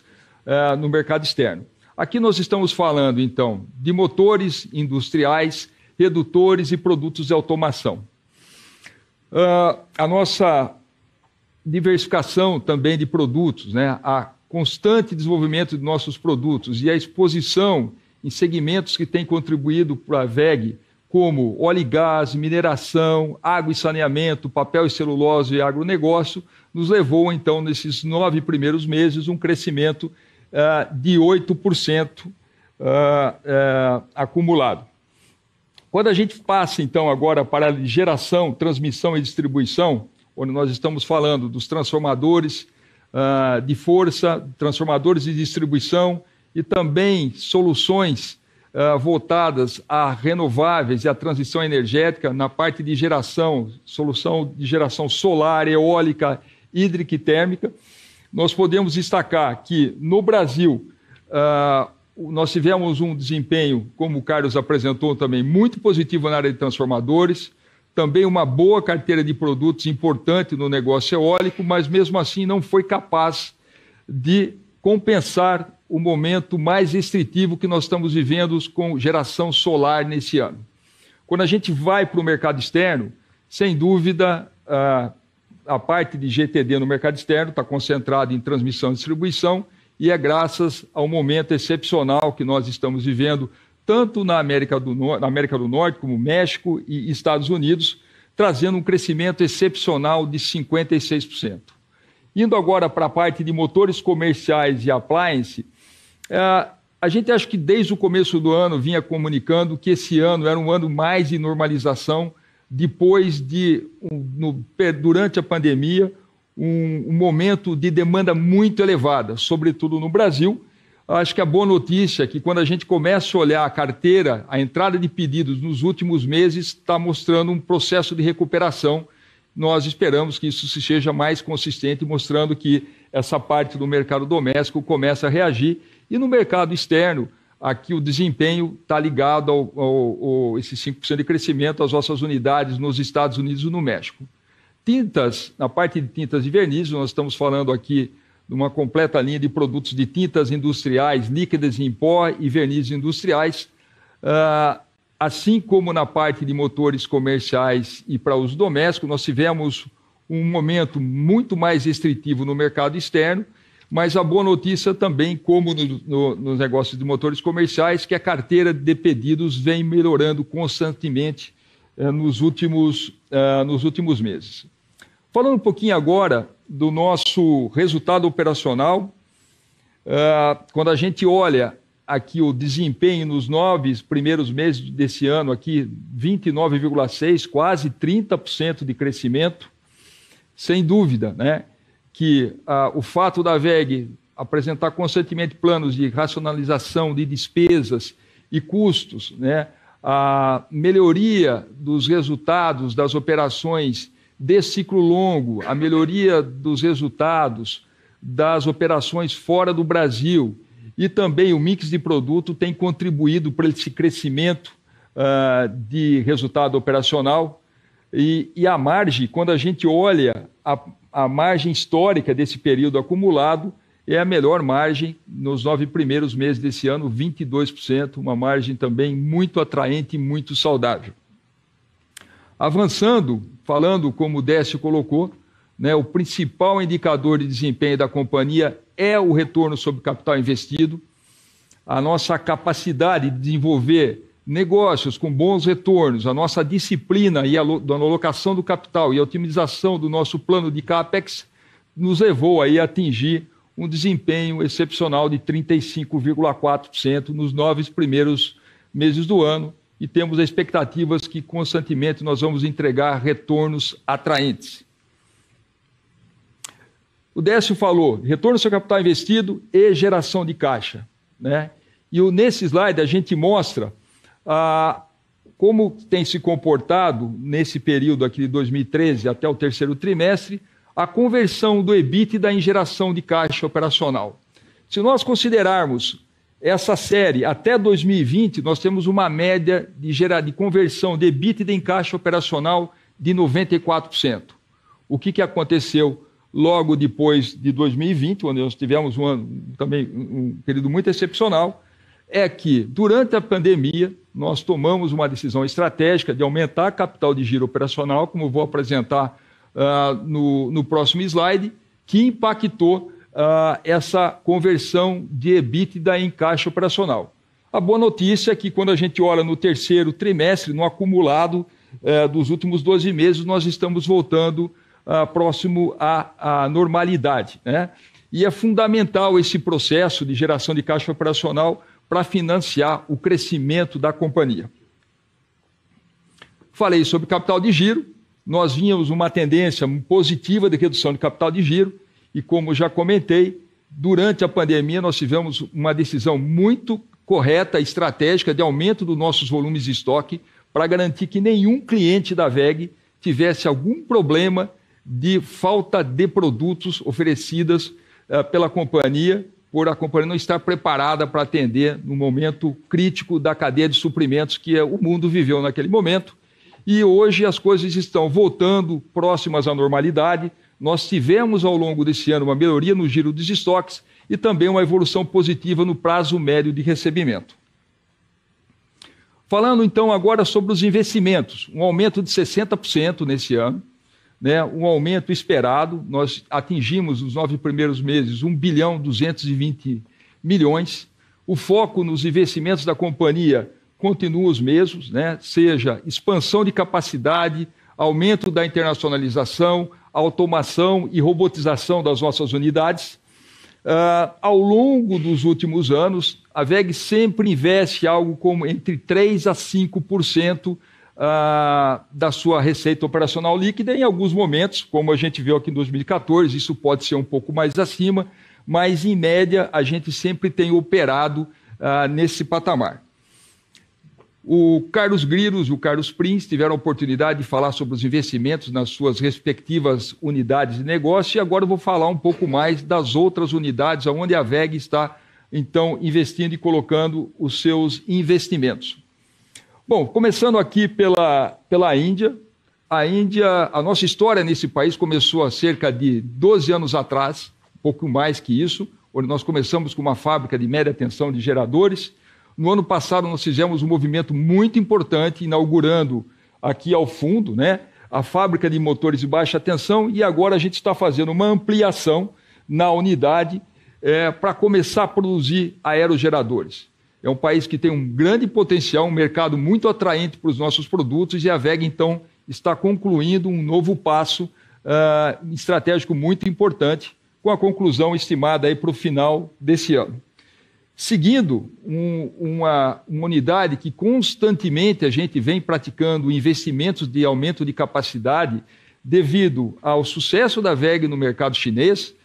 [SPEAKER 12] uh, no mercado externo. Aqui nós estamos falando, então, de motores industriais, redutores e produtos de automação. Uh, a nossa diversificação também de produtos, né? a constante desenvolvimento de nossos produtos e a exposição em segmentos que têm contribuído para a VEG, como óleo e gás, mineração, água e saneamento, papel e celulose e agronegócio, nos levou, então, nesses nove primeiros meses, um crescimento uh, de 8% uh, uh, acumulado. Quando a gente passa, então, agora para geração, transmissão e distribuição, onde nós estamos falando dos transformadores, uh, de força, transformadores de distribuição e também soluções uh, voltadas a renováveis e à transição energética na parte de geração, solução de geração solar, eólica, hídrica e térmica. Nós podemos destacar que no Brasil uh, nós tivemos um desempenho, como o Carlos apresentou também, muito positivo na área de transformadores também uma boa carteira de produtos importante no negócio eólico, mas mesmo assim não foi capaz de compensar o momento mais restritivo que nós estamos vivendo com geração solar nesse ano. Quando a gente vai para o mercado externo, sem dúvida, a, a parte de GTD no mercado externo está concentrada em transmissão e distribuição, e é graças ao momento excepcional que nós estamos vivendo tanto na América do, no na América do Norte, como México e Estados Unidos, trazendo um crescimento excepcional de 56%. Indo agora para a parte de motores comerciais e appliance, é, a gente acho que desde o começo do ano vinha comunicando que esse ano era um ano mais de normalização, depois de, no, durante a pandemia, um, um momento de demanda muito elevada, sobretudo no Brasil, acho que a boa notícia é que quando a gente começa a olhar a carteira, a entrada de pedidos nos últimos meses está mostrando um processo de recuperação. Nós esperamos que isso seja mais consistente, mostrando que essa parte do mercado doméstico começa a reagir. E no mercado externo, aqui o desempenho está ligado a esse 5% de crescimento às nossas unidades nos Estados Unidos e no México. Tintas, na parte de tintas e verniz, nós estamos falando aqui uma completa linha de produtos de tintas industriais, líquidas em pó e vernizes industriais, ah, assim como na parte de motores comerciais e para uso doméstico, nós tivemos um momento muito mais restritivo no mercado externo, mas a boa notícia também, como no, no, nos negócios de motores comerciais, que a carteira de pedidos vem melhorando constantemente eh, nos, últimos, ah, nos últimos meses. Falando um pouquinho agora do nosso resultado operacional. Uh, quando a gente olha aqui o desempenho nos nove primeiros meses desse ano, aqui 29,6%, quase 30% de crescimento, sem dúvida, né? Que uh, o fato da VEG apresentar constantemente planos de racionalização de despesas e custos, né? a melhoria dos resultados das operações de ciclo longo, a melhoria dos resultados das operações fora do Brasil e também o mix de produto tem contribuído para esse crescimento uh, de resultado operacional. E, e, a margem, quando a gente olha a, a margem histórica desse período acumulado, é a melhor margem nos nove primeiros meses desse ano, 22%, uma margem também muito atraente e muito saudável. Avançando, falando como o Décio colocou, né, o principal indicador de desempenho da companhia é o retorno sobre capital investido, a nossa capacidade de desenvolver negócios com bons retornos, a nossa disciplina e a, da alocação do capital e a otimização do nosso plano de capex nos levou aí a atingir um desempenho excepcional de 35,4% nos nove primeiros meses do ano, e temos expectativas que constantemente nós vamos entregar retornos atraentes. O Décio falou retorno sobre capital investido e geração de caixa. Né? E nesse slide a gente mostra ah, como tem se comportado nesse período aqui de 2013 até o terceiro trimestre a conversão do EBITDA em geração de caixa operacional. Se nós considerarmos essa série, até 2020, nós temos uma média de, de conversão de EBITDA em caixa operacional de 94%. O que, que aconteceu logo depois de 2020, onde nós tivemos um ano também um período muito excepcional, é que durante a pandemia nós tomamos uma decisão estratégica de aumentar a capital de giro operacional, como vou apresentar uh, no, no próximo slide, que impactou ah, essa conversão de EBITDA em caixa operacional. A boa notícia é que quando a gente olha no terceiro trimestre, no acumulado eh, dos últimos 12 meses, nós estamos voltando ah, próximo à, à normalidade. Né? E é fundamental esse processo de geração de caixa operacional para financiar o crescimento da companhia. Falei sobre capital de giro, nós vínhamos uma tendência positiva de redução de capital de giro, e como já comentei, durante a pandemia nós tivemos uma decisão muito correta, estratégica, de aumento dos nossos volumes de estoque para garantir que nenhum cliente da VEG tivesse algum problema de falta de produtos oferecidas uh, pela companhia, por a companhia não estar preparada para atender no momento crítico da cadeia de suprimentos que eh, o mundo viveu naquele momento. E hoje as coisas estão voltando próximas à normalidade nós tivemos ao longo desse ano uma melhoria no giro dos estoques e também uma evolução positiva no prazo médio de recebimento. Falando então agora sobre os investimentos, um aumento de 60% nesse ano, né, um aumento esperado. Nós atingimos nos nove primeiros meses 1 bilhão 220 milhões. O foco nos investimentos da companhia continua os mesmos, né, seja expansão de capacidade, aumento da internacionalização, automação e robotização das nossas unidades. Uh, ao longo dos últimos anos, a VEG sempre investe algo como entre 3% a 5% uh, ah, da sua receita operacional líquida. Em alguns momentos, como a gente viu aqui em 2014, isso pode ser um pouco mais acima, mas em média a gente sempre tem operado uh, nesse patamar. O Carlos Grilos e o Carlos Prince tiveram a oportunidade de falar sobre os investimentos nas suas respectivas unidades de negócio e agora eu vou falar um pouco mais das outras unidades onde a VEG está então investindo e colocando os seus investimentos. Bom, começando aqui pela, pela Índia. A Índia, a nossa história nesse país começou há cerca de 12 anos atrás, um pouco mais que isso, onde nós começamos com uma fábrica de média tensão de geradores no ano passado, nós fizemos um movimento muito importante, inaugurando aqui ao fundo né, a fábrica de motores de baixa tensão, e agora a gente está fazendo uma ampliação na unidade é, para começar a produzir aerogeradores. É um país que tem um grande potencial, um mercado muito atraente para os nossos produtos, e a VEG, então, está concluindo um novo passo uh, estratégico muito importante, com a conclusão estimada para o final desse ano seguindo um, uma, uma, unidade que constantemente a gente vem praticando investimentos de aumento de capacidade devido ao sucesso da VEG no mercado chinês,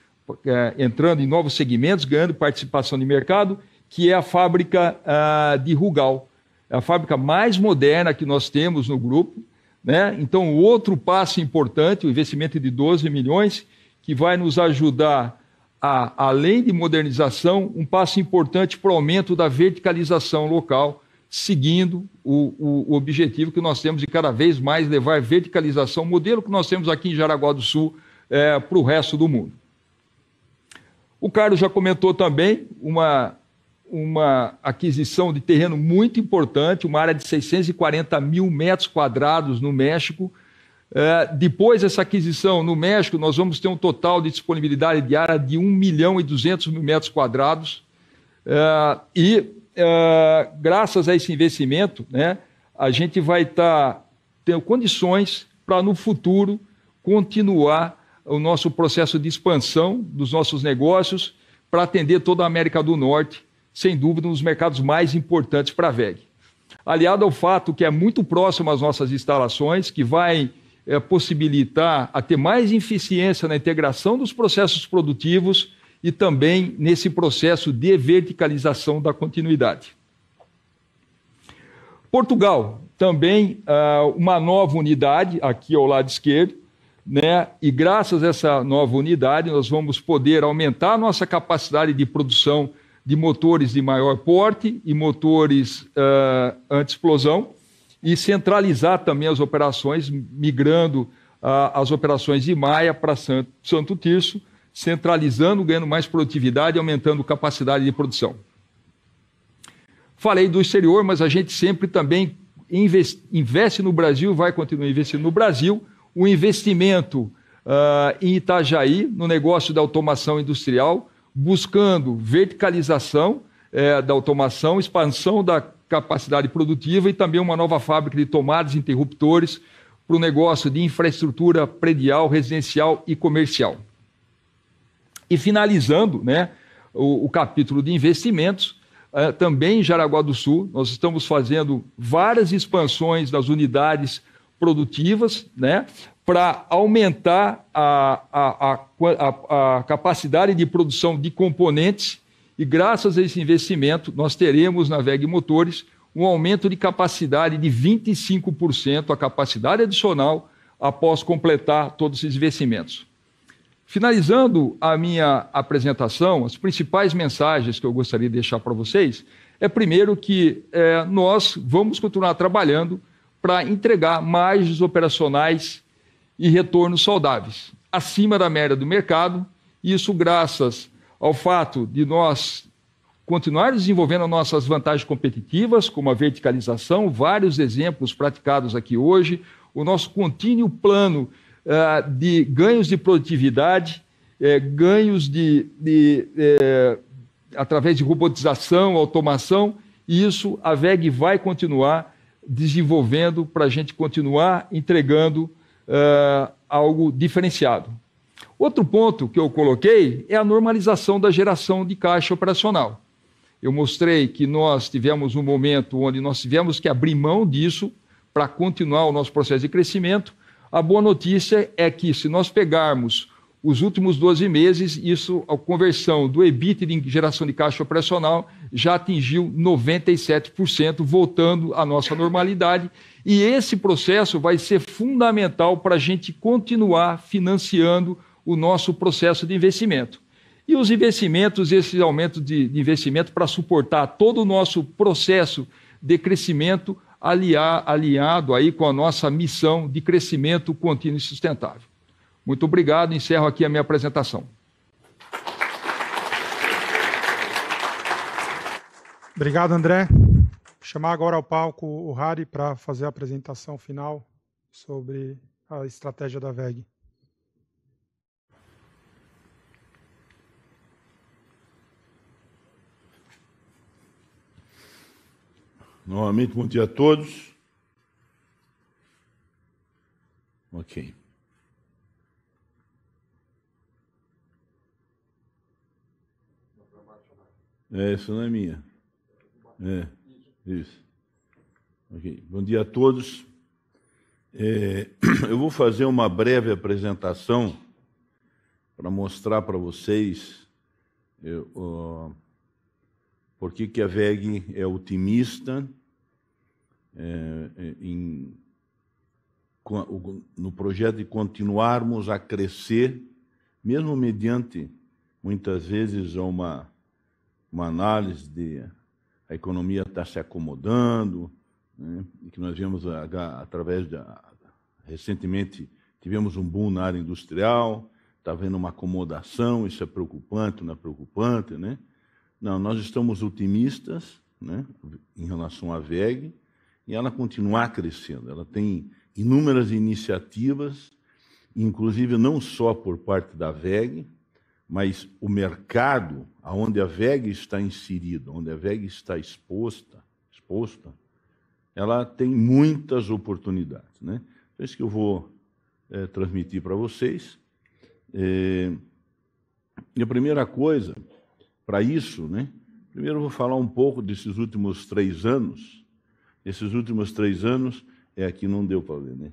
[SPEAKER 12] é, entrando em novos segmentos, ganhando participação de mercado, que é a fábrica ah, de Rugal, é a fábrica mais moderna que nós temos no grupo. Né? Então, outro passo importante, o investimento de 12 milhões, que vai nos ajudar além de modernização, um passo importante para o aumento da verticalização local, seguindo o, o, o objetivo que nós temos de cada vez mais levar verticalização, modelo que nós temos aqui em Jaraguá do Sul, é, para o resto do mundo. O Carlos já comentou também uma, uma aquisição de terreno muito importante, uma área de 640 mil metros quadrados no México, é, depois dessa aquisição no México, nós vamos ter um total de disponibilidade de área de 1 milhão e 200 mil metros quadrados. É, e, é, graças a esse investimento, né, a gente vai estar tá, tendo condições para, no futuro, continuar o nosso processo de expansão dos nossos negócios para atender toda a América do Norte, sem dúvida, um dos mercados mais importantes para a VEG. Aliado ao fato que é muito próximo às nossas instalações, que vai é, possibilitar a ter mais eficiência na integração dos processos produtivos e também nesse processo de verticalização da continuidade. Portugal, também uh, uma nova unidade aqui ao lado esquerdo, né? e graças a essa nova unidade nós vamos poder aumentar nossa capacidade de produção de motores de maior porte e motores uh, anti-explosão e centralizar também as operações, migrando ah, as operações de Maia para Santo, Santo Tirso, centralizando, ganhando mais produtividade e aumentando capacidade de produção. Falei do exterior, mas a gente sempre também investe, investe no Brasil, vai continuar investindo no Brasil. O investimento ah, em Itajaí, no negócio da automação industrial, buscando verticalização eh, da automação, expansão da capacidade produtiva e também uma nova fábrica de tomadas e interruptores para o negócio de infraestrutura predial, residencial e comercial. E finalizando né, o, o capítulo de investimentos, Uh, também em Jaraguá do Sul. Nós estamos fazendo várias expansões das unidades produtivas, né, para aumentar a, a, a, a, capacidade de produção de componentes e graças a esse investimento, nós teremos na VEG Motores um aumento de capacidade de 25%, a capacidade adicional, após completar todos esses investimentos. Finalizando a minha apresentação, as principais mensagens que eu gostaria de deixar para vocês é, primeiro, que é, nós vamos continuar trabalhando para entregar margens operacionais e retornos saudáveis, acima da média do mercado, isso graças ao fato de nós continuar desenvolvendo nossas vantagens competitivas, como a verticalização, vários exemplos praticados aqui hoje, o nosso contínuo plano uh, de ganhos de produtividade, eh, ganhos de, de eh, através de robotização, automação, e isso a VEG vai continuar desenvolvendo para a gente continuar entregando uh, algo diferenciado. Outro ponto que eu coloquei é a normalização da geração de caixa operacional. Eu mostrei que nós tivemos um momento onde nós tivemos que abrir mão disso para continuar o nosso processo de crescimento. A boa notícia é que, se nós pegarmos os últimos 12 meses, isso, a conversão do EBIT de geração de caixa operacional já atingiu 97%, voltando à nossa normalidade. E esse processo vai ser fundamental para a gente continuar financiando o nosso processo de investimento. E os investimentos, esse aumento de, investimento para suportar todo o nosso processo de crescimento aliar, aliado aí com a nossa missão de crescimento contínuo e sustentável. Muito obrigado, encerro aqui a minha apresentação.
[SPEAKER 1] Obrigado, André. Vou chamar agora ao palco o Hari para fazer a apresentação final sobre a estratégia da VEG.
[SPEAKER 4] Novamente, bom dia a todos. Ok. É, isso não é minha. É, isso. Ok. Bom dia a todos. É, *clears throat* eu vou fazer uma breve apresentação para mostrar para vocês eu, é, uh, por que, que a VEG é otimista é, em, no projeto de continuarmos a crescer, mesmo mediante, muitas vezes, uma, uma análise de a economia está se acomodando, né, que nós vimos através de Recentemente tivemos um boom na área industrial, está havendo uma acomodação, isso é preocupante, não é preocupante, né? Não, nós estamos otimistas né, em relação à VEG, e ela continuar crescendo. Ela tem inúmeras iniciativas, inclusive não só por parte da VEG, mas o mercado aonde a VEG está inserida, onde a VEG está exposta, exposta, ela tem muitas oportunidades, né? Então, isso que eu vou é, transmitir para vocês. É, e a primeira coisa para isso, né? Primeiro eu vou falar um pouco desses últimos três anos, esses últimos três anos, é aqui não deu para ver, né?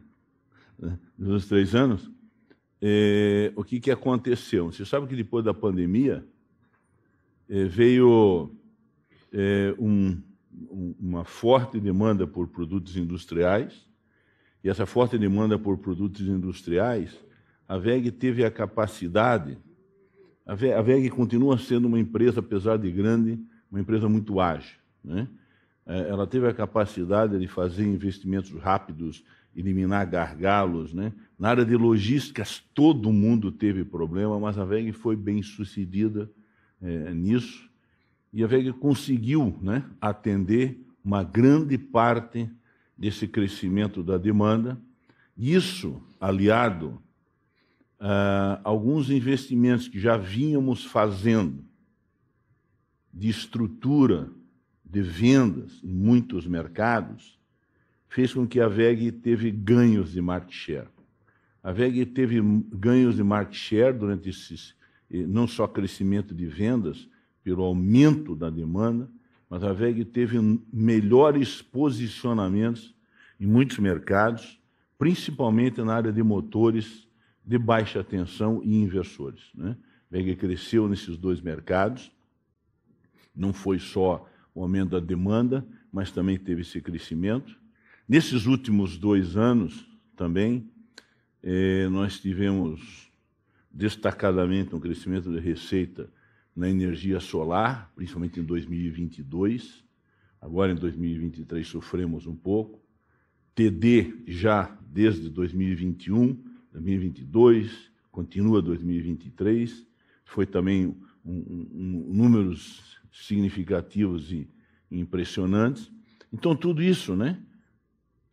[SPEAKER 4] Nos últimos três anos, é, o que, que aconteceu? Você sabe que depois da pandemia é, veio é, um, uma forte demanda por produtos industriais, e essa forte demanda por produtos industriais, a VEG teve a capacidade. A VEG, a VEG continua sendo uma empresa, apesar de grande, uma empresa muito ágil. Né? É, ela teve a capacidade de fazer investimentos rápidos, eliminar gargalos. Né? Na área de logísticas, todo mundo teve problema, mas a VEG foi bem sucedida é, nisso. E a VEG conseguiu né, atender uma grande parte desse crescimento da demanda. Isso, aliado a alguns investimentos que já vínhamos fazendo de estrutura de vendas em muitos mercados fez com que a VEG teve ganhos de market share. A VEG teve ganhos de market share durante esses, eh, não só crescimento de vendas, pelo aumento da demanda, mas a VEG teve melhores posicionamentos em muitos mercados, principalmente na área de motores de baixa tensão e inversores. Né? A VEG cresceu nesses dois mercados, não foi só o aumento da demanda, mas também teve esse crescimento. Nesses últimos dois anos, também, eh, nós tivemos destacadamente um crescimento de receita na energia solar, principalmente em 2022. Agora, em 2023, sofremos um pouco. TD já desde 2021, 2022, continua 2023. Foi também um, um, um números significativos e impressionantes. Então, tudo isso né,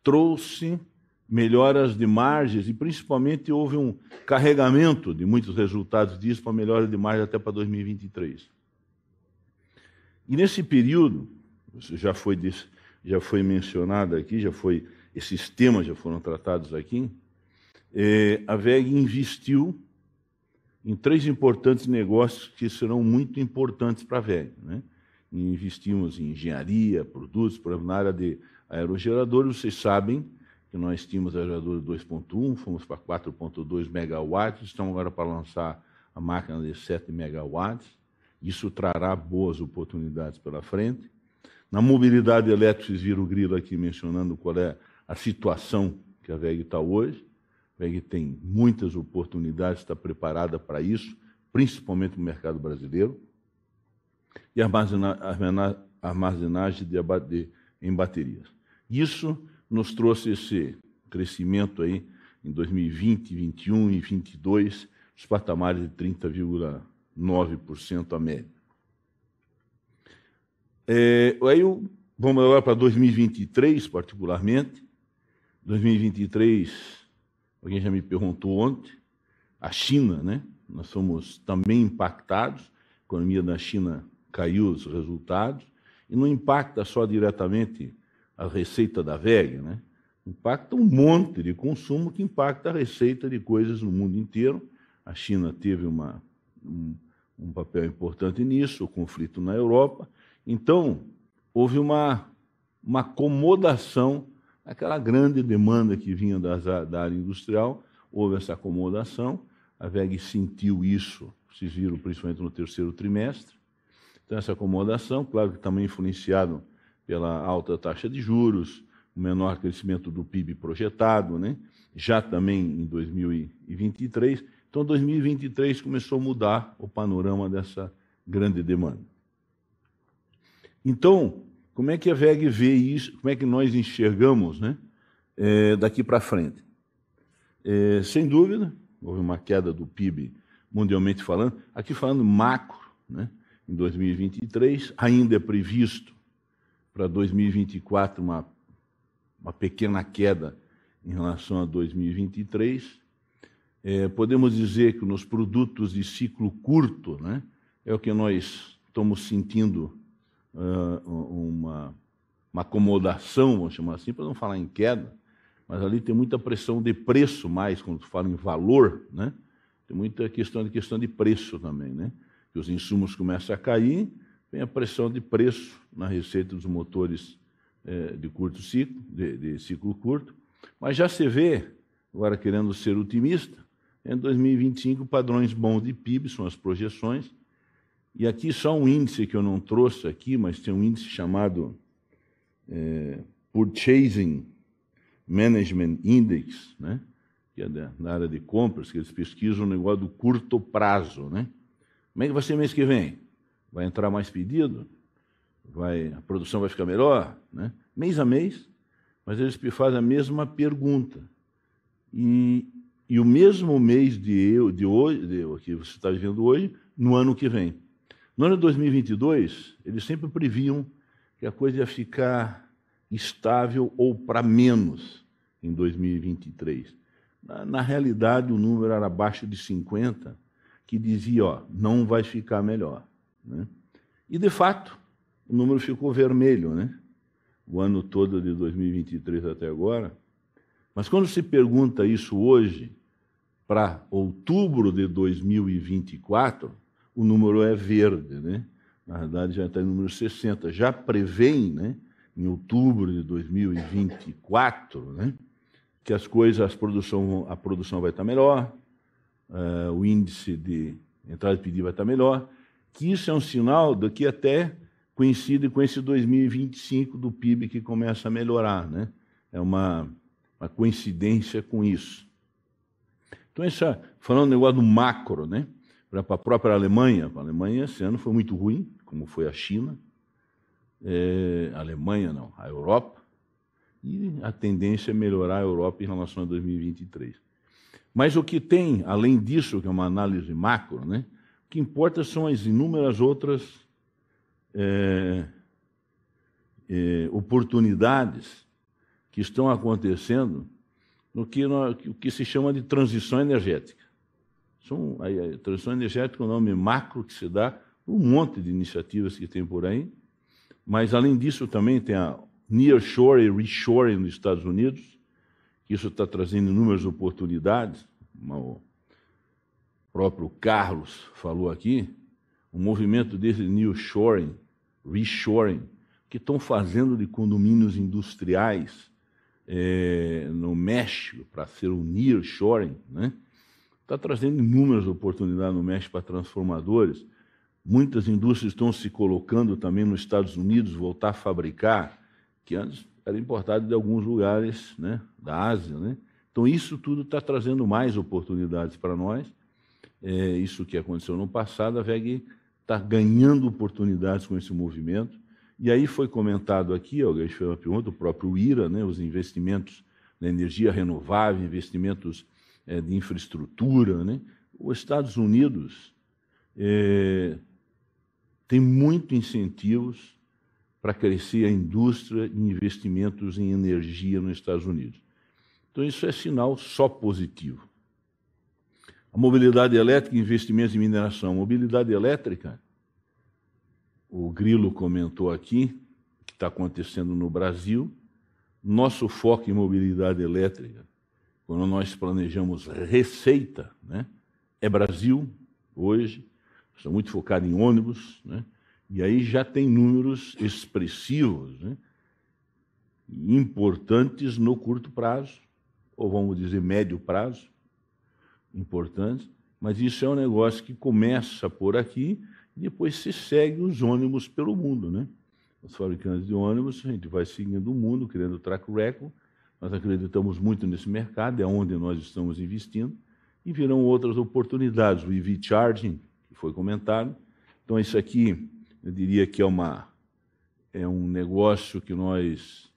[SPEAKER 4] trouxe melhoras de margens e, principalmente, houve um carregamento de muitos resultados disso para melhora de margem até para 2023. E nesse período, já foi, já foi mencionado aqui, já foi esses temas já foram tratados aqui, é, a VEG investiu em três importantes negócios que serão muito importantes para a VEG. Né? Investimos em engenharia, produtos, por exemplo, na área de aerogeradores, vocês sabem que nós tínhamos aerogerador 2.1, fomos para 4.2 megawatts, estamos agora para lançar a máquina de 7 megawatts. Isso trará boas oportunidades pela frente. Na mobilidade elétrica, vocês viram o Grilo aqui mencionando qual é a situação que a VEG está hoje. PEG tem muitas oportunidades, está preparada para isso, principalmente no mercado brasileiro. E armazenagem de, de, em baterias. Isso nos trouxe esse crescimento aí em 2020, 2021 e 2022, os patamares de 30,9% a média. É, aí eu, vamos agora para 2023, particularmente. 2023 Alguém já me perguntou ontem. A China, né? Nós somos também impactados. A economia da China caiu os resultados. E não impacta só diretamente a receita da VEG, né? Impacta um monte de consumo que impacta a receita de coisas no mundo inteiro. A China teve uma, um, um papel importante nisso, o conflito na Europa. Então, houve uma, uma acomodação Aquela grande demanda que vinha das, da área industrial, houve essa acomodação, a VEG sentiu isso, vocês viram principalmente no terceiro trimestre. Então, essa acomodação, claro que também influenciado pela alta taxa de juros, o menor crescimento do PIB projetado, né? já também em 2023. Então, 2023 começou a mudar o panorama dessa grande demanda. Então, como é que a VEG vê isso? Como é que nós enxergamos né, é, daqui para frente? É, sem dúvida, houve uma queda do PIB mundialmente falando. Aqui falando macro, né, em 2023, ainda é previsto para 2024 uma, uma pequena queda em relação a 2023. É, podemos dizer que nos produtos de ciclo curto, né, é o que nós estamos sentindo uma, uma acomodação, vamos chamar assim, para não falar em queda, mas ali tem muita pressão de preço mais, quando fala em valor, né? Tem muita questão de questão de preço também, né? Que os insumos começam a cair, vem a pressão de preço na receita dos motores eh, de curto ciclo, de, de ciclo curto. Mas já se vê, agora querendo ser otimista, em 2025 padrões bons de PIB são as projeções, e aqui só um índice que eu não trouxe aqui, mas tem um índice chamado é, Purchasing Management Index, né? que é da, da, área de compras, que eles pesquisam o negócio do curto prazo. Né? Como é que vai ser mês que vem? Vai entrar mais pedido? Vai, a produção vai ficar melhor? Né? Mês a mês, mas eles fazem a mesma pergunta. E, e o mesmo mês de, eu, de hoje, de, que você está vivendo hoje, no ano que vem. No ano de 2022, eles sempre previam que a coisa ia ficar estável ou para menos em 2023. Na, na, realidade, o número era abaixo de 50, que dizia, ó, não vai ficar melhor. Né? E, de fato, o número ficou vermelho, né? o ano todo de 2023 até agora. Mas quando se pergunta isso hoje, para outubro de 2024, o número é verde, né? na verdade já está em número 60. Já prevêem, né, em outubro de 2024, né, que as coisas, produção, a produção vai estar melhor, uh, o índice de entrada e pedida vai estar melhor, que isso é um sinal do que até coincide com esse 2025 do PIB que começa a melhorar. Né? É uma, uma coincidência com isso. Então, essa, falando do negócio do macro, né? para a própria Alemanha. A Alemanha esse ano foi muito ruim, como foi a China. É, a Alemanha não, a Europa. E a tendência é melhorar a Europa em relação a 2023. Mas o que tem, além disso, que é uma análise macro, né, o que importa são as inúmeras outras é, é, oportunidades que estão acontecendo no que, no, que se chama de transição energética. São, a, transição energética é um nome macro que se dá um monte de iniciativas que tem por aí, mas além disso também tem a nearshore e reshoring nos Estados Unidos, que isso está trazendo inúmeras oportunidades. O próprio Carlos falou aqui, o um movimento desse nearshoring, reshoring, que estão fazendo de condomínios industriais é, no México para ser o nearshoring, né? está trazendo inúmeras oportunidades no México para transformadores. Muitas indústrias estão se colocando também nos Estados Unidos, voltar a fabricar, que antes era importado de alguns lugares né, da Ásia. Né? Então, isso tudo está trazendo mais oportunidades para nós. É, isso que aconteceu no passado, a VEG está ganhando oportunidades com esse movimento. E aí foi comentado aqui, alguém fez uma pergunta, o próprio IRA, né, os investimentos na energia renovável, investimentos é, de infraestrutura. Né? Os Estados Unidos é, tem muito incentivos para crescer a indústria e investimentos em energia nos Estados Unidos. Então, isso é sinal só positivo. A mobilidade elétrica, investimentos em mineração. Mobilidade elétrica, o Grilo comentou aqui, que está acontecendo no Brasil. Nosso foco em mobilidade elétrica quando nós planejamos receita, né? é Brasil hoje, estou muito focado em ônibus, né? e aí já tem números expressivos né? importantes no curto prazo, ou vamos dizer médio prazo, importantes, mas isso é um negócio que começa por aqui e depois se segue os ônibus pelo mundo. Né? Os fabricantes de ônibus, a gente vai seguindo o mundo, criando track record, nós acreditamos muito nesse mercado, é onde nós estamos investindo, e virão outras oportunidades. O EV Charging, que foi comentado. Então, isso aqui, eu diria que é, uma, é um negócio que nós,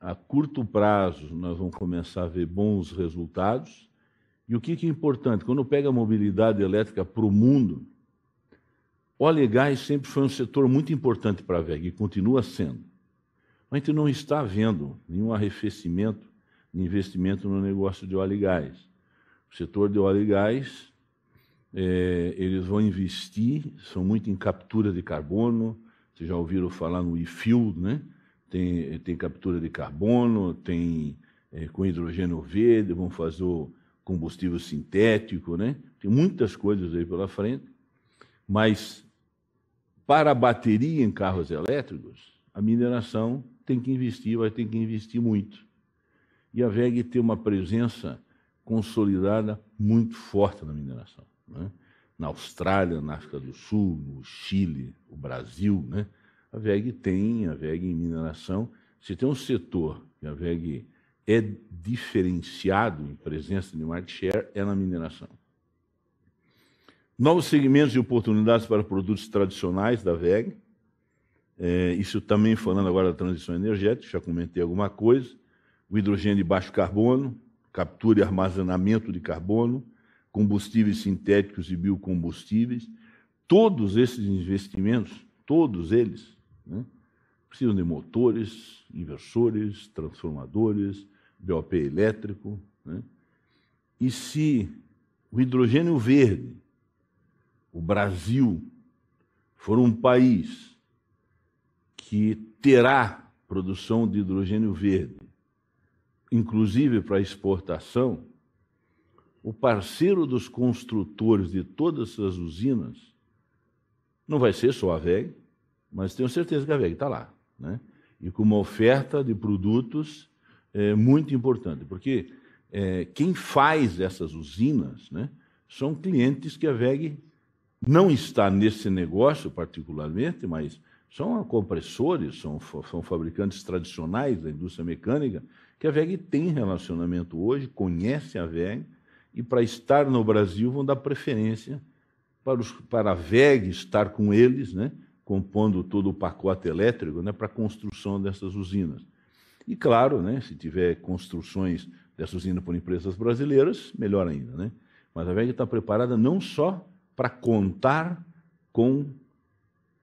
[SPEAKER 4] a curto prazo, nós vamos começar a ver bons resultados. E o que, é importante? Quando pega a mobilidade elétrica para o mundo, óleo e gás sempre foi um setor muito importante para a VEG e continua sendo. A gente não está vendo nenhum arrefecimento de investimento no negócio de óleo e gás. O setor de óleo e gás, é, eles vão investir, são muito em captura de carbono, vocês já ouviram falar no e-fuel, né? Tem, tem captura de carbono, tem é, com hidrogênio verde, vão fazer o combustível sintético, né? Tem muitas coisas aí pela frente, mas para a bateria em carros elétricos, a mineração tem que investir, vai ter que investir muito. E a VEG tem uma presença consolidada muito forte na mineração. Né? Na Austrália, na África do Sul, no Chile, o Brasil, né? a VEG tem, a VEG em mineração. Se tem um setor que a VEG é diferenciado em presença de market share, é na mineração. Novos segmentos e oportunidades para produtos tradicionais da VEG. É, isso também falando agora da transição energética, já comentei alguma coisa. O hidrogênio de baixo carbono, captura e armazenamento de carbono, combustíveis sintéticos e biocombustíveis. Todos esses investimentos, todos eles, né, precisam de motores, inversores, transformadores, BOP elétrico. Né? E se o hidrogênio verde, o Brasil, for um país que
[SPEAKER 12] terá
[SPEAKER 4] produção de hidrogênio verde, inclusive para exportação, o parceiro dos construtores de todas essas usinas não vai ser só a VEG, mas tenho certeza que a VEG está lá, né? e com uma oferta de produtos é, muito importante, porque é, quem faz essas usinas né, são clientes que a VEG não está nesse negócio particularmente, mas são compressores, são, são fabricantes tradicionais da indústria mecânica, que a VEG tem relacionamento hoje, conhece a VEG, e para estar no Brasil vão dar preferência para, os, para a VEG estar com eles, né, compondo todo o pacote elétrico né, para a construção dessas usinas. E claro, né, se tiver construções dessa usina por empresas brasileiras, melhor ainda. Né? Mas a VEG está preparada não só para contar com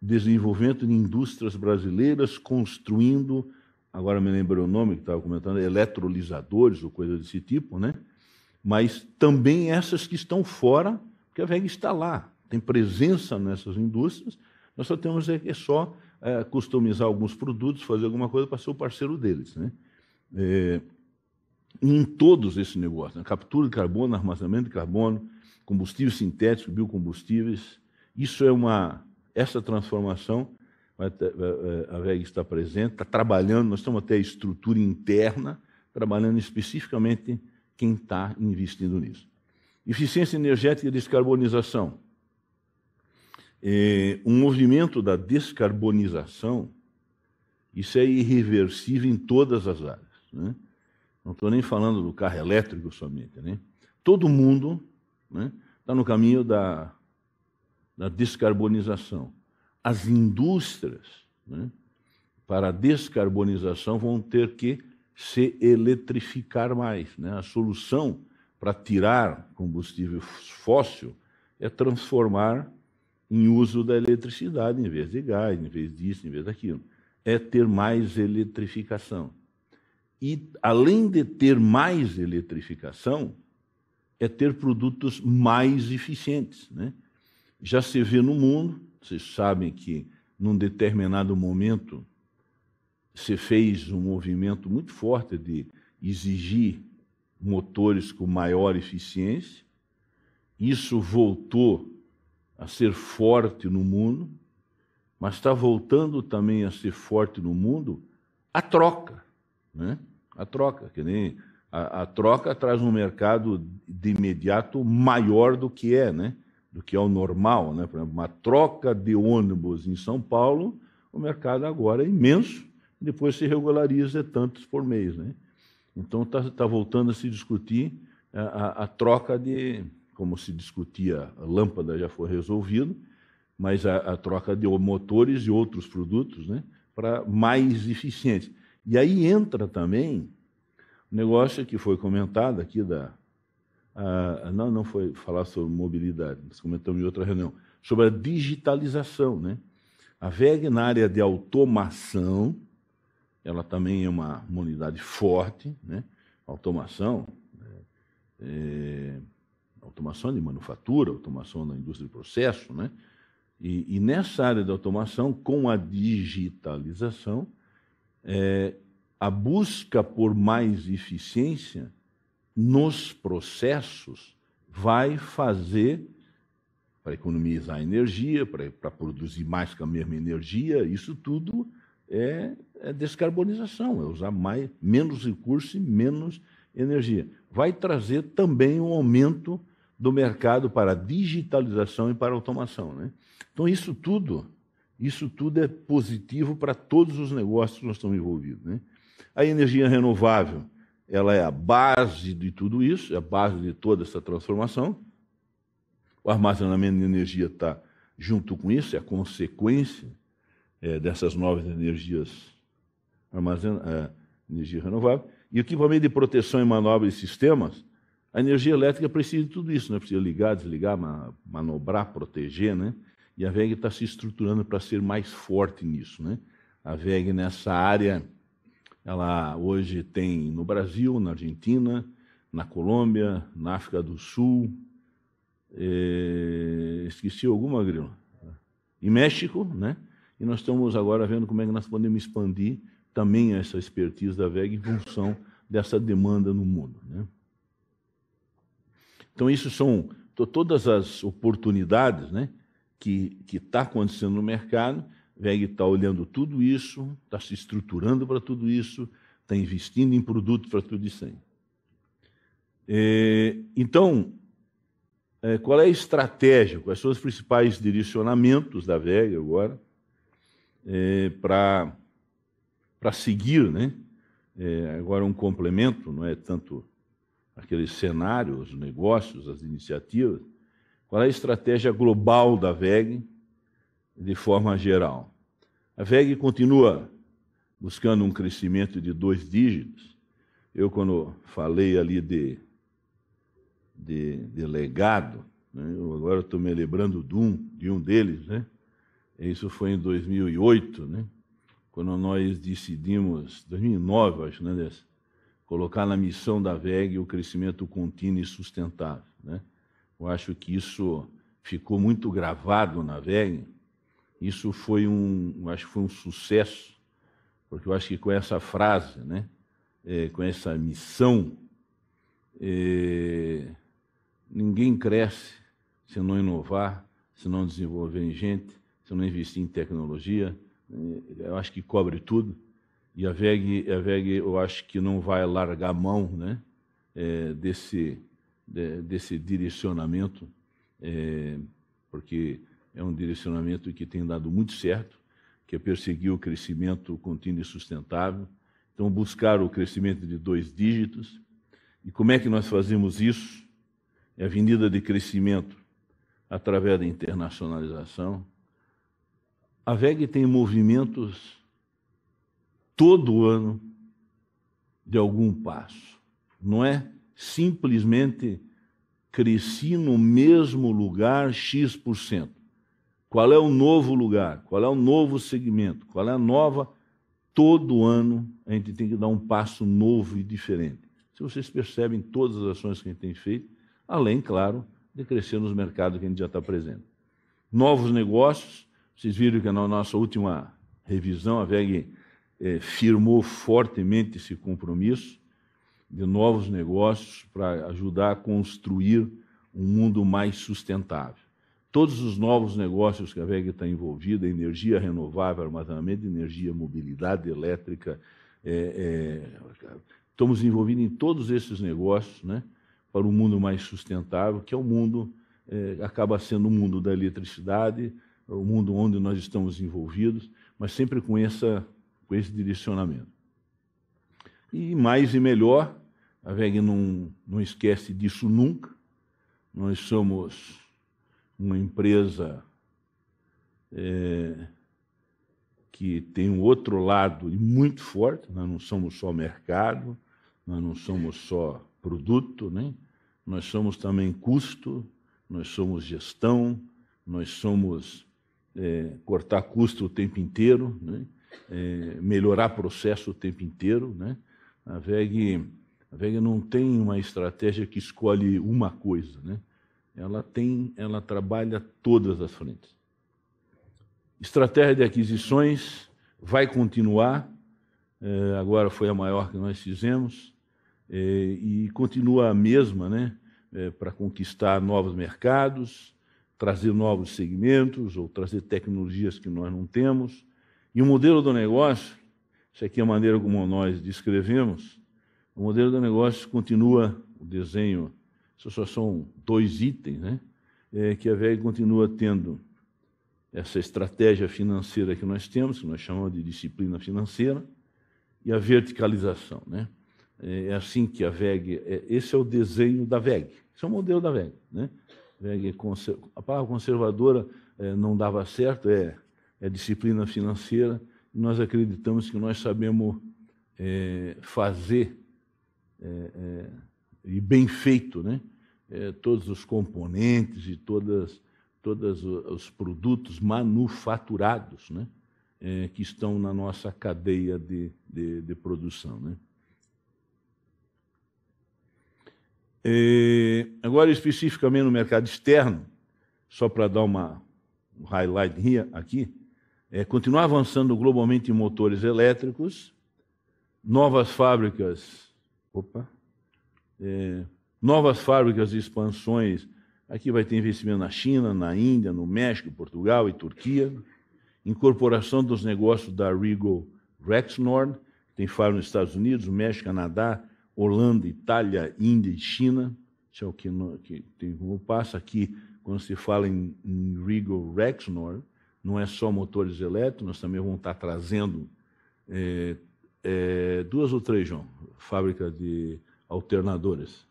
[SPEAKER 4] desenvolvimento de indústrias brasileiras, construindo, agora me lembro o nome que estava comentando, eletrolisadores ou coisa desse tipo, né? mas também essas que estão fora, porque a VEG está lá, tem presença nessas indústrias, nós só temos é, é só é, customizar alguns produtos, fazer alguma coisa para ser o parceiro deles. Né? É, em todos esse negócio, né? captura de carbono, armazenamento de carbono, combustíveis sintéticos, biocombustíveis, isso é uma essa transformação é, a VEG está presente, está trabalhando, nós estamos até a estrutura interna, trabalhando especificamente quem está investindo nisso. Eficiência energética e descarbonização. É, um movimento da descarbonização, isso é irreversível em todas as áreas. Né? Não estou nem falando do carro elétrico somente. Né? Todo mundo né, está no caminho da da descarbonização. As indústrias né, para a descarbonização vão ter que se eletrificar mais. Né? A solução para tirar combustível fóssil é transformar em uso da eletricidade, em vez de gás, em vez disso, em vez daquilo. É ter mais eletrificação. E, além de ter mais eletrificação, é ter produtos mais eficientes. Né? Já se vê no mundo, vocês sabem que num determinado momento se fez um movimento muito forte de exigir motores com maior eficiência. Isso voltou a ser forte no mundo, mas está voltando também a ser forte no mundo a troca, né? A troca, que nem a, a troca traz um mercado de imediato maior do que é, né? do que é o normal, né? por exemplo, uma troca de ônibus em São Paulo, o mercado agora é imenso, depois se regulariza tantos por mês. Né? Então está tá voltando a se discutir a, é, a, a, troca de, como se discutia, a lâmpada já foi resolvido, mas a, a troca de motores e outros produtos né? para mais eficiente. E aí entra também o negócio que foi comentado aqui da, ah, não, não foi falar sobre mobilidade, nós comentamos em outra reunião, sobre a digitalização. Né? A VEG, na área de automação, ela também é uma, uma unidade forte, né? automação, né? é, automação de manufatura, automação da indústria de processo, né? E, e, nessa área de automação, com a digitalização, é, a busca por mais eficiência nos processos vai fazer para economizar energia, para, produzir mais com a mesma energia, isso tudo é, é descarbonização, é usar mais, menos recurso e menos energia. Vai trazer também um aumento do mercado para digitalização e para automação. Né? Então, isso tudo, isso tudo é positivo para todos os negócios que nós estamos envolvidos. Né? A energia renovável ela é a base de tudo isso, é a base de toda essa transformação. O armazenamento de energia está junto com isso, é a consequência é, dessas novas energias, armazena, é, energia renovável. E equipamento de proteção e manobra de sistemas, a energia elétrica precisa de tudo isso, né? precisa ligar, desligar, manobrar, proteger, né? E a VEG está se estruturando para ser mais forte nisso, né? A VEG nessa área ela hoje tem no Brasil, na Argentina, na Colômbia, na África do Sul, é, esqueci alguma, Grilo? Em México, né? E nós estamos agora vendo como é que nós podemos expandir também essa expertise da VEG em função dessa demanda no mundo. Né? Então, isso são todas as oportunidades né, que está acontecendo no mercado VEG está olhando tudo isso, está se estruturando para tudo isso, está investindo em produto para tudo isso aí. É, então, é, qual é a estratégia, quais são os principais direcionamentos da VEG agora é, para seguir, né? É, agora um complemento, não é tanto aqueles cenários, os negócios, as iniciativas, qual é a estratégia global da VEG de forma geral. A VEG continua buscando um crescimento de dois dígitos. Eu, quando falei ali de, de, de legado, né, eu agora estou me lembrando de um, de um deles, né? isso foi em 2008, né? quando nós decidimos, 2009, acho, né, Dessa? colocar na missão da VEG o crescimento contínuo e sustentável. Né? Eu acho que isso ficou muito gravado na VEG, isso foi um, acho que foi um sucesso, porque eu acho que com essa frase, né, é, com essa missão, é, ninguém cresce se não inovar, se não desenvolver em gente, se não investir em tecnologia. É, eu acho que cobre tudo. E a VEG, a VEG eu acho que não vai largar mão né, é, desse, de, desse direcionamento, é, porque é um direcionamento que tem dado muito certo, que é perseguir o crescimento contínuo e sustentável. Então, buscar o crescimento de dois dígitos. E como é que nós fazemos isso? É avenida de crescimento através da internacionalização. A VEG tem movimentos todo ano de algum passo. Não é simplesmente cresci no mesmo lugar X% qual é o novo lugar, qual é o novo segmento, qual é a nova. Todo ano a gente tem que dar um passo novo e diferente. Se vocês percebem todas as ações que a gente tem feito, além, claro, de crescer nos mercados que a gente já está presente. Novos negócios, vocês viram que na nossa última revisão a VEG eh, firmou fortemente esse compromisso de novos negócios para ajudar a construir um mundo mais sustentável. Todos os novos negócios que a VEG está envolvida, energia renovável, armazenamento de energia, mobilidade elétrica, é, é, estamos envolvidos em todos esses negócios né, para um mundo mais sustentável, que é o um mundo, é, acaba sendo o um mundo da eletricidade, o um mundo onde nós estamos envolvidos, mas sempre com, essa, com esse direcionamento. E mais e melhor, a VEG não, não esquece disso nunca, nós somos uma empresa é, que tem um outro lado e muito forte, nós não somos só mercado, nós não somos só produto, né? nós somos também custo, nós somos gestão, nós somos é, cortar custo o tempo inteiro, né? é, melhorar processo o tempo inteiro. Né? A, VEG, a não tem uma estratégia que escolhe uma coisa, né? ela tem, ela trabalha todas as frentes. Estratégia de aquisições vai continuar, é, agora foi a maior que nós fizemos, é, e continua a mesma, né? É, para conquistar novos mercados, trazer novos segmentos ou trazer tecnologias que nós não temos. E o modelo do negócio, isso aqui é a maneira como nós descrevemos, o modelo do negócio continua o desenho isso só são dois itens, né? É que a VEG continua tendo essa estratégia financeira que nós temos, que nós chamamos de disciplina financeira, e a verticalização, né? É, é assim que a VEG, é, esse é o desenho da VEG, esse é o modelo da VEG, né? VEG é a palavra conservadora é, não dava certo, é, é disciplina financeira, e nós acreditamos que nós sabemos é, fazer e bem feito, né? É, todos os componentes e todas todos os produtos manufaturados, né? É, que estão na nossa cadeia de, de, de produção, né? É, agora especificamente no mercado externo, só para dar uma um highlight here, aqui, é continuar avançando globalmente em motores elétricos, novas fábricas, opa, é, novas fábricas e expansões. Aqui vai ter investimento na China, na Índia, no México, Portugal e Turquia. Incorporação dos negócios da Regal Rexnord, que tem fábrica nos Estados Unidos, México, Canadá, Holanda, Itália, Índia e China. Isso é o que, que tem como passo aqui quando se fala em, em Regal Rexnord. Não é só motores elétricos, nós também vamos estar trazendo é, é, duas ou três, João, fábrica de alternadores.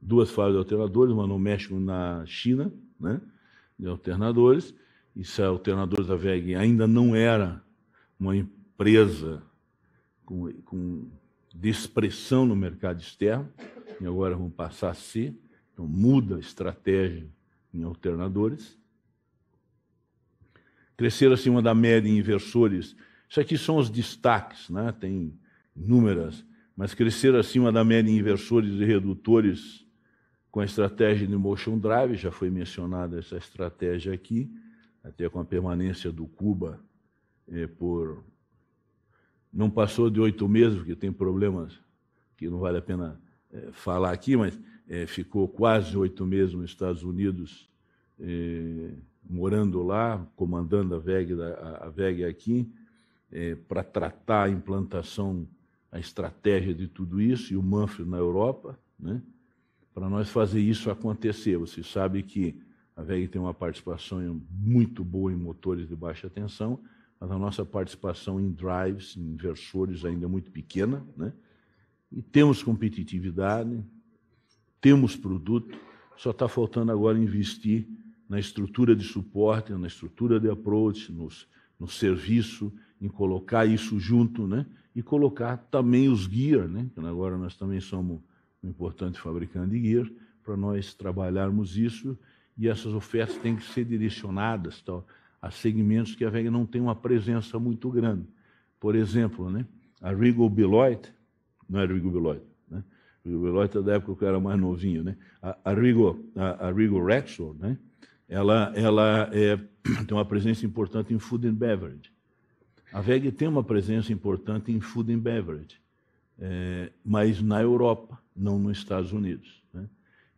[SPEAKER 4] Duas fábricas de alternadores, uma no México na China, né, de alternadores. Isso a Alternadores da VEG ainda não era uma empresa com, com de expressão no mercado externo, e agora vão passar a ser. Então, muda a estratégia em alternadores. Crescer acima da média em inversores. Isso aqui são os destaques, né? tem inúmeras mas crescer acima da média em inversores e redutores com a estratégia de motion drive, já foi mencionada essa estratégia aqui, até com a permanência do Cuba é, por. Não passou de oito meses, porque tem problemas que não vale a pena é, falar aqui, mas é, ficou quase oito meses nos Estados Unidos, é, morando lá, comandando a VEG, a, a VEG aqui, é, para tratar a implantação a estratégia de tudo isso e o Manfred na Europa, né? para nós fazer isso acontecer. Você sabe que a VEG tem uma participação muito boa em motores de baixa tensão, mas a nossa participação em drives, em inversores, ainda é muito pequena. Né? E temos competitividade, temos produto, só está faltando agora investir na estrutura de suporte, na estrutura de approach, nos, no serviço, em colocar isso junto, né? e colocar também os gear, né? agora nós também somos um importante fabricante de gear, para nós trabalharmos isso e essas ofertas têm que ser direcionadas tal, a segmentos que a VEG não tem uma presença muito grande. Por exemplo, né, a Regal Beloit, não é Regal Beloit, né? Regal Beloit é da época que eu era mais novinho, né? a, a, Regal, a, a Regal Rexor, né? ela, ela é, *clears throat* tem uma presença importante em food and beverage. A VEG tem uma presença importante em food and beverage, é, mas na Europa, não nos Estados Unidos. Né?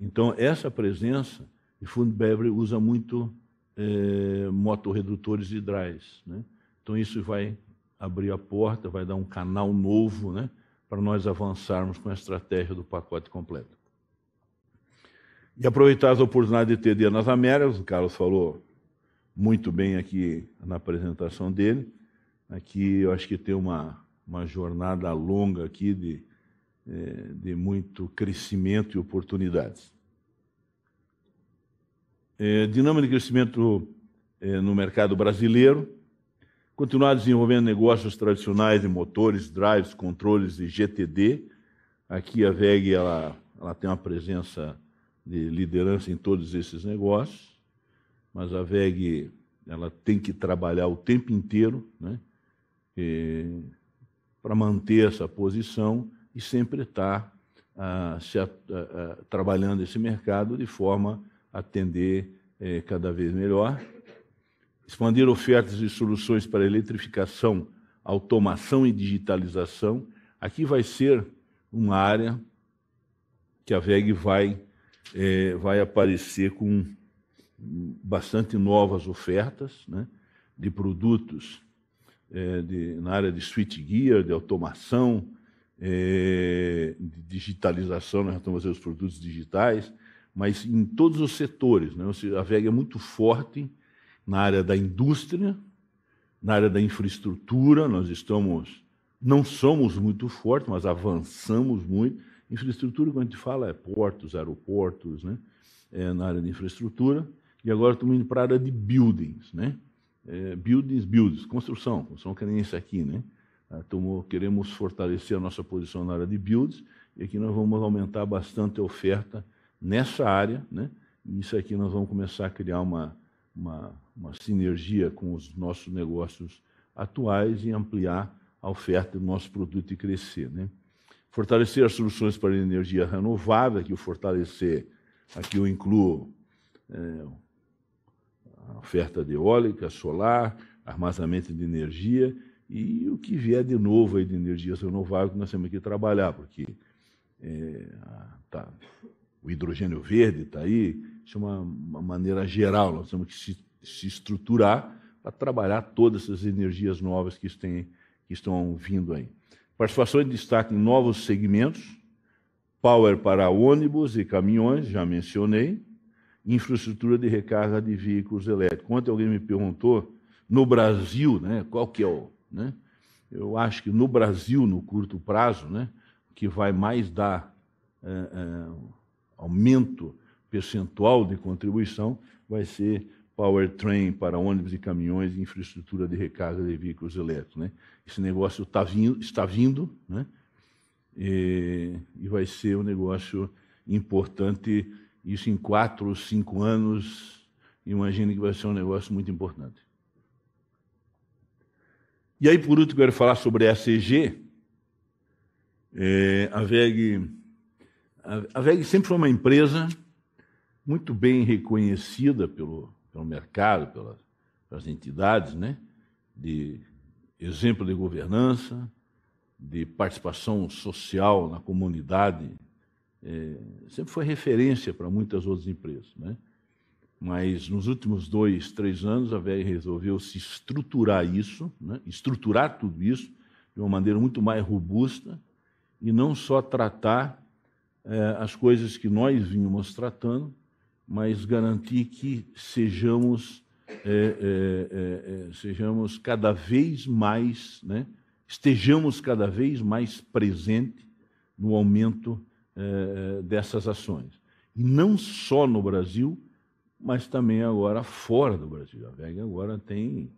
[SPEAKER 4] Então, essa presença, e food and beverage usa muito é, motorredutores e drives. Né? Então, isso vai abrir a porta, vai dar um canal novo né, para nós avançarmos com a estratégia do pacote completo. E aproveitar as oportunidades de TD nas Américas, o Carlos falou muito bem aqui na apresentação dele. Aqui eu acho que tem uma, uma jornada longa aqui de, é, de muito crescimento e oportunidades. É, dinâmica de crescimento é, no mercado brasileiro, continuar desenvolvendo negócios tradicionais de motores, drives, controles e GTD. Aqui a VEG ela, ela tem uma presença de liderança em todos esses negócios, mas a VEG ela tem que trabalhar o tempo inteiro, né? É, para manter essa posição e sempre estar tá, ah, se, trabalhando esse mercado de forma a atender é, cada vez melhor. Expandir ofertas e soluções para eletrificação, automação e digitalização. Aqui vai ser uma área que a VEG vai, é, vai aparecer com bastante novas ofertas né, de produtos é, de, na área de switch gear, de automação, é, de digitalização, nós estamos fazendo os produtos digitais, mas em todos os setores. Né? A VEG é muito forte na área da indústria, na área da infraestrutura, nós estamos, não somos muito fortes, mas avançamos muito. Infraestrutura, quando a gente fala, é portos, aeroportos, né? É, na área de infraestrutura. E agora estamos indo para a área de buildings, né? é, buildings, builds, construção, construção que nem isso aqui, né? Ah, tomou, queremos fortalecer a nossa posição na área de builds e aqui nós vamos aumentar bastante a oferta nessa área, né? E isso aqui nós vamos começar a criar uma, uma, uma sinergia com os nossos negócios atuais e ampliar a oferta do nosso produto e crescer, né? Fortalecer as soluções para energia renovável, aqui o fortalecer, aqui eu incluo é, oferta de eólica, solar, armazenamento de energia e o que vier de novo aí de energias renováveis que nós temos que trabalhar, porque é, tá, o hidrogênio verde está aí, isso é uma, uma, maneira geral, nós temos que se, se estruturar para trabalhar todas essas energias novas que, tem, que estão vindo aí. Participação e destaque em novos segmentos, power para ônibus e caminhões, já mencionei, infraestrutura de recarga de veículos elétricos. Ontem alguém me perguntou, no Brasil, né, qual que é o... Né? Eu acho que no Brasil, no curto prazo, né, que vai mais dar é, é, aumento percentual de contribuição vai ser powertrain para ônibus e caminhões e infraestrutura de recarga de veículos elétricos. Né? Esse negócio tá vindo, está vindo né? e, e vai ser um negócio importante isso em quatro cinco anos, imagino que vai ser um negócio muito importante. E aí, por último, quero falar sobre a ACG. É, a, VEG, a, a VEG sempre foi uma empresa muito bem reconhecida pelo, pelo mercado, pelas, pelas entidades, né? de exemplo de governança, de participação social na comunidade é, sempre foi referência para muitas outras empresas. Né? Mas nos últimos dois, três anos, a VEG resolveu se estruturar isso, né? estruturar tudo isso de uma maneira muito mais robusta e não só tratar é, as coisas que nós vínhamos tratando, mas garantir que sejamos, é, é, é, é sejamos cada vez mais, né? estejamos cada vez mais presente no aumento eh, eh, dessas ações. E não só no Brasil, mas também agora fora do Brasil. A VEG agora tem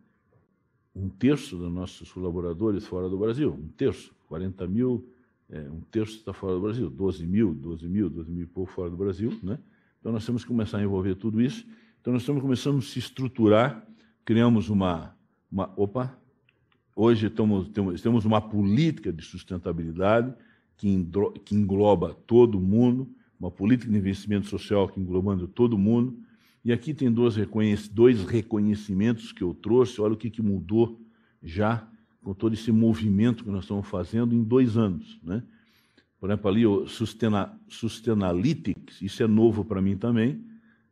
[SPEAKER 4] um terço dos nossos colaboradores fora do Brasil, um terço, 40 mil, é, um terço está fora do Brasil, 12 mil, 12 mil, 12 mil e pouco fora do Brasil. Né? Então nós temos que começar a envolver tudo isso. Então nós estamos começando a se estruturar, criamos uma, uma opa, hoje estamos, temos, temos uma política de sustentabilidade, que engloba todo mundo, uma política de investimento social que englobando todo mundo. E aqui tem dois, reconhecimentos que eu trouxe. Olha o que, mudou já com todo esse movimento que nós estamos fazendo em dois anos. Né? Por exemplo, ali o Sustena, Sustenalytics, isso é novo para mim também.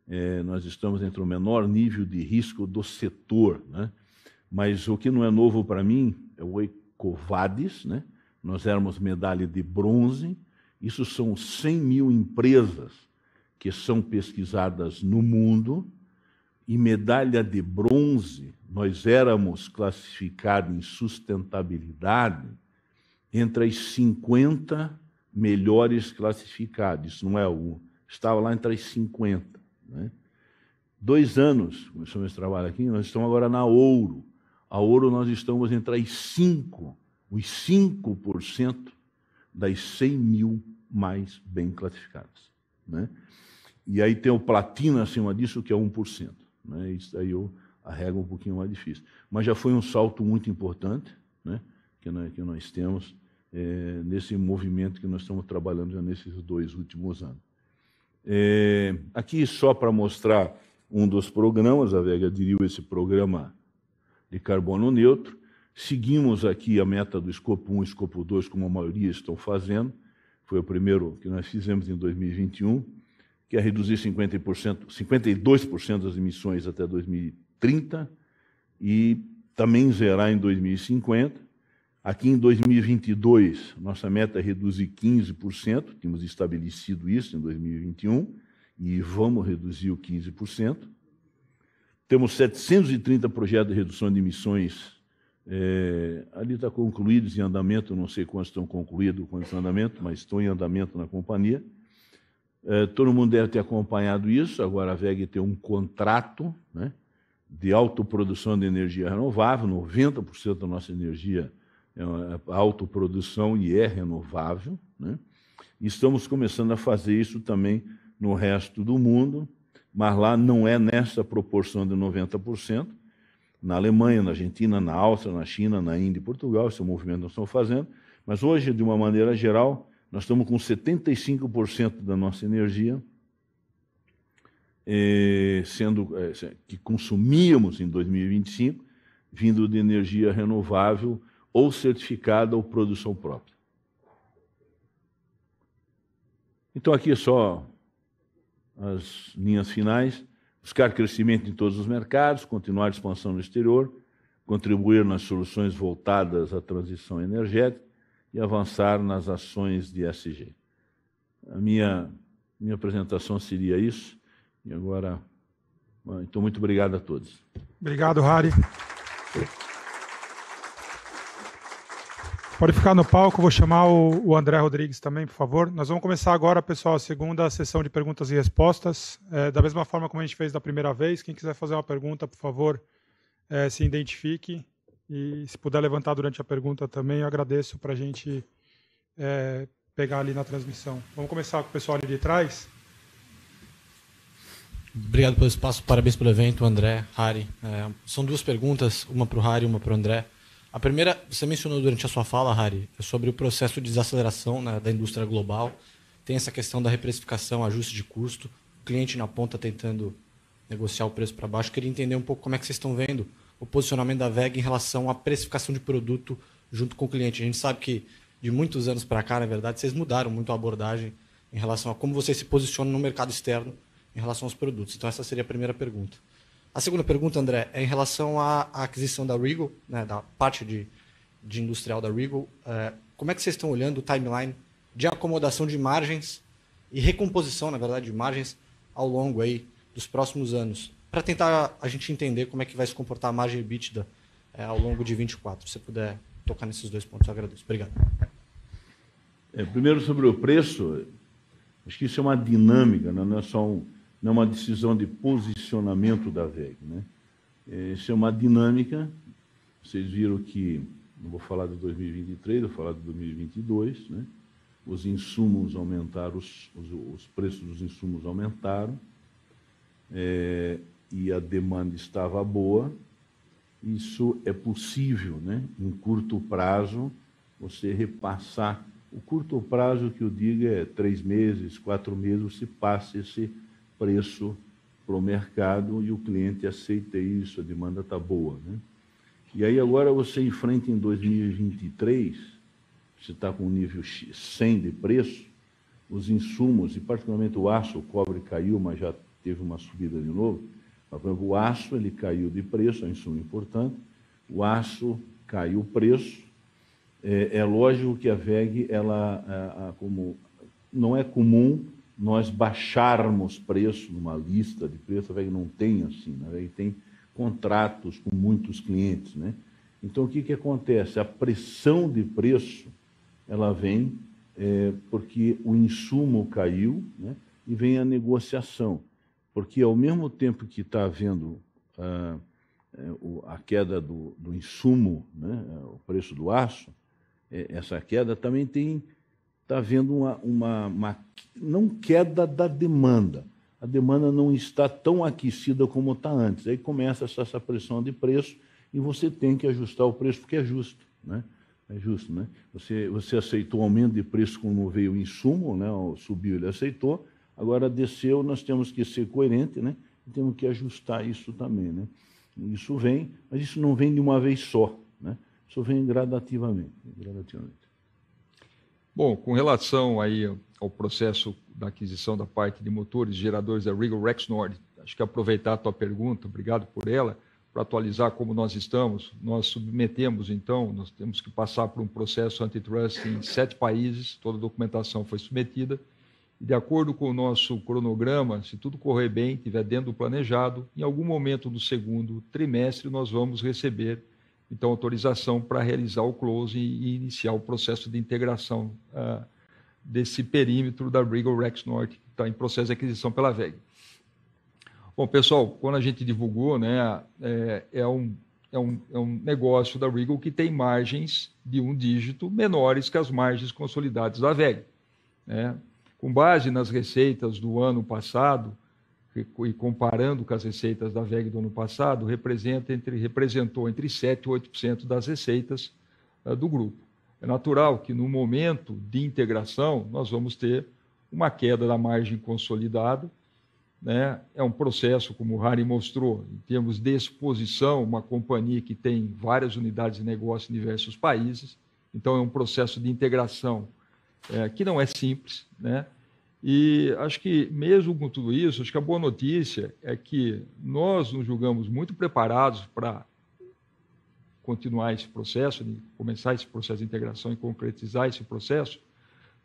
[SPEAKER 4] É, nós estamos entre o menor nível de risco do setor. Né? Mas o que não é novo para mim é o ECOVADES, né? nós éramos medalha de bronze. Isso são 100 mil empresas que são pesquisadas no mundo. E medalha de bronze, nós éramos classificados em sustentabilidade entre as 50 melhores classificadas. Isso não é o. Estava lá entre as 50. Né? Dois anos começamos esse trabalho aqui, nós estamos agora na ouro. A ouro nós estamos entre as cinco os 5% das 100 mil mais bem classificadas. Né? E aí tem o platina acima disso, que é 1%. Né? Isso aí eu, arrego um pouquinho mais difícil. Mas já foi um salto muito importante né? que, nós, que nós temos é, nesse movimento que nós estamos trabalhando já nesses dois últimos anos. É, aqui, só para mostrar um dos programas, a Vega diriu esse programa de carbono neutro, Seguimos aqui a meta do escopo 1 e escopo 2, como a maioria estão fazendo, foi o primeiro que nós fizemos em 2021, que é reduzir 50%, 52% das emissões até 2030 e também zerar em 2050. Aqui em 2022, nossa meta é reduzir 15%, tínhamos estabelecido isso em 2021, e vamos reduzir o 15%. Temos 730 projetos de redução de emissões é, ali está concluídos em andamento, não sei quantos estão concluídos, quantos em andamento, mas estão em andamento na companhia. É, todo mundo deve ter acompanhado isso. Agora a VEG tem um contrato né, de autoprodução de energia renovável, 90% da nossa energia é, é autoprodução e é renovável. Né? Estamos começando a fazer isso também no resto do mundo, mas lá não é nessa proporção de 90% na Alemanha, na Argentina, na Áustria, na China, na Índia e Portugal, esse é movimento que nós estamos fazendo, mas hoje, de uma maneira geral, nós estamos com 75% da nossa energia eh, sendo eh, que consumíamos em 2025 vindo de energia renovável ou certificada ou produção própria. Então aqui é só as linhas finais buscar crescimento em todos os mercados, continuar a expansão no exterior, contribuir nas soluções voltadas à transição energética e avançar nas ações de SG. A minha, minha apresentação seria isso. E agora, então, muito obrigado a todos.
[SPEAKER 1] Obrigado, Hari. Pode ficar no palco, vou chamar o, André Rodrigues também, por favor. Nós vamos começar agora, pessoal, a segunda sessão de perguntas e respostas. É, da mesma forma como a gente fez da primeira vez, quem quiser fazer uma pergunta, por favor, é, se identifique. E se puder levantar durante a pergunta também, eu agradeço para a gente é, pegar ali na transmissão. Vamos começar com o pessoal ali de trás.
[SPEAKER 14] Obrigado pelo espaço, parabéns pelo evento, André, Hari. É, são duas perguntas, uma para o Harry, e uma para o André. A primeira, você mencionou durante a sua fala, Harry, é sobre o processo de desaceleração né, da indústria global. Tem essa questão da reprecificação, ajuste de custo, o cliente na ponta tentando negociar o preço para baixo. Queria entender um pouco como é que vocês estão vendo o posicionamento da VEG em relação à precificação de produto junto com o cliente. A gente sabe que de muitos anos para cá, na verdade, vocês mudaram muito a abordagem em relação a como vocês se posicionam no mercado externo em relação aos produtos. Então, essa seria a primeira pergunta. A segunda pergunta, André, é em relação à, aquisição da Regal, né, da parte de, de industrial da Regal. É, como é que vocês estão olhando o timeline de acomodação de margens e recomposição, na verdade, de margens ao longo aí dos próximos anos? Para tentar a gente entender como é que vai se comportar a margem EBITDA é, ao longo de 24. Se você puder tocar nesses dois pontos, eu agradeço. Obrigado.
[SPEAKER 4] É, primeiro, sobre o preço, acho que isso é uma dinâmica, né? não é só um não é uma decisão de posicionamento da VEG. Né? Isso é uma dinâmica, vocês viram que, não vou falar de 2023, vou falar de 2022, né? os insumos aumentaram, os, os, os preços dos insumos aumentaram, é, e a demanda estava boa, isso é possível, né? em curto prazo, você repassar. O curto prazo que eu digo é três meses, quatro meses, você passa esse preço para o mercado e o cliente aceita isso, a demanda está boa. Né? E aí agora você enfrenta em 2023, você está com um nível 100 de preço, os insumos, e particularmente o aço, o cobre caiu, mas já teve uma subida de novo. Mas, por exemplo, o aço ele caiu de preço, é um insumo importante, o aço caiu o preço. É, é lógico que a VEG, ela, a, a, como não é comum nós baixarmos preço numa lista de preço, a VEG não tem assim, né? a VEG tem contratos com muitos clientes, né? Então, o que, que acontece? A pressão de preço, ela vem é, porque o insumo caiu né? e vem a negociação. Porque, ao mesmo tempo que está havendo ah, é, a queda do, do insumo, né? o preço do aço, é, essa queda também tem está havendo uma, uma, uma, não queda da demanda. A demanda não está tão aquecida como está antes. Aí começa essa, essa, pressão de preço e você tem que ajustar o preço, porque é justo. Né? É justo, né? Você, você aceitou o aumento de preço quando veio o insumo, né? subiu, ele aceitou. Agora desceu, nós temos que ser coerente, né? E temos que ajustar isso também, né? Isso vem, mas isso não vem de uma vez só, né? Isso vem gradativamente, gradativamente.
[SPEAKER 12] Bom, com relação aí ao processo da aquisição da parte de motores e geradores da Regal Rexnord, acho que aproveitar a tua pergunta, obrigado por ela, para atualizar como nós estamos. Nós submetemos, então, nós temos que passar por um processo antitrust em sete países, toda a documentação foi submetida. E de acordo com o nosso cronograma, se tudo correr bem, estiver dentro do planejado, em algum momento do segundo trimestre nós vamos receber então autorização para realizar o closing e iniciar o processo de integração uh, desse perímetro da Regal Rex Norte, que está em processo de aquisição pela VEG. Bom, pessoal, quando a gente divulgou, né, é, é, um, é, um, é um negócio da Regal que tem margens de um dígito menores que as margens consolidadas da VEG. Né? Com base nas receitas do ano passado, e comparando com as receitas da VEG do ano passado, representa entre, representou entre 7% e 8% das receitas uh, do grupo. É natural que, no momento de integração, nós vamos ter uma queda da margem consolidada. Né? É um processo, como o Harry mostrou, em termos de exposição, uma companhia que tem várias unidades de negócio em diversos países. Então, é um processo de integração é, que não é simples, né? E acho que, mesmo com tudo isso, acho que a boa notícia é que nós nos julgamos muito preparados para continuar esse processo, começar esse processo de integração e concretizar esse processo,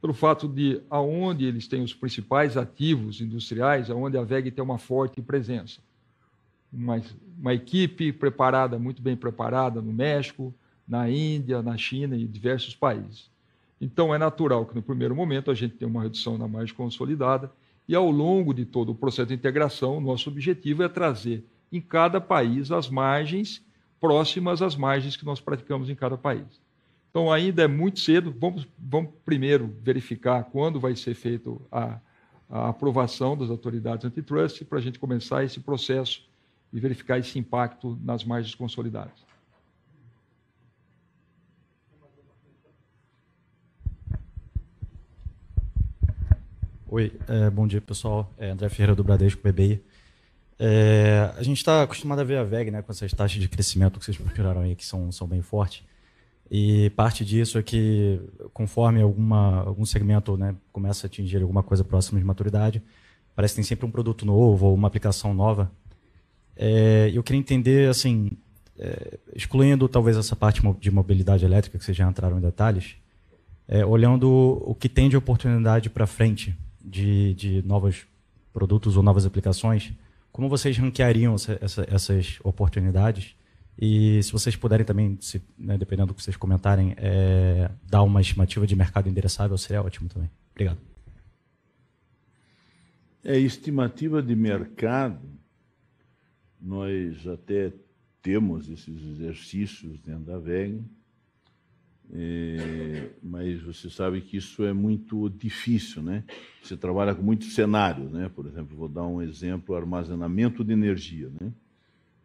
[SPEAKER 12] pelo fato de aonde eles têm os principais ativos industriais, aonde a VEG tem uma forte presença. Uma, uma equipe preparada, muito bem preparada no México, na Índia, na China e diversos países. Então, é natural que no primeiro momento a gente tenha uma redução na margem consolidada e ao longo de todo o processo de integração, nosso objetivo é trazer em cada país as margens próximas às margens que nós praticamos em cada país. Então, ainda é muito cedo, vamos, vamos primeiro verificar quando vai ser feita a, a aprovação das autoridades antitrust para a gente começar esse processo e verificar esse impacto nas margens consolidadas.
[SPEAKER 5] Oi, é, bom dia pessoal. É André Ferreira do Bradesco BBI. É, a gente está acostumado a ver a VEG né, com essas taxas de crescimento que vocês procuraram aí, que são, são bem fortes. E parte disso é que, conforme alguma, algum segmento né, começa a atingir alguma coisa próxima de maturidade, parece que tem sempre um produto novo ou uma aplicação nova. É, eu queria entender, assim, é, excluindo talvez essa parte de mobilidade elétrica, que vocês já entraram em detalhes, é, olhando o que tem de oportunidade para frente de, de novos produtos ou novas aplicações, como vocês ranqueariam essa, essa, essas oportunidades? E se vocês puderem também, se, né, dependendo do que vocês comentarem, é, dar uma estimativa de mercado endereçável, seria ótimo também. Obrigado.
[SPEAKER 4] É, estimativa de mercado, nós até temos esses exercícios dentro da VEG, é, mas você sabe que isso é muito difícil, né? Você trabalha com muitos cenários, né? Por exemplo, vou dar um exemplo: armazenamento de energia, né?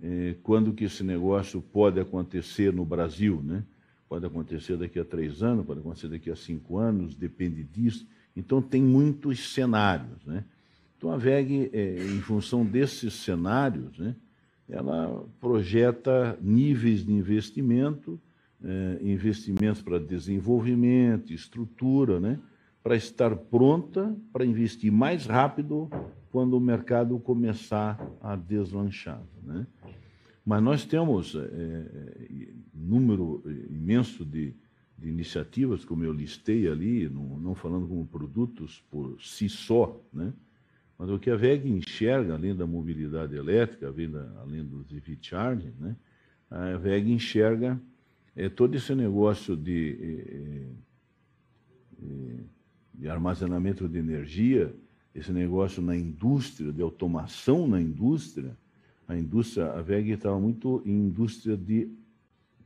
[SPEAKER 4] É, quando que esse negócio pode acontecer no Brasil, né? Pode acontecer daqui a três anos, pode acontecer daqui a cinco anos, depende disso. Então tem muitos cenários, né? Então a VEG, é, em função desses cenários, né? Ela projeta níveis de investimento é, investimentos para desenvolvimento, estrutura, né? para estar pronta para investir mais rápido quando o mercado começar a deslanchar. Né? Mas nós temos é, é, número imenso de, de, iniciativas, como eu listei ali, não, não, falando como produtos por si só, né? mas o que a VEG enxerga, além da mobilidade elétrica, além, da, além do EV Charging, né? a VEG enxerga é, todo esse negócio de, é, é, é, de armazenamento de energia, esse negócio na indústria, de automação na indústria, a indústria, a VEG estava muito em indústria de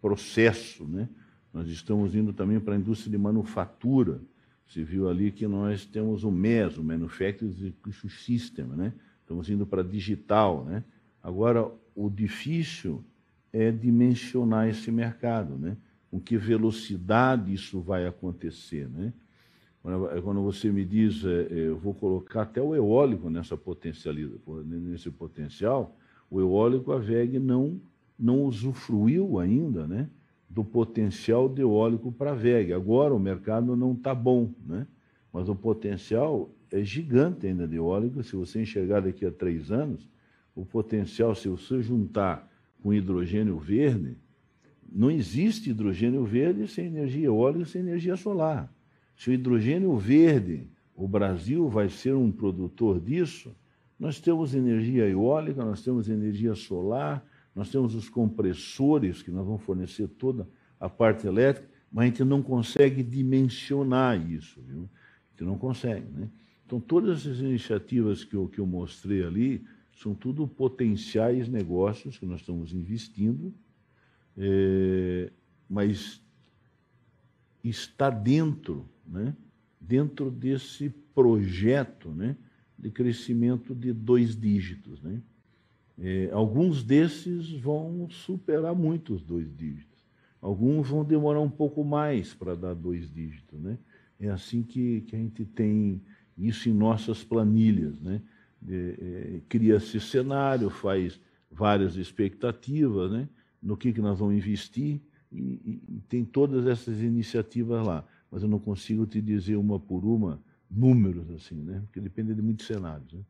[SPEAKER 4] processo, né? Nós estamos indo também para a indústria de manufatura. Você viu ali que nós temos o MES, o Manufacturing Execution System, né? Estamos indo para digital, né? Agora, o difícil é dimensionar esse mercado, né? com que velocidade isso vai acontecer. Né? Quando você me diz, é, é, eu vou colocar até o eólico nessa potencialidade, nesse potencial, o eólico a VEG não, não usufruiu ainda né, do potencial de eólico para a VEG. Agora o mercado não está bom, né? mas o potencial é gigante ainda de eólico. Se você enxergar daqui a três anos, o potencial, se você juntar com hidrogênio verde, não existe hidrogênio verde sem energia eólica, sem energia solar. Se o hidrogênio verde, o Brasil vai ser um produtor disso, nós temos energia eólica, nós temos energia solar, nós temos os compressores que nós vamos fornecer toda a parte elétrica, mas a gente não consegue dimensionar isso, viu? A gente não consegue, né? Então, todas essas iniciativas que eu, que eu mostrei ali, são tudo potenciais negócios que nós estamos investindo, é, mas está dentro, né, dentro desse projeto né, de crescimento de dois dígitos. Né? É, alguns desses vão superar muito os dois dígitos. Alguns vão demorar um pouco mais para dar dois dígitos. Né? É assim que, que a gente tem isso em nossas planilhas. Né? É, é, cria-se cenário, faz várias expectativas, né? no que, que nós vamos investir, e, e, tem todas essas iniciativas lá. Mas eu não consigo te dizer uma por uma números, assim, né? porque depende de muitos cenários. Né?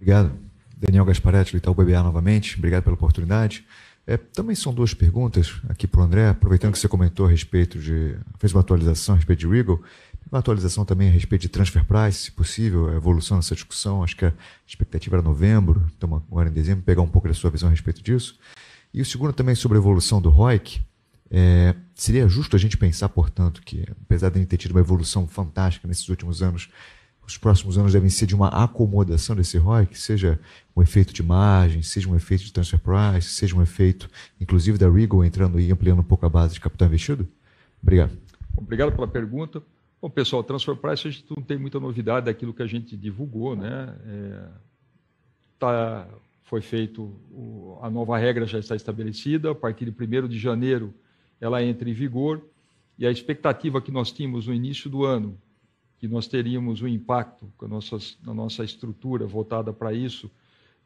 [SPEAKER 11] Obrigado. Daniel Gasparetti, do Itaú BBA novamente, obrigado pela oportunidade. É, também são duas perguntas aqui para o André, aproveitando que você comentou a respeito de. fez uma atualização a respeito de Regal, uma atualização também a respeito de transfer price, se possível, a evolução dessa discussão. Acho que a expectativa era novembro, estamos agora em dezembro, pegar um pouco da sua visão a respeito disso. E o segundo também sobre a evolução do ROIC. É, seria justo a gente pensar, portanto, que apesar de ele ter tido uma evolução fantástica nesses últimos anos, os próximos anos devem ser de uma acomodação desse que seja um efeito de margem, seja um efeito de transfer price, seja um efeito, inclusive, da Regal entrando e ampliando um pouco a base de capital investido? Obrigado.
[SPEAKER 12] Obrigado pela pergunta. Bom, pessoal, transfer price a gente não tem muita novidade daquilo que a gente divulgou, né? É, tá, foi feito, o, a nova regra já está estabelecida, a partir de 1 de janeiro ela entra em vigor, e a expectativa que nós tínhamos no início do ano que nós teríamos um impacto com a nossa, na nossa estrutura voltada para isso,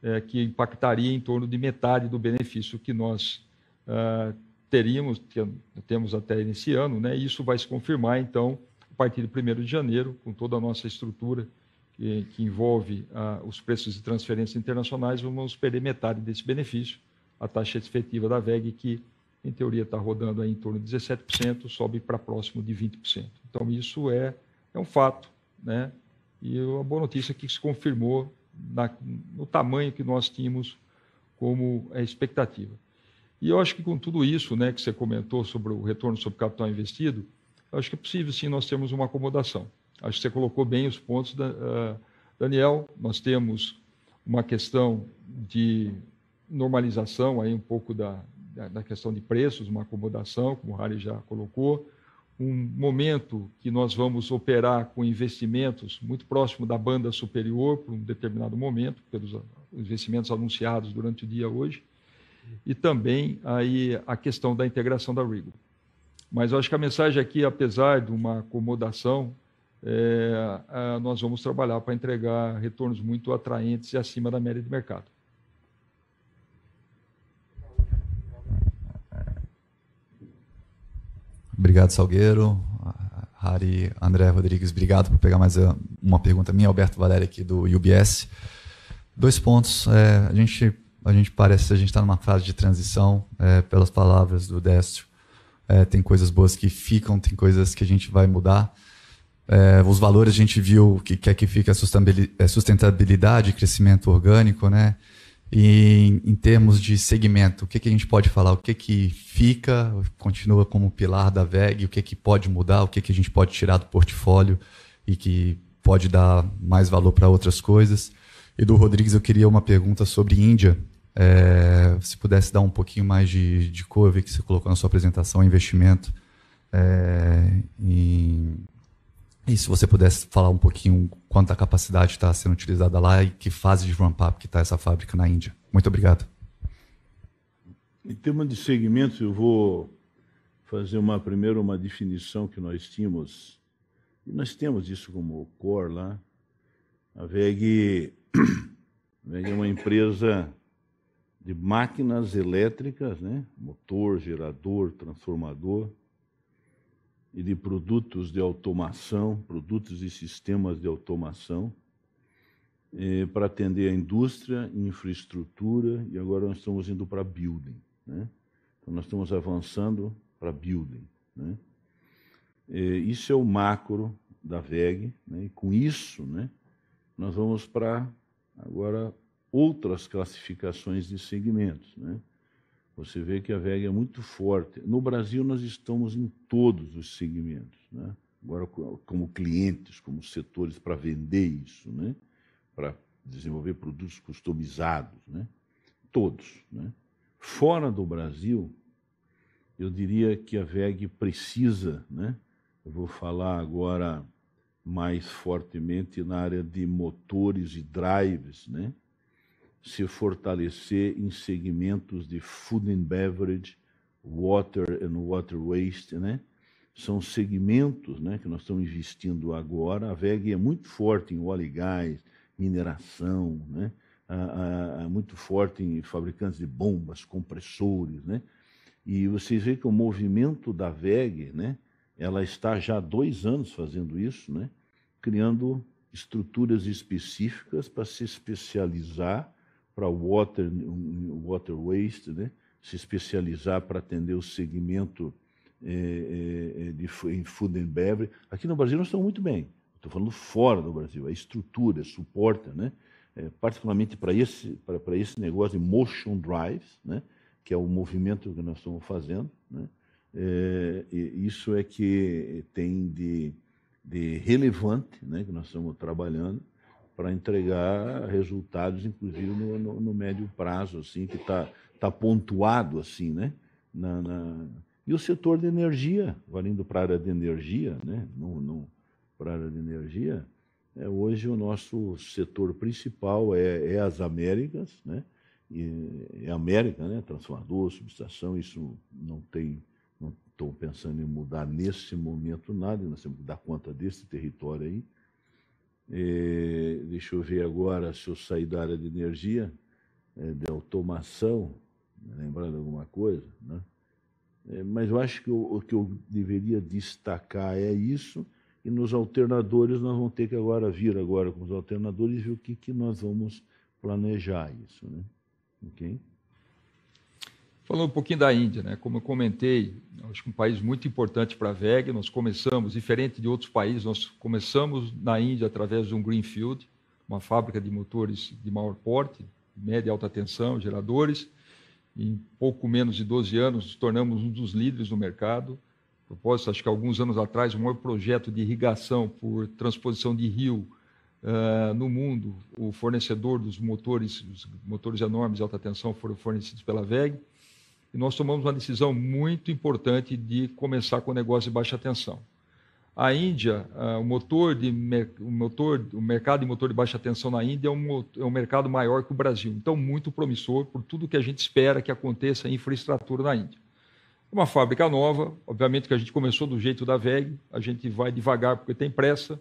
[SPEAKER 12] é, que impactaria em torno de metade do benefício que nós ah, teríamos, que temos até nesse ano, né? E isso vai se confirmar, então, a partir de 1 de janeiro, com toda a nossa estrutura que, que envolve ah, os preços de transferência internacionais, vamos perder metade desse benefício. A taxa efetiva da VEG, que em teoria está rodando em torno de 17%, sobe para próximo de 20%. Então, isso é é um fato, né? E é a boa notícia é que se confirmou na, no tamanho que nós tínhamos como é, expectativa. E eu acho que com tudo isso, né, que você comentou sobre o retorno sobre capital investido, acho que é possível sim nós termos uma acomodação. Acho que você colocou bem os pontos, da, uh, ah, Daniel. Nós temos uma questão de normalização aí um pouco da, da, da questão de preços, uma acomodação, como o Harry já colocou um momento que nós vamos operar com investimentos muito próximo da banda superior por um determinado momento, pelos investimentos anunciados durante o dia hoje, e também aí a questão da integração da Rigo. Mas eu acho que a mensagem aqui, apesar de uma acomodação, é, é, nós vamos trabalhar para entregar retornos muito atraentes e acima da média de mercado.
[SPEAKER 9] Obrigado, Salgueiro. Hari, André Rodrigues, obrigado por pegar mais eh, uma pergunta minha. Alberto Valério aqui do UBS. Dois pontos. É, a gente a gente parece a gente está numa fase de transição é, pelas palavras do Décio. É, tem coisas boas que ficam, tem coisas que a gente vai mudar. É, os valores a gente viu que quer que fique a sustentabilidade, crescimento orgânico, né? E em termos de segmento, o que, que a gente pode falar? O que, que fica, continua como pilar da VEG? O que, que pode mudar? O que, que a gente pode tirar do portfólio e que pode dar mais valor para outras coisas? E do Rodrigues, eu queria uma pergunta sobre Índia. É, se pudesse dar um pouquinho mais de, de cor, eu vi que você colocou na sua apresentação investimento é, em e se você pudesse falar um pouquinho quanto a capacidade está sendo utilizada lá e que fase de ramp-up que está essa fábrica na Índia. Muito obrigado.
[SPEAKER 4] Em termos de segmentos, eu vou fazer uma primeiro uma definição que nós tínhamos. E nós temos isso como core lá. A VEG, a VEG é uma empresa de máquinas elétricas, né? motor, gerador, transformador, e de produtos de automação, produtos e sistemas de automação, eh, para atender a indústria, infraestrutura, e agora nós estamos indo para building. Né? Então, nós estamos avançando para building. Né? Eh, isso é o macro da VEG, né? e com isso né, nós vamos para agora outras classificações de segmentos. Né? Você vê que a VEG é muito forte. No Brasil, nós estamos em todos os segmentos. Né? Agora, como clientes, como setores, para vender isso, né? para desenvolver produtos customizados. Né? Todos. Né? Fora do Brasil, eu diria que a VEG precisa, né? eu vou falar agora mais fortemente na área de motores e drives, né? se fortalecer em segmentos de food and beverage, water and water waste, né? São segmentos né, que nós estamos investindo agora. A VEG é muito forte em óleo e gás, mineração, né? A, muito forte em fabricantes de bombas, compressores, né? E vocês veem que o movimento da VEG, né? Ela está já há dois anos fazendo isso, né? Criando estruturas específicas para se especializar para water, water waste, né? se especializar para atender o segmento é, é, de em food and beverage. Aqui no Brasil nós estamos muito bem. Estou falando fora do Brasil. A estrutura suporta, né? É, particularmente para esse, para para esse negócio de motion drives, né? que é o movimento que nós estamos fazendo. Né? É, isso é que tem de, de relevante né? que nós estamos trabalhando para entregar resultados, inclusive no, no, no, médio prazo, assim, que está tá pontuado assim, né? Na, na... E o setor de energia, valendo para a área de energia, né? No, no, para a área de energia, é, hoje o nosso setor principal é, é as Américas, né? E, é América, né? Transformador, subestação, isso não tem, não estou pensando em mudar nesse momento nada, não temos dar conta desse território aí. E, deixa eu ver agora se eu saí da área de energia, é, de automação, lembrando alguma coisa, né? É, mas eu acho que o, o que eu deveria destacar é isso, e nos alternadores nós vamos ter que agora vir agora com os alternadores e ver o que,
[SPEAKER 12] que nós vamos planejar isso, né? Falando um pouquinho da Índia, né? como eu comentei, acho que um país muito importante para a VEG, nós começamos, diferente de outros países, nós começamos na Índia através de um greenfield, uma fábrica de motores de maior porte, média e alta tensão, geradores. Em pouco menos de 12 anos, nos tornamos um dos líderes no mercado. Propósito, acho que alguns anos atrás, o maior projeto de irrigação por transposição de rio Uh, no mundo, o fornecedor dos motores, os motores enormes de alta tensão foram fornecidos pela VEG e nós tomamos uma decisão muito importante de começar com o negócio de baixa tensão. A Índia, ah, o motor de o motor, o mercado de motor de baixa tensão na Índia é um, é um mercado maior que o Brasil, então muito promissor por tudo que a gente espera que aconteça em infraestrutura na Índia. Uma fábrica nova, obviamente que a gente começou do jeito da VEG, a gente vai devagar porque tem pressa.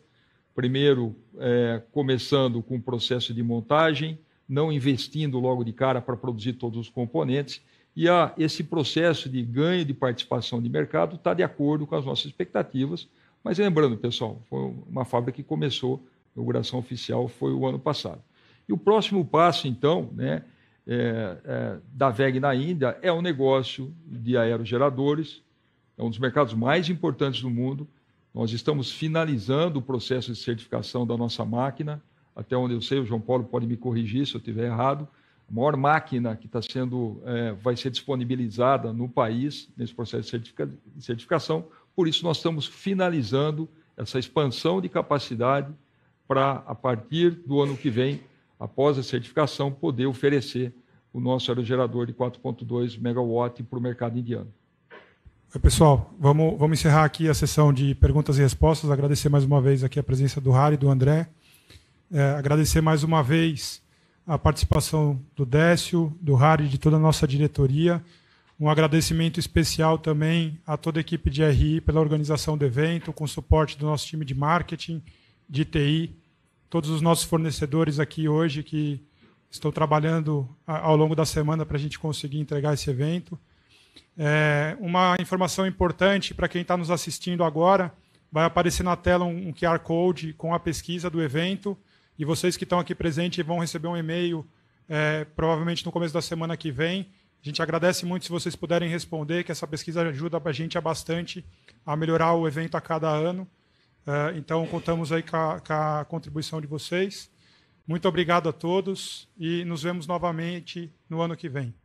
[SPEAKER 12] Primeiro, é, começando com o processo de montagem, não investindo logo de cara para produzir todos os componentes e a, esse processo de ganho de participação de mercado está de acordo com as nossas expectativas. Mas lembrando, pessoal, foi uma fábrica que começou, a inauguração oficial foi o ano passado. E o próximo passo, então, né, é, é, da VEG na Índia é um negócio de aerogeradores, é um dos mercados mais importantes do mundo. Nós estamos finalizando o processo de certificação da nossa máquina. Até onde eu sei, o João Paulo pode me corrigir se eu estiver errado maior máquina que está sendo, é, vai ser disponibilizada no país nesse processo de certificação. Por isso, nós estamos finalizando essa expansão de capacidade para, a partir do ano que vem, após a certificação, poder oferecer o nosso aerogerador de 4,2 megawatt para o mercado indiano.
[SPEAKER 1] pessoal, vamos, vamos encerrar aqui a sessão de perguntas e respostas. Agradecer mais uma vez aqui a presença do rari e do André. É, agradecer mais uma vez a participação do Décio, do Harry, de toda a nossa diretoria. Um agradecimento especial também a toda a equipe de RI pela organização do evento, com o suporte do nosso time de marketing, de TI, todos os nossos fornecedores aqui hoje que estão trabalhando ao longo da semana para a gente conseguir entregar esse evento. É, uma informação importante para quem está nos assistindo agora: vai aparecer na tela um QR Code com a pesquisa do evento e vocês que estão aqui presentes vão receber um e-mail, é, provavelmente no começo da semana que vem. A gente agradece muito se vocês puderem responder, que essa pesquisa ajuda a gente bastante a melhorar o evento a cada ano. É, então, contamos aí com a, com a contribuição de vocês. Muito obrigado a todos e nos vemos novamente no ano que vem.